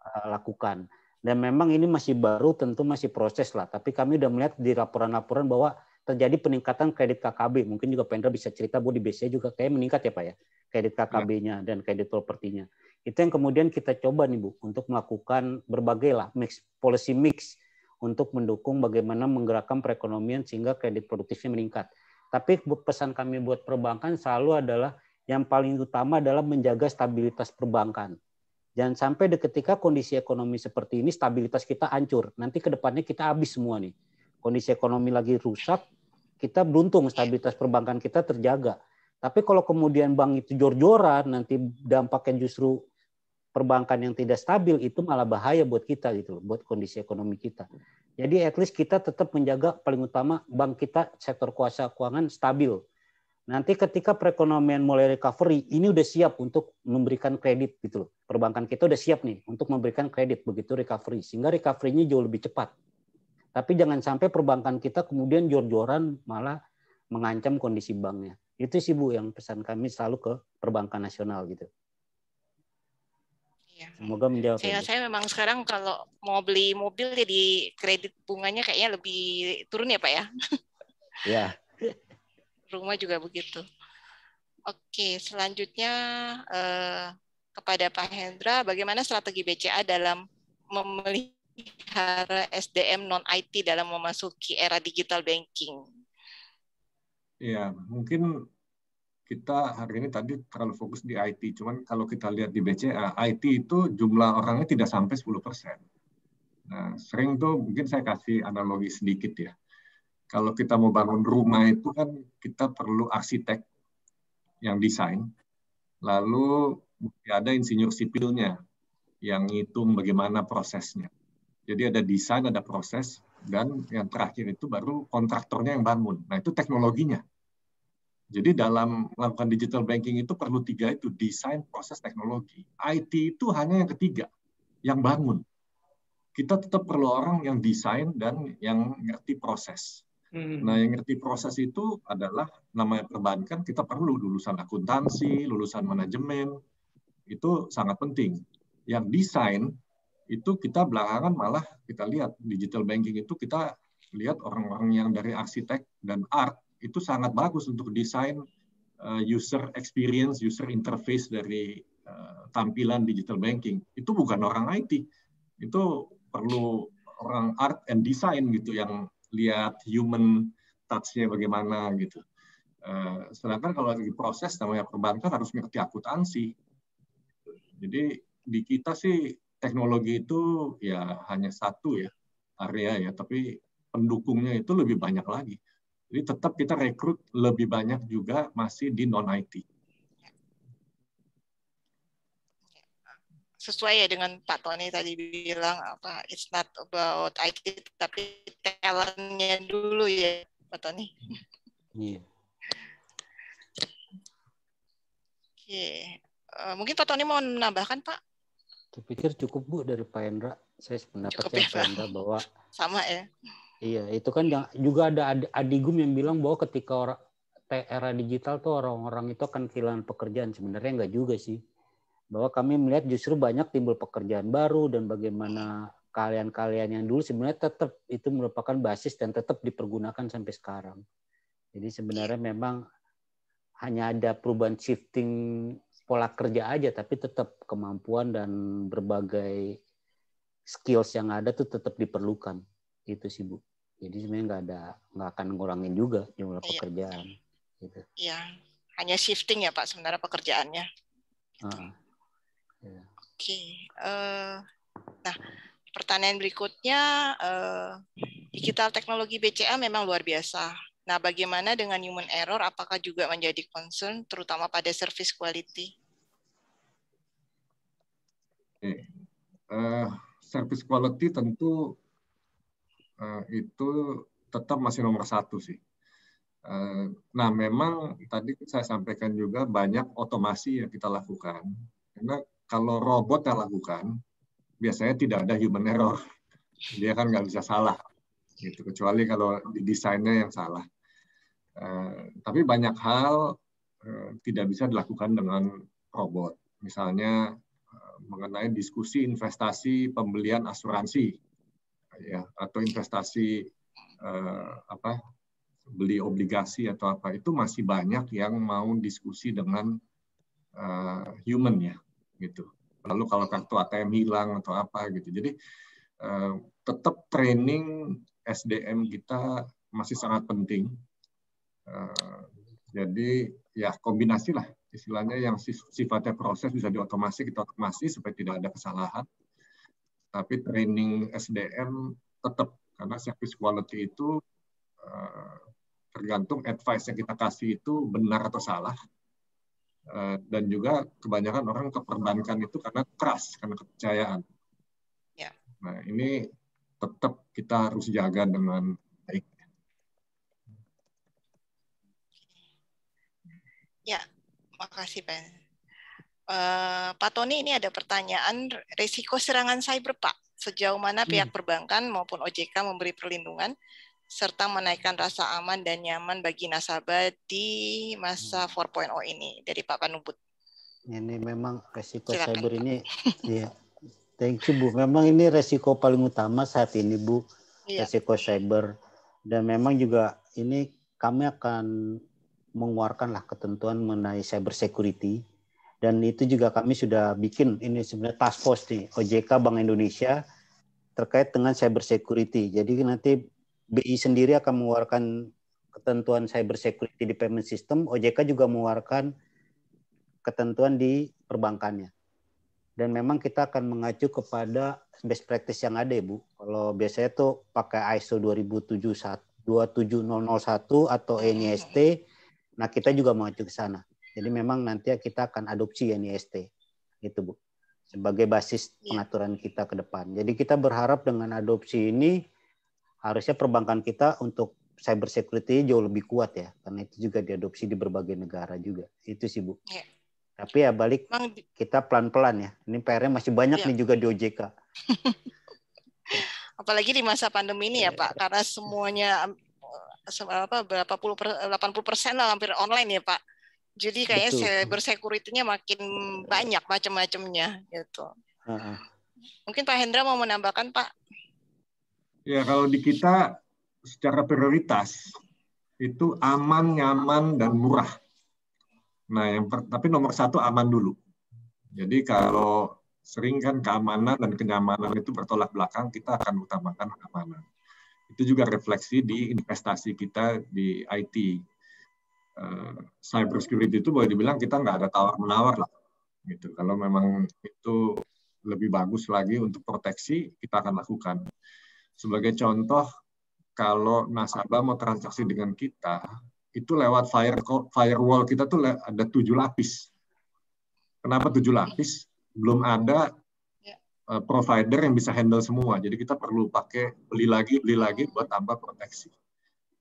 uh, lakukan. Dan memang ini masih baru, tentu masih proses lah. Tapi kami sudah melihat di laporan-laporan bahwa terjadi peningkatan kredit KKB. Mungkin juga Pendra bisa cerita, Bu, di BCA juga kayak meningkat ya Pak ya, kredit KKB-nya dan kredit propertinya. Itu yang kemudian kita coba nih Bu, untuk melakukan berbagai lah mix, policy mix untuk mendukung bagaimana menggerakkan perekonomian sehingga kredit produktifnya meningkat. Tapi pesan kami buat perbankan selalu adalah yang paling utama adalah menjaga stabilitas perbankan. Jangan sampai di ketika kondisi ekonomi seperti ini stabilitas kita hancur. Nanti ke depannya kita habis semua nih. Kondisi ekonomi lagi rusak, kita beruntung stabilitas perbankan kita terjaga. Tapi kalau kemudian bank itu jor-joran, nanti dampaknya justru perbankan yang tidak stabil itu malah bahaya buat kita gitu loh, buat kondisi ekonomi kita. Jadi at least kita tetap menjaga paling utama bank kita sektor kuasa keuangan stabil. Nanti ketika perekonomian mulai recovery, ini udah siap untuk memberikan kredit gitu loh. Perbankan kita udah siap nih untuk memberikan kredit begitu recovery sehingga recovery-nya jauh lebih cepat tapi jangan sampai perbankan kita kemudian jor-joran malah mengancam kondisi banknya. Itu sih Bu yang pesan kami selalu ke perbankan nasional gitu. Iya. Semoga menjawab. Saya, saya memang sekarang kalau mau beli mobil jadi kredit bunganya kayaknya lebih turun ya Pak ya. Ya. Rumah juga begitu. Oke, selanjutnya eh, kepada Pak Hendra, bagaimana strategi BCA dalam memilih memelihara SDM non IT dalam memasuki era digital banking? Ya, mungkin kita hari ini tadi terlalu fokus di IT, cuman kalau kita lihat di BCA, IT itu jumlah orangnya tidak sampai 10 persen. Nah, sering tuh mungkin saya kasih analogi sedikit ya. Kalau kita mau bangun rumah itu kan kita perlu arsitek yang desain, lalu ada insinyur sipilnya yang ngitung bagaimana prosesnya jadi ada desain, ada proses, dan yang terakhir itu baru kontraktornya yang bangun. Nah, itu teknologinya. Jadi dalam melakukan digital banking itu perlu tiga itu, desain, proses, teknologi. IT itu hanya yang ketiga, yang bangun. Kita tetap perlu orang yang desain dan yang ngerti proses. Hmm. Nah, yang ngerti proses itu adalah namanya perbankan, kita perlu lulusan akuntansi, lulusan manajemen, itu sangat penting. Yang desain itu kita belakangan malah kita lihat digital banking itu kita lihat orang-orang yang dari arsitek dan art itu sangat bagus untuk desain eh, user experience, user interface dari eh, tampilan digital banking. Itu bukan orang IT. Itu perlu orang art and design gitu yang lihat human touch-nya bagaimana gitu. Eh, sedangkan kalau lagi proses namanya perbankan harus mengerti akuntansi. Jadi di kita sih teknologi itu ya hanya satu ya area ya, tapi pendukungnya itu lebih banyak lagi. Jadi tetap kita rekrut lebih banyak juga masih di non IT. Sesuai ya dengan Pak Tony tadi bilang apa it's not about IT tapi talentnya dulu ya Pak Tony. Iya. Yeah. Oke, okay. Eh, mungkin Pak Tony mau menambahkan Pak? Saya pikir cukup Bu dari Pak Hendra. Saya sependapat ya, ya, Pak Hendra bahwa sama ya. Iya, itu kan yang juga ada adigum yang bilang bahwa ketika orang era digital tuh orang-orang itu akan kehilangan pekerjaan. Sebenarnya nggak juga sih. Bahwa kami melihat justru banyak timbul pekerjaan baru dan bagaimana kalian-kalian yang dulu sebenarnya tetap itu merupakan basis dan tetap dipergunakan sampai sekarang. Jadi sebenarnya iya. memang hanya ada perubahan shifting pola kerja aja tapi tetap kemampuan dan berbagai skills yang ada tuh tetap diperlukan itu sih bu jadi sebenarnya nggak ada nggak akan ngurangin juga jumlah iya. pekerjaan gitu ya hanya shifting ya pak sebenarnya pekerjaannya gitu. uh, oke uh, nah pertanyaan berikutnya uh, digital teknologi BCA memang luar biasa Nah, bagaimana dengan human error? Apakah juga menjadi concern, terutama pada service quality? Uh, service quality tentu uh, itu tetap masih nomor satu sih. Uh, nah, memang tadi saya sampaikan juga banyak otomasi yang kita lakukan. Karena kalau robot yang lakukan, biasanya tidak ada human error. Dia kan nggak bisa salah gitu kecuali kalau desainnya yang salah uh, tapi banyak hal uh, tidak bisa dilakukan dengan robot misalnya uh, mengenai diskusi investasi pembelian asuransi ya atau investasi apa beli obligasi atau apa itu masih banyak yang mau diskusi dengan uh, human ya gitu lalu kalau kartu ATM hilang atau apa gitu jadi uh, tetap training SDM kita masih sangat penting. Eh, jadi ya kombinasi lah istilahnya yang sifatnya proses bisa diotomasi kita otomasi supaya tidak ada kesalahan. Tapi training SDM tetap karena service quality itu eh, tergantung advice yang kita kasih itu benar atau salah. Eh, dan juga kebanyakan orang keperbankan itu karena trust, karena kepercayaan. Ya. Nah ini tetap kita harus jaga dengan baik. Ya, makasih Pak. Uh, eh, Pak Tony, ini ada pertanyaan risiko serangan cyber Pak. Sejauh mana hmm. pihak perbankan maupun OJK memberi perlindungan serta menaikkan rasa aman dan nyaman bagi nasabah di masa 4.0 hmm. ini dari Pak Panubut. Ini memang risiko Silakan, cyber ini ya Thank you Bu. Memang ini resiko paling utama saat ini Bu, yeah. resiko cyber. Dan memang juga ini kami akan mengeluarkanlah ketentuan mengenai cyber security. Dan itu juga kami sudah bikin ini sebenarnya task force nih OJK Bank Indonesia terkait dengan cyber security. Jadi nanti BI sendiri akan mengeluarkan ketentuan cyber security di payment system, OJK juga mengeluarkan ketentuan di perbankannya dan memang kita akan mengacu kepada best practice yang ada ibu Bu. Kalau biasanya tuh pakai ISO 27001 atau NIST. Nah, kita juga mengacu ke sana. Jadi memang nanti kita akan adopsi NIST. Itu Bu. Sebagai basis iya. pengaturan kita ke depan. Jadi kita berharap dengan adopsi ini harusnya perbankan kita untuk cyber security jauh lebih kuat ya karena itu juga diadopsi di berbagai negara juga itu sih bu. Yeah. Tapi ya balik Emang... kita pelan-pelan ya. Ini PR-nya masih banyak ya. nih juga di OJK. Apalagi di masa pandemi ini ya, ya Pak, karena semuanya apa berapa puluh per, 80 persen lah hampir online ya Pak. Jadi kayaknya cyber security-nya makin banyak macam-macamnya gitu. Uh -huh. Mungkin Pak Hendra mau menambahkan Pak? Ya kalau di kita secara prioritas itu aman, nyaman dan murah Nah, yang per, tapi nomor satu aman dulu. Jadi kalau sering kan keamanan dan kenyamanan itu bertolak belakang, kita akan utamakan keamanan. Itu juga refleksi di investasi kita di IT. Eh, cyber security itu boleh dibilang kita nggak ada tawar menawar lah. Gitu. Kalau memang itu lebih bagus lagi untuk proteksi, kita akan lakukan. Sebagai contoh, kalau nasabah mau transaksi dengan kita, itu lewat fire firewall kita tuh ada tujuh lapis. Kenapa tujuh lapis? Belum ada yeah. Ya. provider yang bisa handle semua. Jadi kita perlu pakai beli lagi, beli lagi buat tambah proteksi.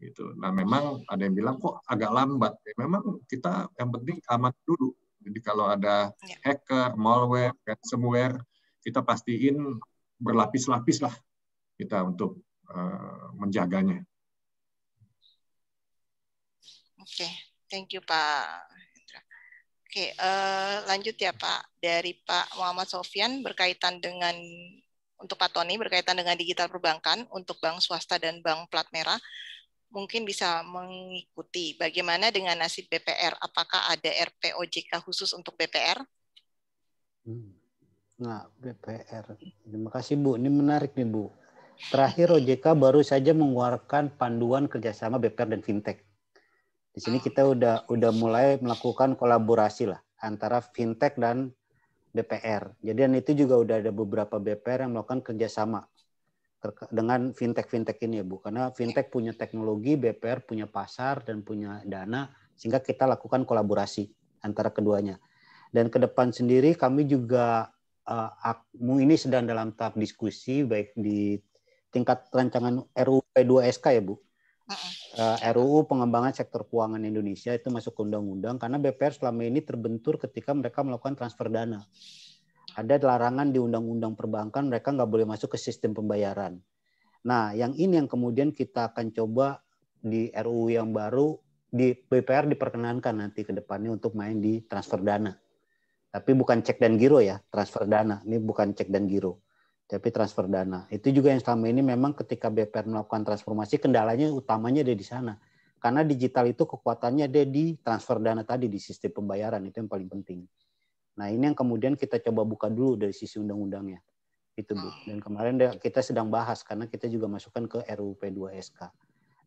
Gitu. Nah memang ada yang bilang kok agak lambat. Ya, memang kita yang penting aman dulu. Jadi kalau ada ya. hacker, malware, ransomware, kita pastiin berlapis-lapis lah kita untuk uh, menjaganya. Oke, okay. thank you Pak Oke, okay, uh, eh, lanjut ya Pak. Dari Pak Muhammad Sofian berkaitan dengan untuk Pak Tony berkaitan dengan digital perbankan untuk bank swasta dan bank plat merah mungkin bisa mengikuti bagaimana dengan nasib BPR apakah ada RPOJK khusus untuk BPR? Hmm. Nah, BPR. Terima kasih Bu, ini menarik nih Bu. Terakhir OJK baru saja mengeluarkan panduan kerjasama BPR dan fintech. Di sini ah. kita udah udah mulai melakukan kolaborasi lah antara fintech dan BPR. Jadi dan itu juga udah ada beberapa BPR yang melakukan kerjasama dengan fintech-fintech ini ya Bu. Karena fintech punya teknologi, BPR punya pasar dan punya dana sehingga kita lakukan kolaborasi antara keduanya. Dan ke depan sendiri kami juga uh, ini sedang dalam tahap diskusi baik di tingkat rancangan RUP 2SK ya Bu uh, eh, RUU pengembangan sektor keuangan Indonesia itu masuk undang-undang karena BPR selama ini terbentur ketika mereka melakukan transfer dana. Ada larangan di undang-undang perbankan mereka nggak boleh masuk ke sistem pembayaran. Nah, yang ini yang kemudian kita akan coba di RUU yang baru di BPR diperkenankan nanti ke depannya untuk main di transfer dana. Tapi bukan cek dan giro ya, transfer dana. Ini bukan cek dan giro tapi transfer dana. Itu juga yang selama ini memang ketika BPR melakukan transformasi kendalanya utamanya ada di sana. Karena digital itu kekuatannya ada di transfer dana tadi di sistem pembayaran itu yang paling penting. Nah, ini yang kemudian kita coba buka dulu dari sisi undang-undangnya. Itu, Bu. Dan kemarin kita sedang bahas karena kita juga masukkan ke RUU P2SK.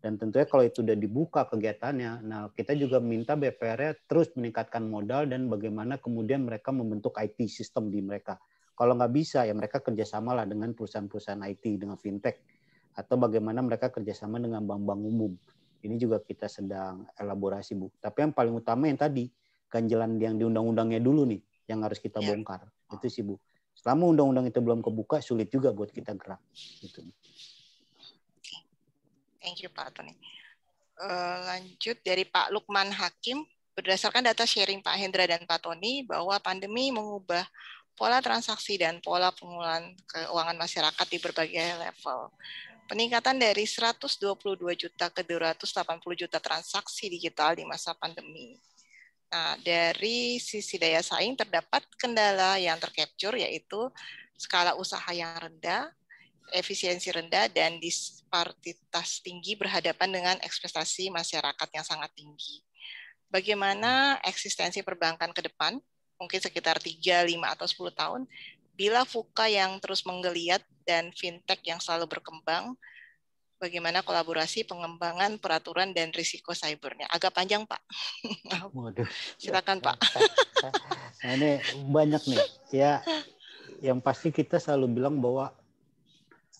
Dan tentunya kalau itu sudah dibuka kegiatannya, nah kita juga minta BPR terus meningkatkan modal dan bagaimana kemudian mereka membentuk IT sistem di mereka kalau nggak bisa ya mereka kerjasamalah dengan perusahaan-perusahaan IT, dengan fintech, atau bagaimana mereka kerjasama dengan bank-bank umum. Ini juga kita sedang elaborasi bu. Tapi yang paling utama yang tadi ganjalan yang di undang-undangnya dulu nih, yang harus kita iya. bongkar. Itu sih bu. Selama undang-undang itu belum kebuka, sulit juga buat kita gerak. Gitu. Thank you Pak Tony. Eh, lanjut dari Pak Lukman Hakim, berdasarkan data sharing Pak Hendra dan Pak Tony bahwa pandemi mengubah pola transaksi dan pola pengelolaan keuangan masyarakat di berbagai level. Peningkatan dari 122 juta ke 280 juta transaksi digital di masa pandemi. Nah, dari sisi daya saing terdapat kendala yang tercapture yaitu skala usaha yang rendah, efisiensi rendah, dan dispartitas tinggi berhadapan dengan ekspektasi masyarakat yang sangat tinggi. Bagaimana eksistensi perbankan ke depan? mungkin sekitar 3, 5, atau 10 tahun, bila FUKA yang terus menggeliat dan fintech yang selalu berkembang, bagaimana kolaborasi pengembangan peraturan dan risiko cybernya. Agak panjang, Pak. Waduh. Silakan, Pak. Nah, ini banyak nih. Ya, yang pasti kita selalu bilang bahwa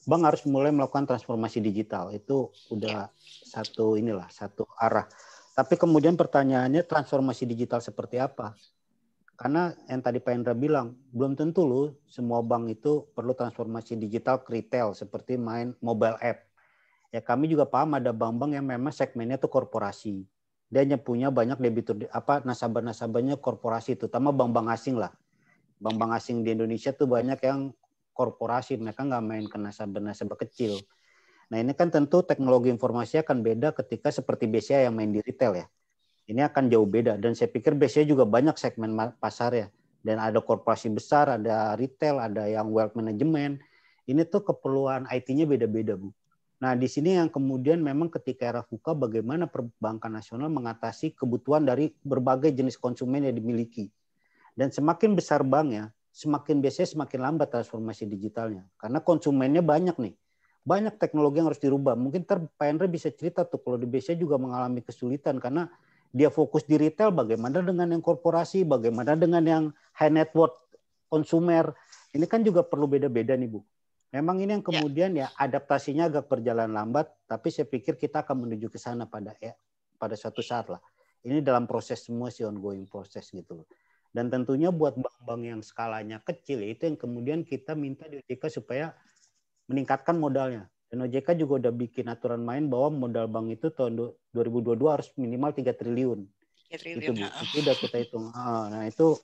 bank harus mulai melakukan transformasi digital. Itu udah ya. satu inilah, satu arah. Tapi kemudian pertanyaannya transformasi digital seperti apa? Karena yang tadi Pak Indra bilang, belum tentu loh semua bank itu perlu transformasi digital ke retail seperti main mobile app. Ya kami juga paham ada bank-bank yang memang segmennya itu korporasi. Dia hanya punya banyak debitur apa nasabah-nasabahnya korporasi itu. terutama bank-bank asing lah. Bank-bank asing di Indonesia tuh banyak yang korporasi, mereka nggak main ke nasabah-nasabah kecil. Nah ini kan tentu teknologi informasi akan beda ketika seperti BCA yang main di retail ya ini akan jauh beda dan saya pikir biasanya juga banyak segmen pasar ya dan ada korporasi besar, ada retail, ada yang wealth management. Ini tuh keperluan IT-nya beda-beda, Bu. Nah, di sini yang kemudian memang ketika era buka bagaimana perbankan nasional mengatasi kebutuhan dari berbagai jenis konsumen yang dimiliki. Dan semakin besar banknya, semakin biasanya semakin lambat transformasi digitalnya. Karena konsumennya banyak nih. Banyak teknologi yang harus dirubah. Mungkin ter Pak bisa cerita tuh kalau di BC juga mengalami kesulitan karena dia fokus di retail, bagaimana dengan yang korporasi, bagaimana dengan yang high net worth consumer. Ini kan juga perlu beda-beda nih Bu. Memang ini yang ya. kemudian ya. ya adaptasinya agak berjalan lambat, tapi saya pikir kita akan menuju ke sana pada ya, pada suatu saat lah. Ini dalam proses semua sih ongoing proses gitu loh. Dan tentunya buat bank-bank yang skalanya kecil itu yang kemudian kita minta di OJK supaya meningkatkan modalnya. Dan OJK juga udah bikin aturan main bahwa modal bank itu tahun 2022 harus minimal 3 triliun. 3 triliun. Itu, itu udah kita hitung. Nah, itu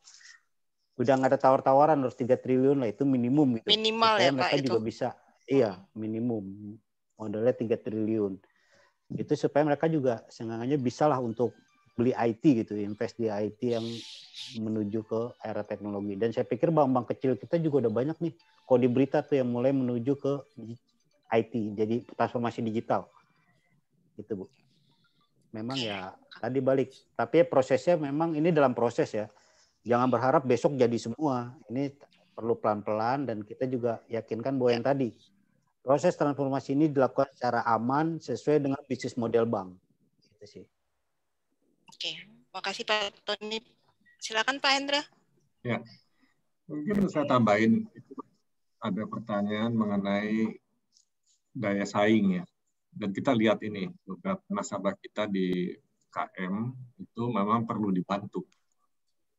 udah nggak ada tawar-tawaran harus 3 triliun lah itu minimum gitu. Minimal Supaya ya mereka Pak juga itu. bisa. Iya, minimum. Modalnya 3 triliun. Itu supaya mereka juga seenggaknya bisa lah untuk beli IT gitu, invest di IT yang menuju ke era teknologi. Dan saya pikir bank-bank kecil kita juga udah banyak nih. Kalau di berita tuh yang mulai menuju ke IT, jadi transformasi digital. Gitu, Bu. Memang ya tadi balik, tapi prosesnya memang ini dalam proses ya. Jangan berharap besok jadi semua. Ini perlu pelan-pelan dan kita juga yakinkan bahwa yang ya. tadi proses transformasi ini dilakukan secara aman sesuai dengan bisnis model bank. Itu sih. Oke, Pak Tony. Silakan Pak Hendra. Ya, mungkin saya tambahin ada pertanyaan mengenai daya saing ya. Dan kita lihat ini beberapa nasabah kita di KM itu memang perlu dibantu.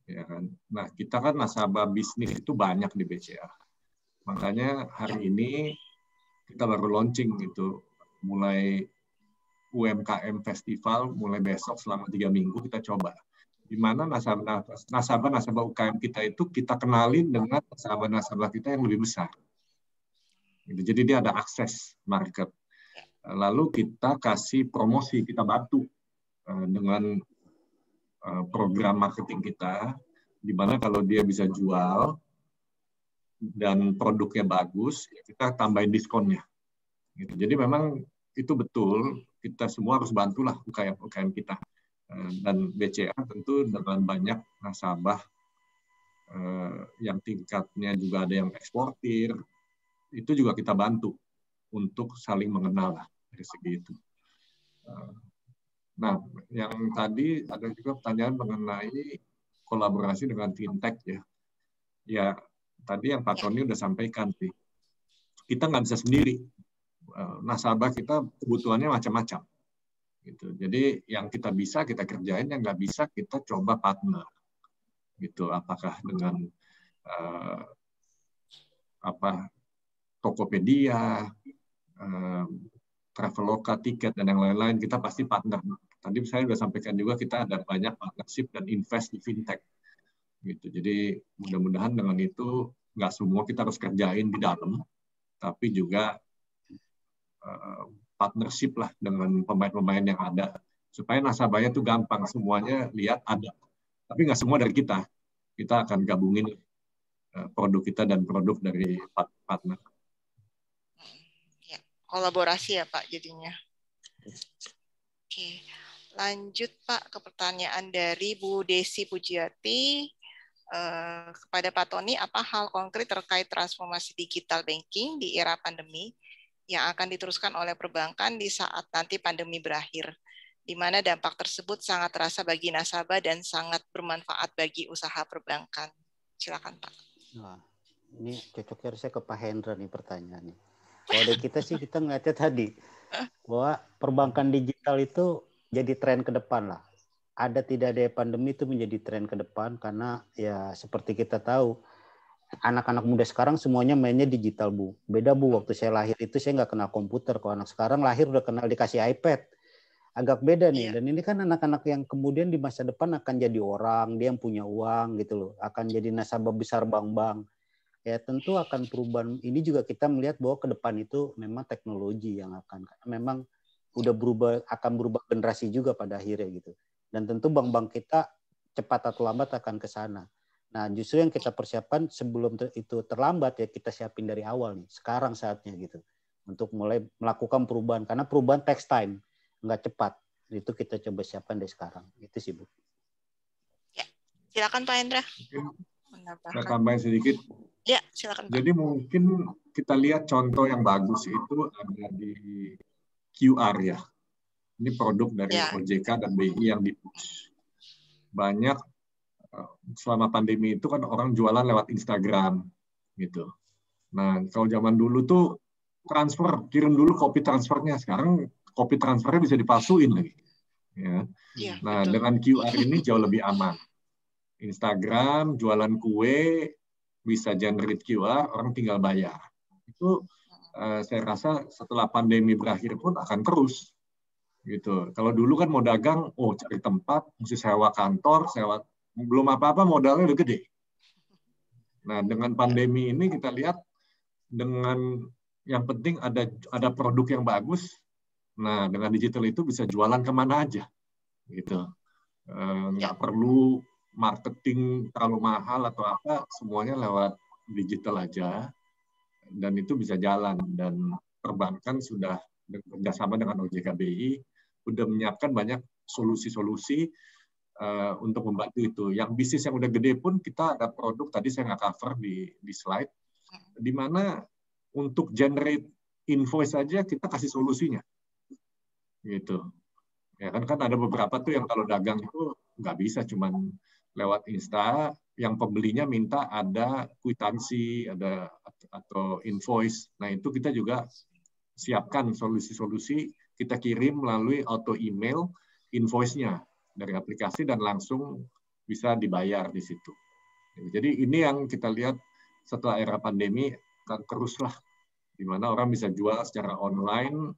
Ya kan? Nah, kita kan nasabah bisnis itu banyak di BCA. Makanya hari ya. ini kita baru launching itu mulai UMKM Festival, mulai besok selama tiga minggu kita coba. Di mana nasabah-nasabah UKM kita itu kita kenalin dengan nasabah-nasabah kita yang lebih besar Gitu. Jadi dia ada akses market. Ya. Lalu kita kasih promosi, kita bantu eh, dengan eh, program marketing kita, di mana kalau dia bisa jual dan produknya bagus, ya kita tambahin diskonnya. Gitu. Jadi memang itu betul, kita semua harus bantulah UKM-UKM kita. Eh, dan BCA tentu dengan banyak nasabah yang tingkatnya juga ada yang eksportir, itu juga kita bantu untuk saling mengenal lah dari segi itu. Eh, nah, yang tadi ada juga pertanyaan mengenai kolaborasi dengan fintech ya. Ya, tadi yang Pak Tony udah sampaikan sih. Kita nggak bisa sendiri. Eh, nasabah kita kebutuhannya macam-macam. Gitu. Jadi yang kita bisa kita kerjain, yang nggak bisa kita coba partner. Gitu. Apakah dengan uh, apa Tokopedia, Traveloka, tiket dan yang lain-lain kita pasti partner. Tadi saya sudah sampaikan juga kita ada banyak partnership dan invest di fintech. Gitu. Jadi mudah-mudahan dengan itu nggak semua kita harus kerjain di dalam, tapi juga partnership lah dengan pemain-pemain yang ada supaya nasabahnya tuh gampang semuanya lihat ada. Tapi nggak semua dari kita. Kita akan gabungin eh, produk kita dan produk dari partner kolaborasi ya Pak jadinya. Oke, lanjut Pak ke pertanyaan dari Bu Desi Pujiati eh, kepada Pak Tony, apa hal konkret terkait transformasi digital banking di era pandemi yang akan diteruskan oleh perbankan di saat nanti pandemi berakhir? di mana dampak tersebut sangat terasa bagi nasabah dan sangat bermanfaat bagi usaha perbankan. Silakan Pak. Nah, ini cocoknya harusnya ke Pak Hendra nih pertanyaannya. Kalau dari kita sih kita ngeliatnya tadi bahwa perbankan digital itu jadi tren ke depan lah. Ada tidak ada pandemi itu menjadi tren ke depan karena ya seperti kita tahu anak-anak muda sekarang semuanya mainnya digital bu. Beda bu waktu saya lahir itu saya nggak kenal komputer. kok. anak sekarang lahir udah kenal dikasih iPad. Agak beda nih. Iya. Dan ini kan anak-anak yang kemudian di masa depan akan jadi orang, dia yang punya uang gitu loh. Akan jadi nasabah besar bank-bank ya tentu akan perubahan ini juga kita melihat bahwa ke depan itu memang teknologi yang akan memang udah berubah akan berubah generasi juga pada akhirnya gitu dan tentu bank-bank kita cepat atau lambat akan ke sana nah justru yang kita persiapkan sebelum itu terlambat ya kita siapin dari awal nih sekarang saatnya gitu untuk mulai melakukan perubahan karena perubahan text time nggak cepat itu kita coba siapkan dari sekarang itu sih bu ya silakan pak Hendra Saya tambahin sedikit Ya, silakan. Jadi mungkin kita lihat contoh yang bagus itu ada di QR ya. Ini produk dari ya. OJK dan BI yang dipush. Banyak eh, selama pandemi itu kan orang jualan lewat Instagram gitu. Nah, kalau zaman dulu tuh transfer, kirim dulu kopi transfernya. Sekarang kopi transfernya bisa dipalsuin lagi. Ya. ya nah, betul. dengan QR ini jauh lebih aman. Instagram, jualan kue, bisa generate QR, orang tinggal bayar. Itu eh, saya rasa setelah pandemi berakhir pun akan terus gitu. Kalau dulu kan mau dagang, oh cari tempat, mesti sewa kantor, sewa belum apa-apa modalnya udah gede. Nah dengan pandemi ini kita lihat dengan yang penting ada ada produk yang bagus. Nah dengan digital itu bisa jualan kemana aja, gitu. Eh, nggak ya. perlu marketing terlalu mahal atau apa semuanya lewat digital aja dan itu bisa jalan dan perbankan sudah bekerjasama dengan OJK BI sudah menyiapkan banyak solusi-solusi uh, untuk membantu itu. Yang bisnis yang udah gede pun kita ada produk tadi saya nggak cover di di slide, di mana untuk generate invoice aja kita kasih solusinya, gitu. Ya kan kan ada beberapa tuh yang kalau dagang itu nggak bisa cuman lewat Insta yang pembelinya minta ada kwitansi, ada atau invoice. Nah, itu kita juga siapkan solusi-solusi, kita kirim melalui auto email invoice-nya dari aplikasi dan langsung bisa dibayar di situ. Jadi ini yang kita lihat setelah era pandemi akan teruslah di mana orang bisa jual secara online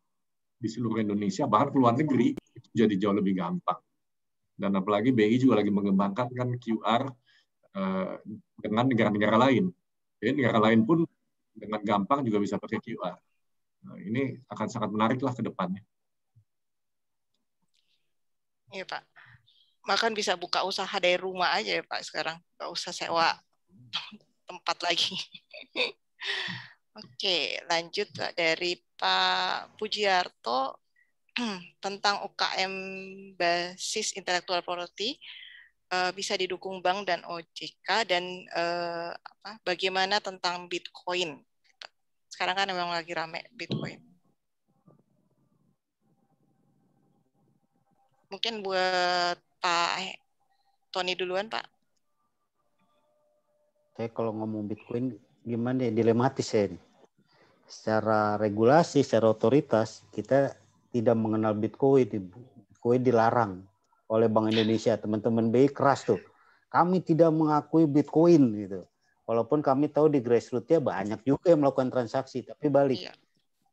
di seluruh Indonesia bahkan ke luar negeri itu jadi jauh lebih gampang. Dan apalagi BI juga lagi mengembangkan kan QR eh, dengan negara-negara lain. Jadi negara lain pun dengan gampang juga bisa pakai QR. Nah, ini akan sangat menarik lah ke depannya. Iya Pak. Makan bisa buka usaha dari rumah aja ya Pak sekarang. Nggak usah sewa tempat lagi. Oke, lanjut dari Pak Pujiarto Hmm, tentang UKM basis intelektual property eh, bisa didukung bank dan OJK dan eh, bagaimana tentang Bitcoin. Sekarang kan memang lagi rame Bitcoin. Mungkin buat Pak Tony duluan, Pak. Saya kalau ngomong Bitcoin gimana ya dilematis ya. Secara regulasi, secara otoritas kita tidak mengenal Bitcoin. Bitcoin dilarang oleh Bank Indonesia. Teman-teman BI keras tuh. Kami tidak mengakui Bitcoin gitu. Walaupun kami tahu di grassroots-nya banyak juga yang melakukan transaksi, tapi balik. Iya.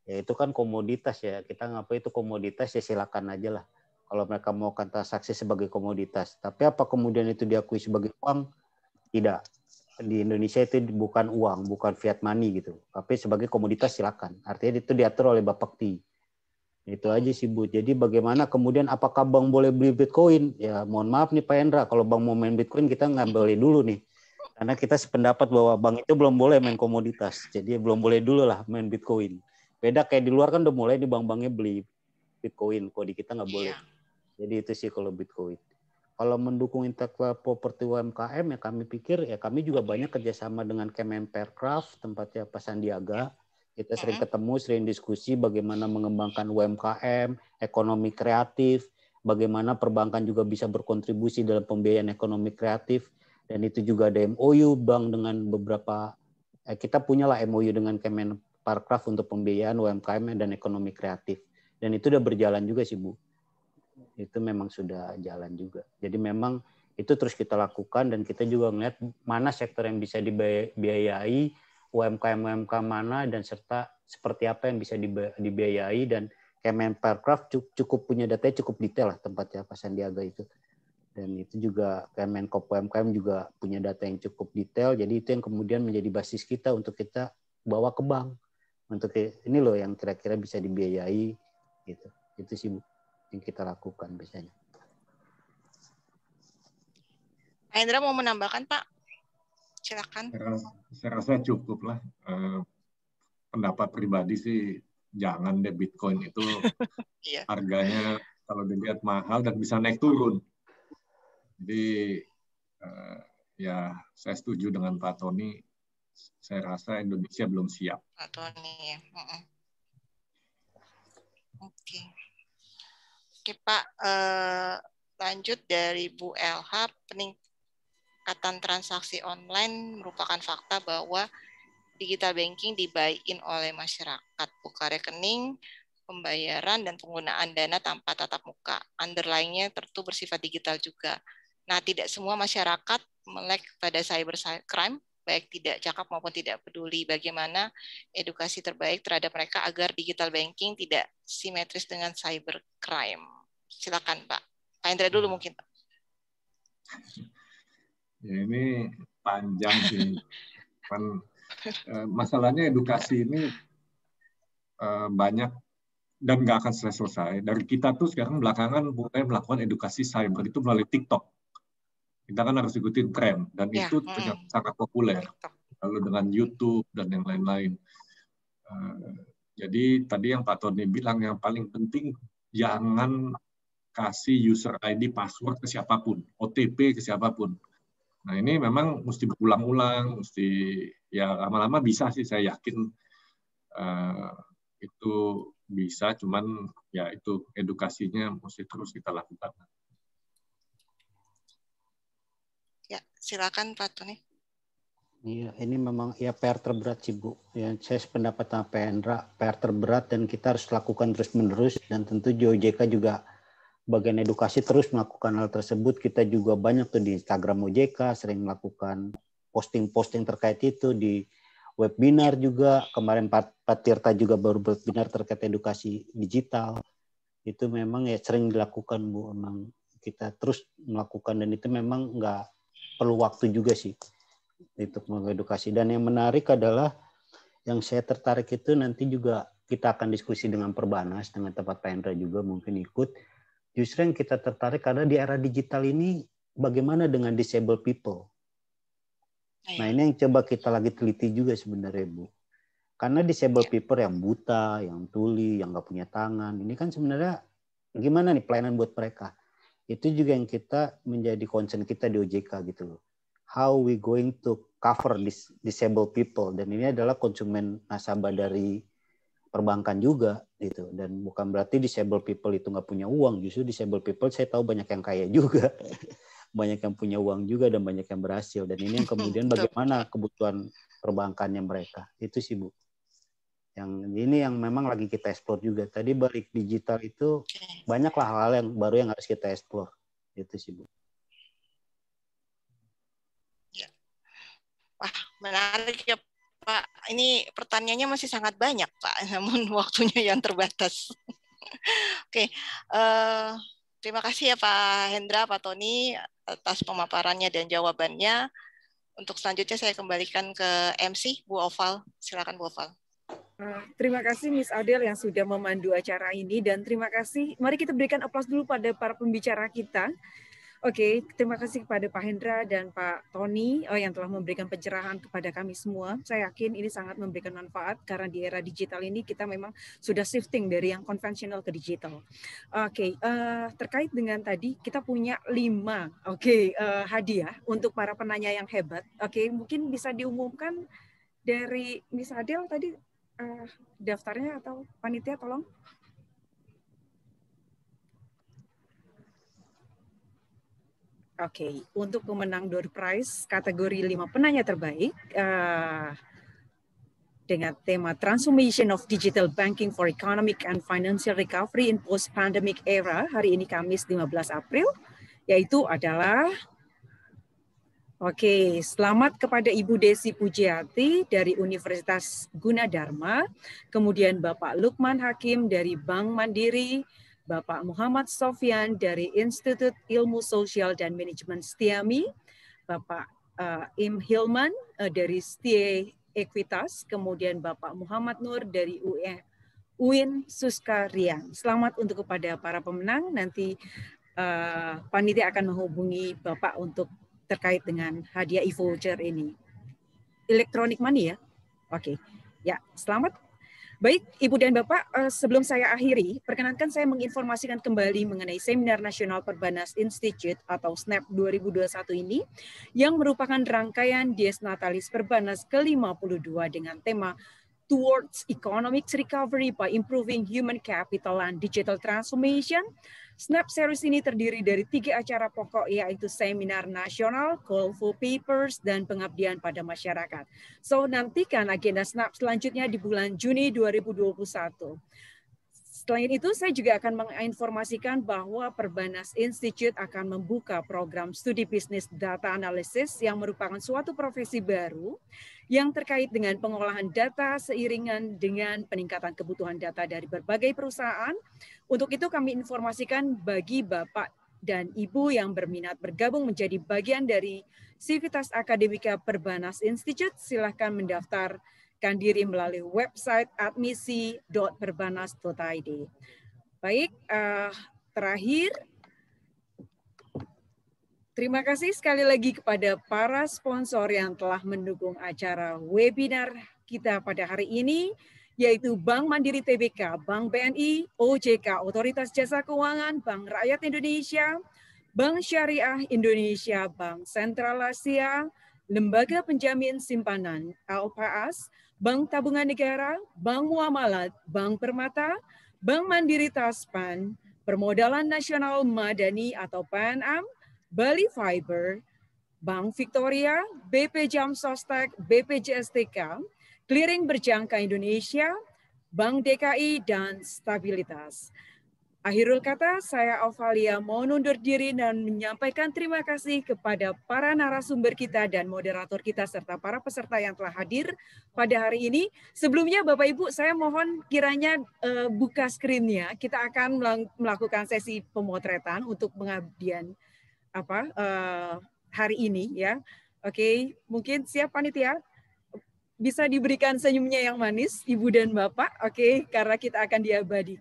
Ya itu kan komoditas ya. Kita ngapa itu komoditas ya silakan aja lah. Kalau mereka mau transaksi sebagai komoditas. Tapi apa kemudian itu diakui sebagai uang? Tidak. Di Indonesia itu bukan uang, bukan fiat money gitu. Tapi sebagai komoditas silakan. Artinya itu diatur oleh Bapak Ti. Itu aja sih Bu. Jadi bagaimana kemudian apakah bang boleh beli Bitcoin? Ya mohon maaf nih Pak Hendra, kalau bang mau main Bitcoin kita nggak boleh dulu nih. Karena kita sependapat bahwa bang itu belum boleh main komoditas. Jadi belum boleh dulu lah main Bitcoin. Beda kayak di luar kan udah mulai di bank-banknya beli Bitcoin. Kok di kita nggak iya. boleh. Jadi itu sih kalau Bitcoin. Kalau mendukung intelektual properti UMKM ya kami pikir ya kami juga banyak kerjasama dengan Kemenperkraf tempatnya Pak Sandiaga kita sering ketemu, sering diskusi bagaimana mengembangkan UMKM, ekonomi kreatif, bagaimana perbankan juga bisa berkontribusi dalam pembiayaan ekonomi kreatif. Dan itu juga ada MOU bank dengan beberapa, eh, kita punyalah MOU dengan Kemen Parkraf untuk pembiayaan UMKM dan ekonomi kreatif. Dan itu sudah berjalan juga sih Bu. Itu memang sudah jalan juga. Jadi memang itu terus kita lakukan dan kita juga melihat mana sektor yang bisa dibiayai UMKM-UMKM mana dan serta seperti apa yang bisa dibiayai dan Kemenparkraf cukup punya data cukup detail lah tempatnya Pak Sandiaga itu. Dan itu juga Kemenkop UMKM juga punya data yang cukup detail. Jadi itu yang kemudian menjadi basis kita untuk kita bawa ke bank. Untuk ini loh yang kira-kira bisa dibiayai gitu. Itu sih yang kita lakukan biasanya. Pak Hendra mau menambahkan Pak? silakan. Saya rasa, saya cukup lah. Eh, pendapat pribadi sih jangan deh Bitcoin itu iya. harganya kalau dilihat mahal dan bisa naik turun. Jadi eh, ya saya setuju dengan Pak Tony. Saya rasa Indonesia belum siap. Pak Tony ya. Oke. Oke Pak, eh, lanjut dari Bu LH peningkatan transaksi online merupakan fakta bahwa digital banking dibayin oleh masyarakat, buka rekening, pembayaran, dan penggunaan dana tanpa tatap muka. Underlying-nya tentu bersifat digital juga. Nah, tidak semua masyarakat melek pada cyber crime, baik tidak cakap maupun tidak peduli bagaimana edukasi terbaik terhadap mereka agar digital banking tidak simetris dengan cyber crime. Silakan, Pak. Pak Indra dulu hmm. mungkin, Pak. Ya, ini panjang sih. Kan, eh, masalahnya edukasi ini eh, banyak dan nggak akan selesai Dari kita tuh sekarang belakangan mulai melakukan edukasi cyber itu melalui TikTok. Kita kan harus ikutin tren dan ya, itu hmm. sangat populer. Lalu dengan YouTube dan yang lain-lain. Eh, jadi tadi yang Pak Tony bilang yang paling penting jangan kasih user ID password ke siapapun, OTP ke siapapun Nah ini memang mesti berulang-ulang, mesti ya lama-lama bisa sih saya yakin uh, itu bisa, cuman ya itu edukasinya mesti terus kita lakukan. Ya silakan Pak Tony. Iya, ini memang ya PR terberat sih Bu. Ya, saya sependapat sama Pak Hendra, PR terberat dan kita harus lakukan terus-menerus dan tentu JOJK juga bagian edukasi terus melakukan hal tersebut. Kita juga banyak tuh di Instagram OJK sering melakukan posting-posting terkait itu di webinar juga. Kemarin Pak, Pak Tirta juga baru webinar terkait edukasi digital. Itu memang ya sering dilakukan Bu, memang kita terus melakukan dan itu memang nggak perlu waktu juga sih untuk mengedukasi. Dan yang menarik adalah yang saya tertarik itu nanti juga kita akan diskusi dengan Perbanas, dengan tempat Pak juga mungkin ikut justru yang kita tertarik karena di era digital ini bagaimana dengan disabled people. Iya. Nah ini yang coba kita lagi teliti juga sebenarnya Bu. Karena disabled iya. people yang buta, yang tuli, yang nggak punya tangan, ini kan sebenarnya gimana nih pelayanan buat mereka? Itu juga yang kita menjadi concern kita di OJK gitu loh. How we going to cover this disabled people dan ini adalah konsumen nasabah dari perbankan juga gitu dan bukan berarti disabled people itu nggak punya uang justru disabled people saya tahu banyak yang kaya juga banyak yang punya uang juga dan banyak yang berhasil dan ini yang kemudian bagaimana kebutuhan perbankannya mereka itu sih bu yang ini yang memang lagi kita eksplor juga tadi balik digital itu banyaklah hal-hal yang baru yang harus kita eksplor itu sih bu ya. wah menarik ya Pak, ini pertanyaannya masih sangat banyak, Pak, namun waktunya yang terbatas. Oke, uh, terima kasih ya Pak Hendra, Pak Tony atas pemaparannya dan jawabannya. Untuk selanjutnya saya kembalikan ke MC Bu Oval. Silakan Bu Oval. Eh, terima kasih Miss Adel yang sudah memandu acara ini dan terima kasih. Mari kita berikan aplaus dulu pada para pembicara kita. Oke, okay, terima kasih kepada Pak Hendra dan Pak Tony oh, yang telah memberikan pencerahan kepada kami semua. Saya yakin ini sangat memberikan manfaat karena di era digital ini kita memang sudah shifting dari yang konvensional ke digital. Oke, okay, uh, eh, terkait dengan tadi kita punya lima oke okay, uh, eh, hadiah untuk para penanya yang hebat. Oke, okay, mungkin bisa diumumkan dari Miss Adele tadi uh, daftarnya atau panitia tolong. Oke, okay. untuk pemenang door prize kategori lima penanya terbaik uh, dengan tema Transformation of Digital Banking for Economic and Financial Recovery in Post-Pandemic Era hari ini Kamis 15 April yaitu adalah Oke, selamat kepada Ibu Desi Pujiati dari Universitas Gunadarma, kemudian Bapak Lukman Hakim dari Bank Mandiri, Bapak Muhammad Sofian dari Institut Ilmu Sosial dan Manajemen STIAMI, Bapak uh, Im Hilman uh, dari STIE Equitas, kemudian Bapak Muhammad Nur dari UN, e, UIN Suskarian. Selamat untuk kepada para pemenang. Nanti uh, panitia akan menghubungi Bapak untuk terkait dengan hadiah e-voucher ini. Elektronik money ya? Oke. Okay. Ya, selamat Baik, Ibu dan Bapak, eh, sebelum saya akhiri, perkenankan saya menginformasikan kembali mengenai Seminar Nasional Perbanas Institute atau SNAP e 2021 ini, yang merupakan rangkaian Dies Natalis Perbanas ke-52 dengan tema towards economics recovery by improving human capital and digital transformation. Snap Series ini terdiri dari tiga acara pokok yaitu seminar nasional, call for papers, dan pengabdian pada masyarakat. So nantikan agenda Snap selanjutnya di bulan Juni 2021. Selain itu, saya juga akan menginformasikan bahwa Perbanas Institute akan membuka program studi bisnis data analisis yang merupakan suatu profesi baru yang terkait dengan pengolahan data seiringan dengan peningkatan kebutuhan data dari berbagai perusahaan. Untuk itu kami informasikan bagi Bapak dan Ibu yang berminat bergabung menjadi bagian dari Civitas Akademika Perbanas Institute, silahkan mendaftarkan diri melalui website admisi.perbanas.id. Baik, uh, terakhir Terima kasih sekali lagi kepada para sponsor yang telah mendukung acara webinar kita pada hari ini, yaitu Bank Mandiri TBK, Bank BNI, OJK, Otoritas Jasa Keuangan, Bank Rakyat Indonesia, Bank Syariah Indonesia, Bank Sentral Asia, Lembaga Penjamin Simpanan, LPAS, Bank Tabungan Negara, Bank Muamalat, Bank Permata, Bank Mandiri Taspan, Permodalan Nasional Madani atau PNM, Bali Fiber, Bank Victoria, BP Jam Sostek, TK, Clearing Berjangka Indonesia, Bank DKI, dan Stabilitas. Akhirul kata, saya Ovalia mau undur diri dan menyampaikan terima kasih kepada para narasumber kita dan moderator kita serta para peserta yang telah hadir pada hari ini. Sebelumnya Bapak Ibu, saya mohon kiranya eh, buka screen Kita akan melakukan sesi pemotretan untuk pengabdian apa uh, hari ini ya. Oke, okay. mungkin siap panitia bisa diberikan senyumnya yang manis ibu dan bapak. Oke, okay. karena kita akan diabadikan.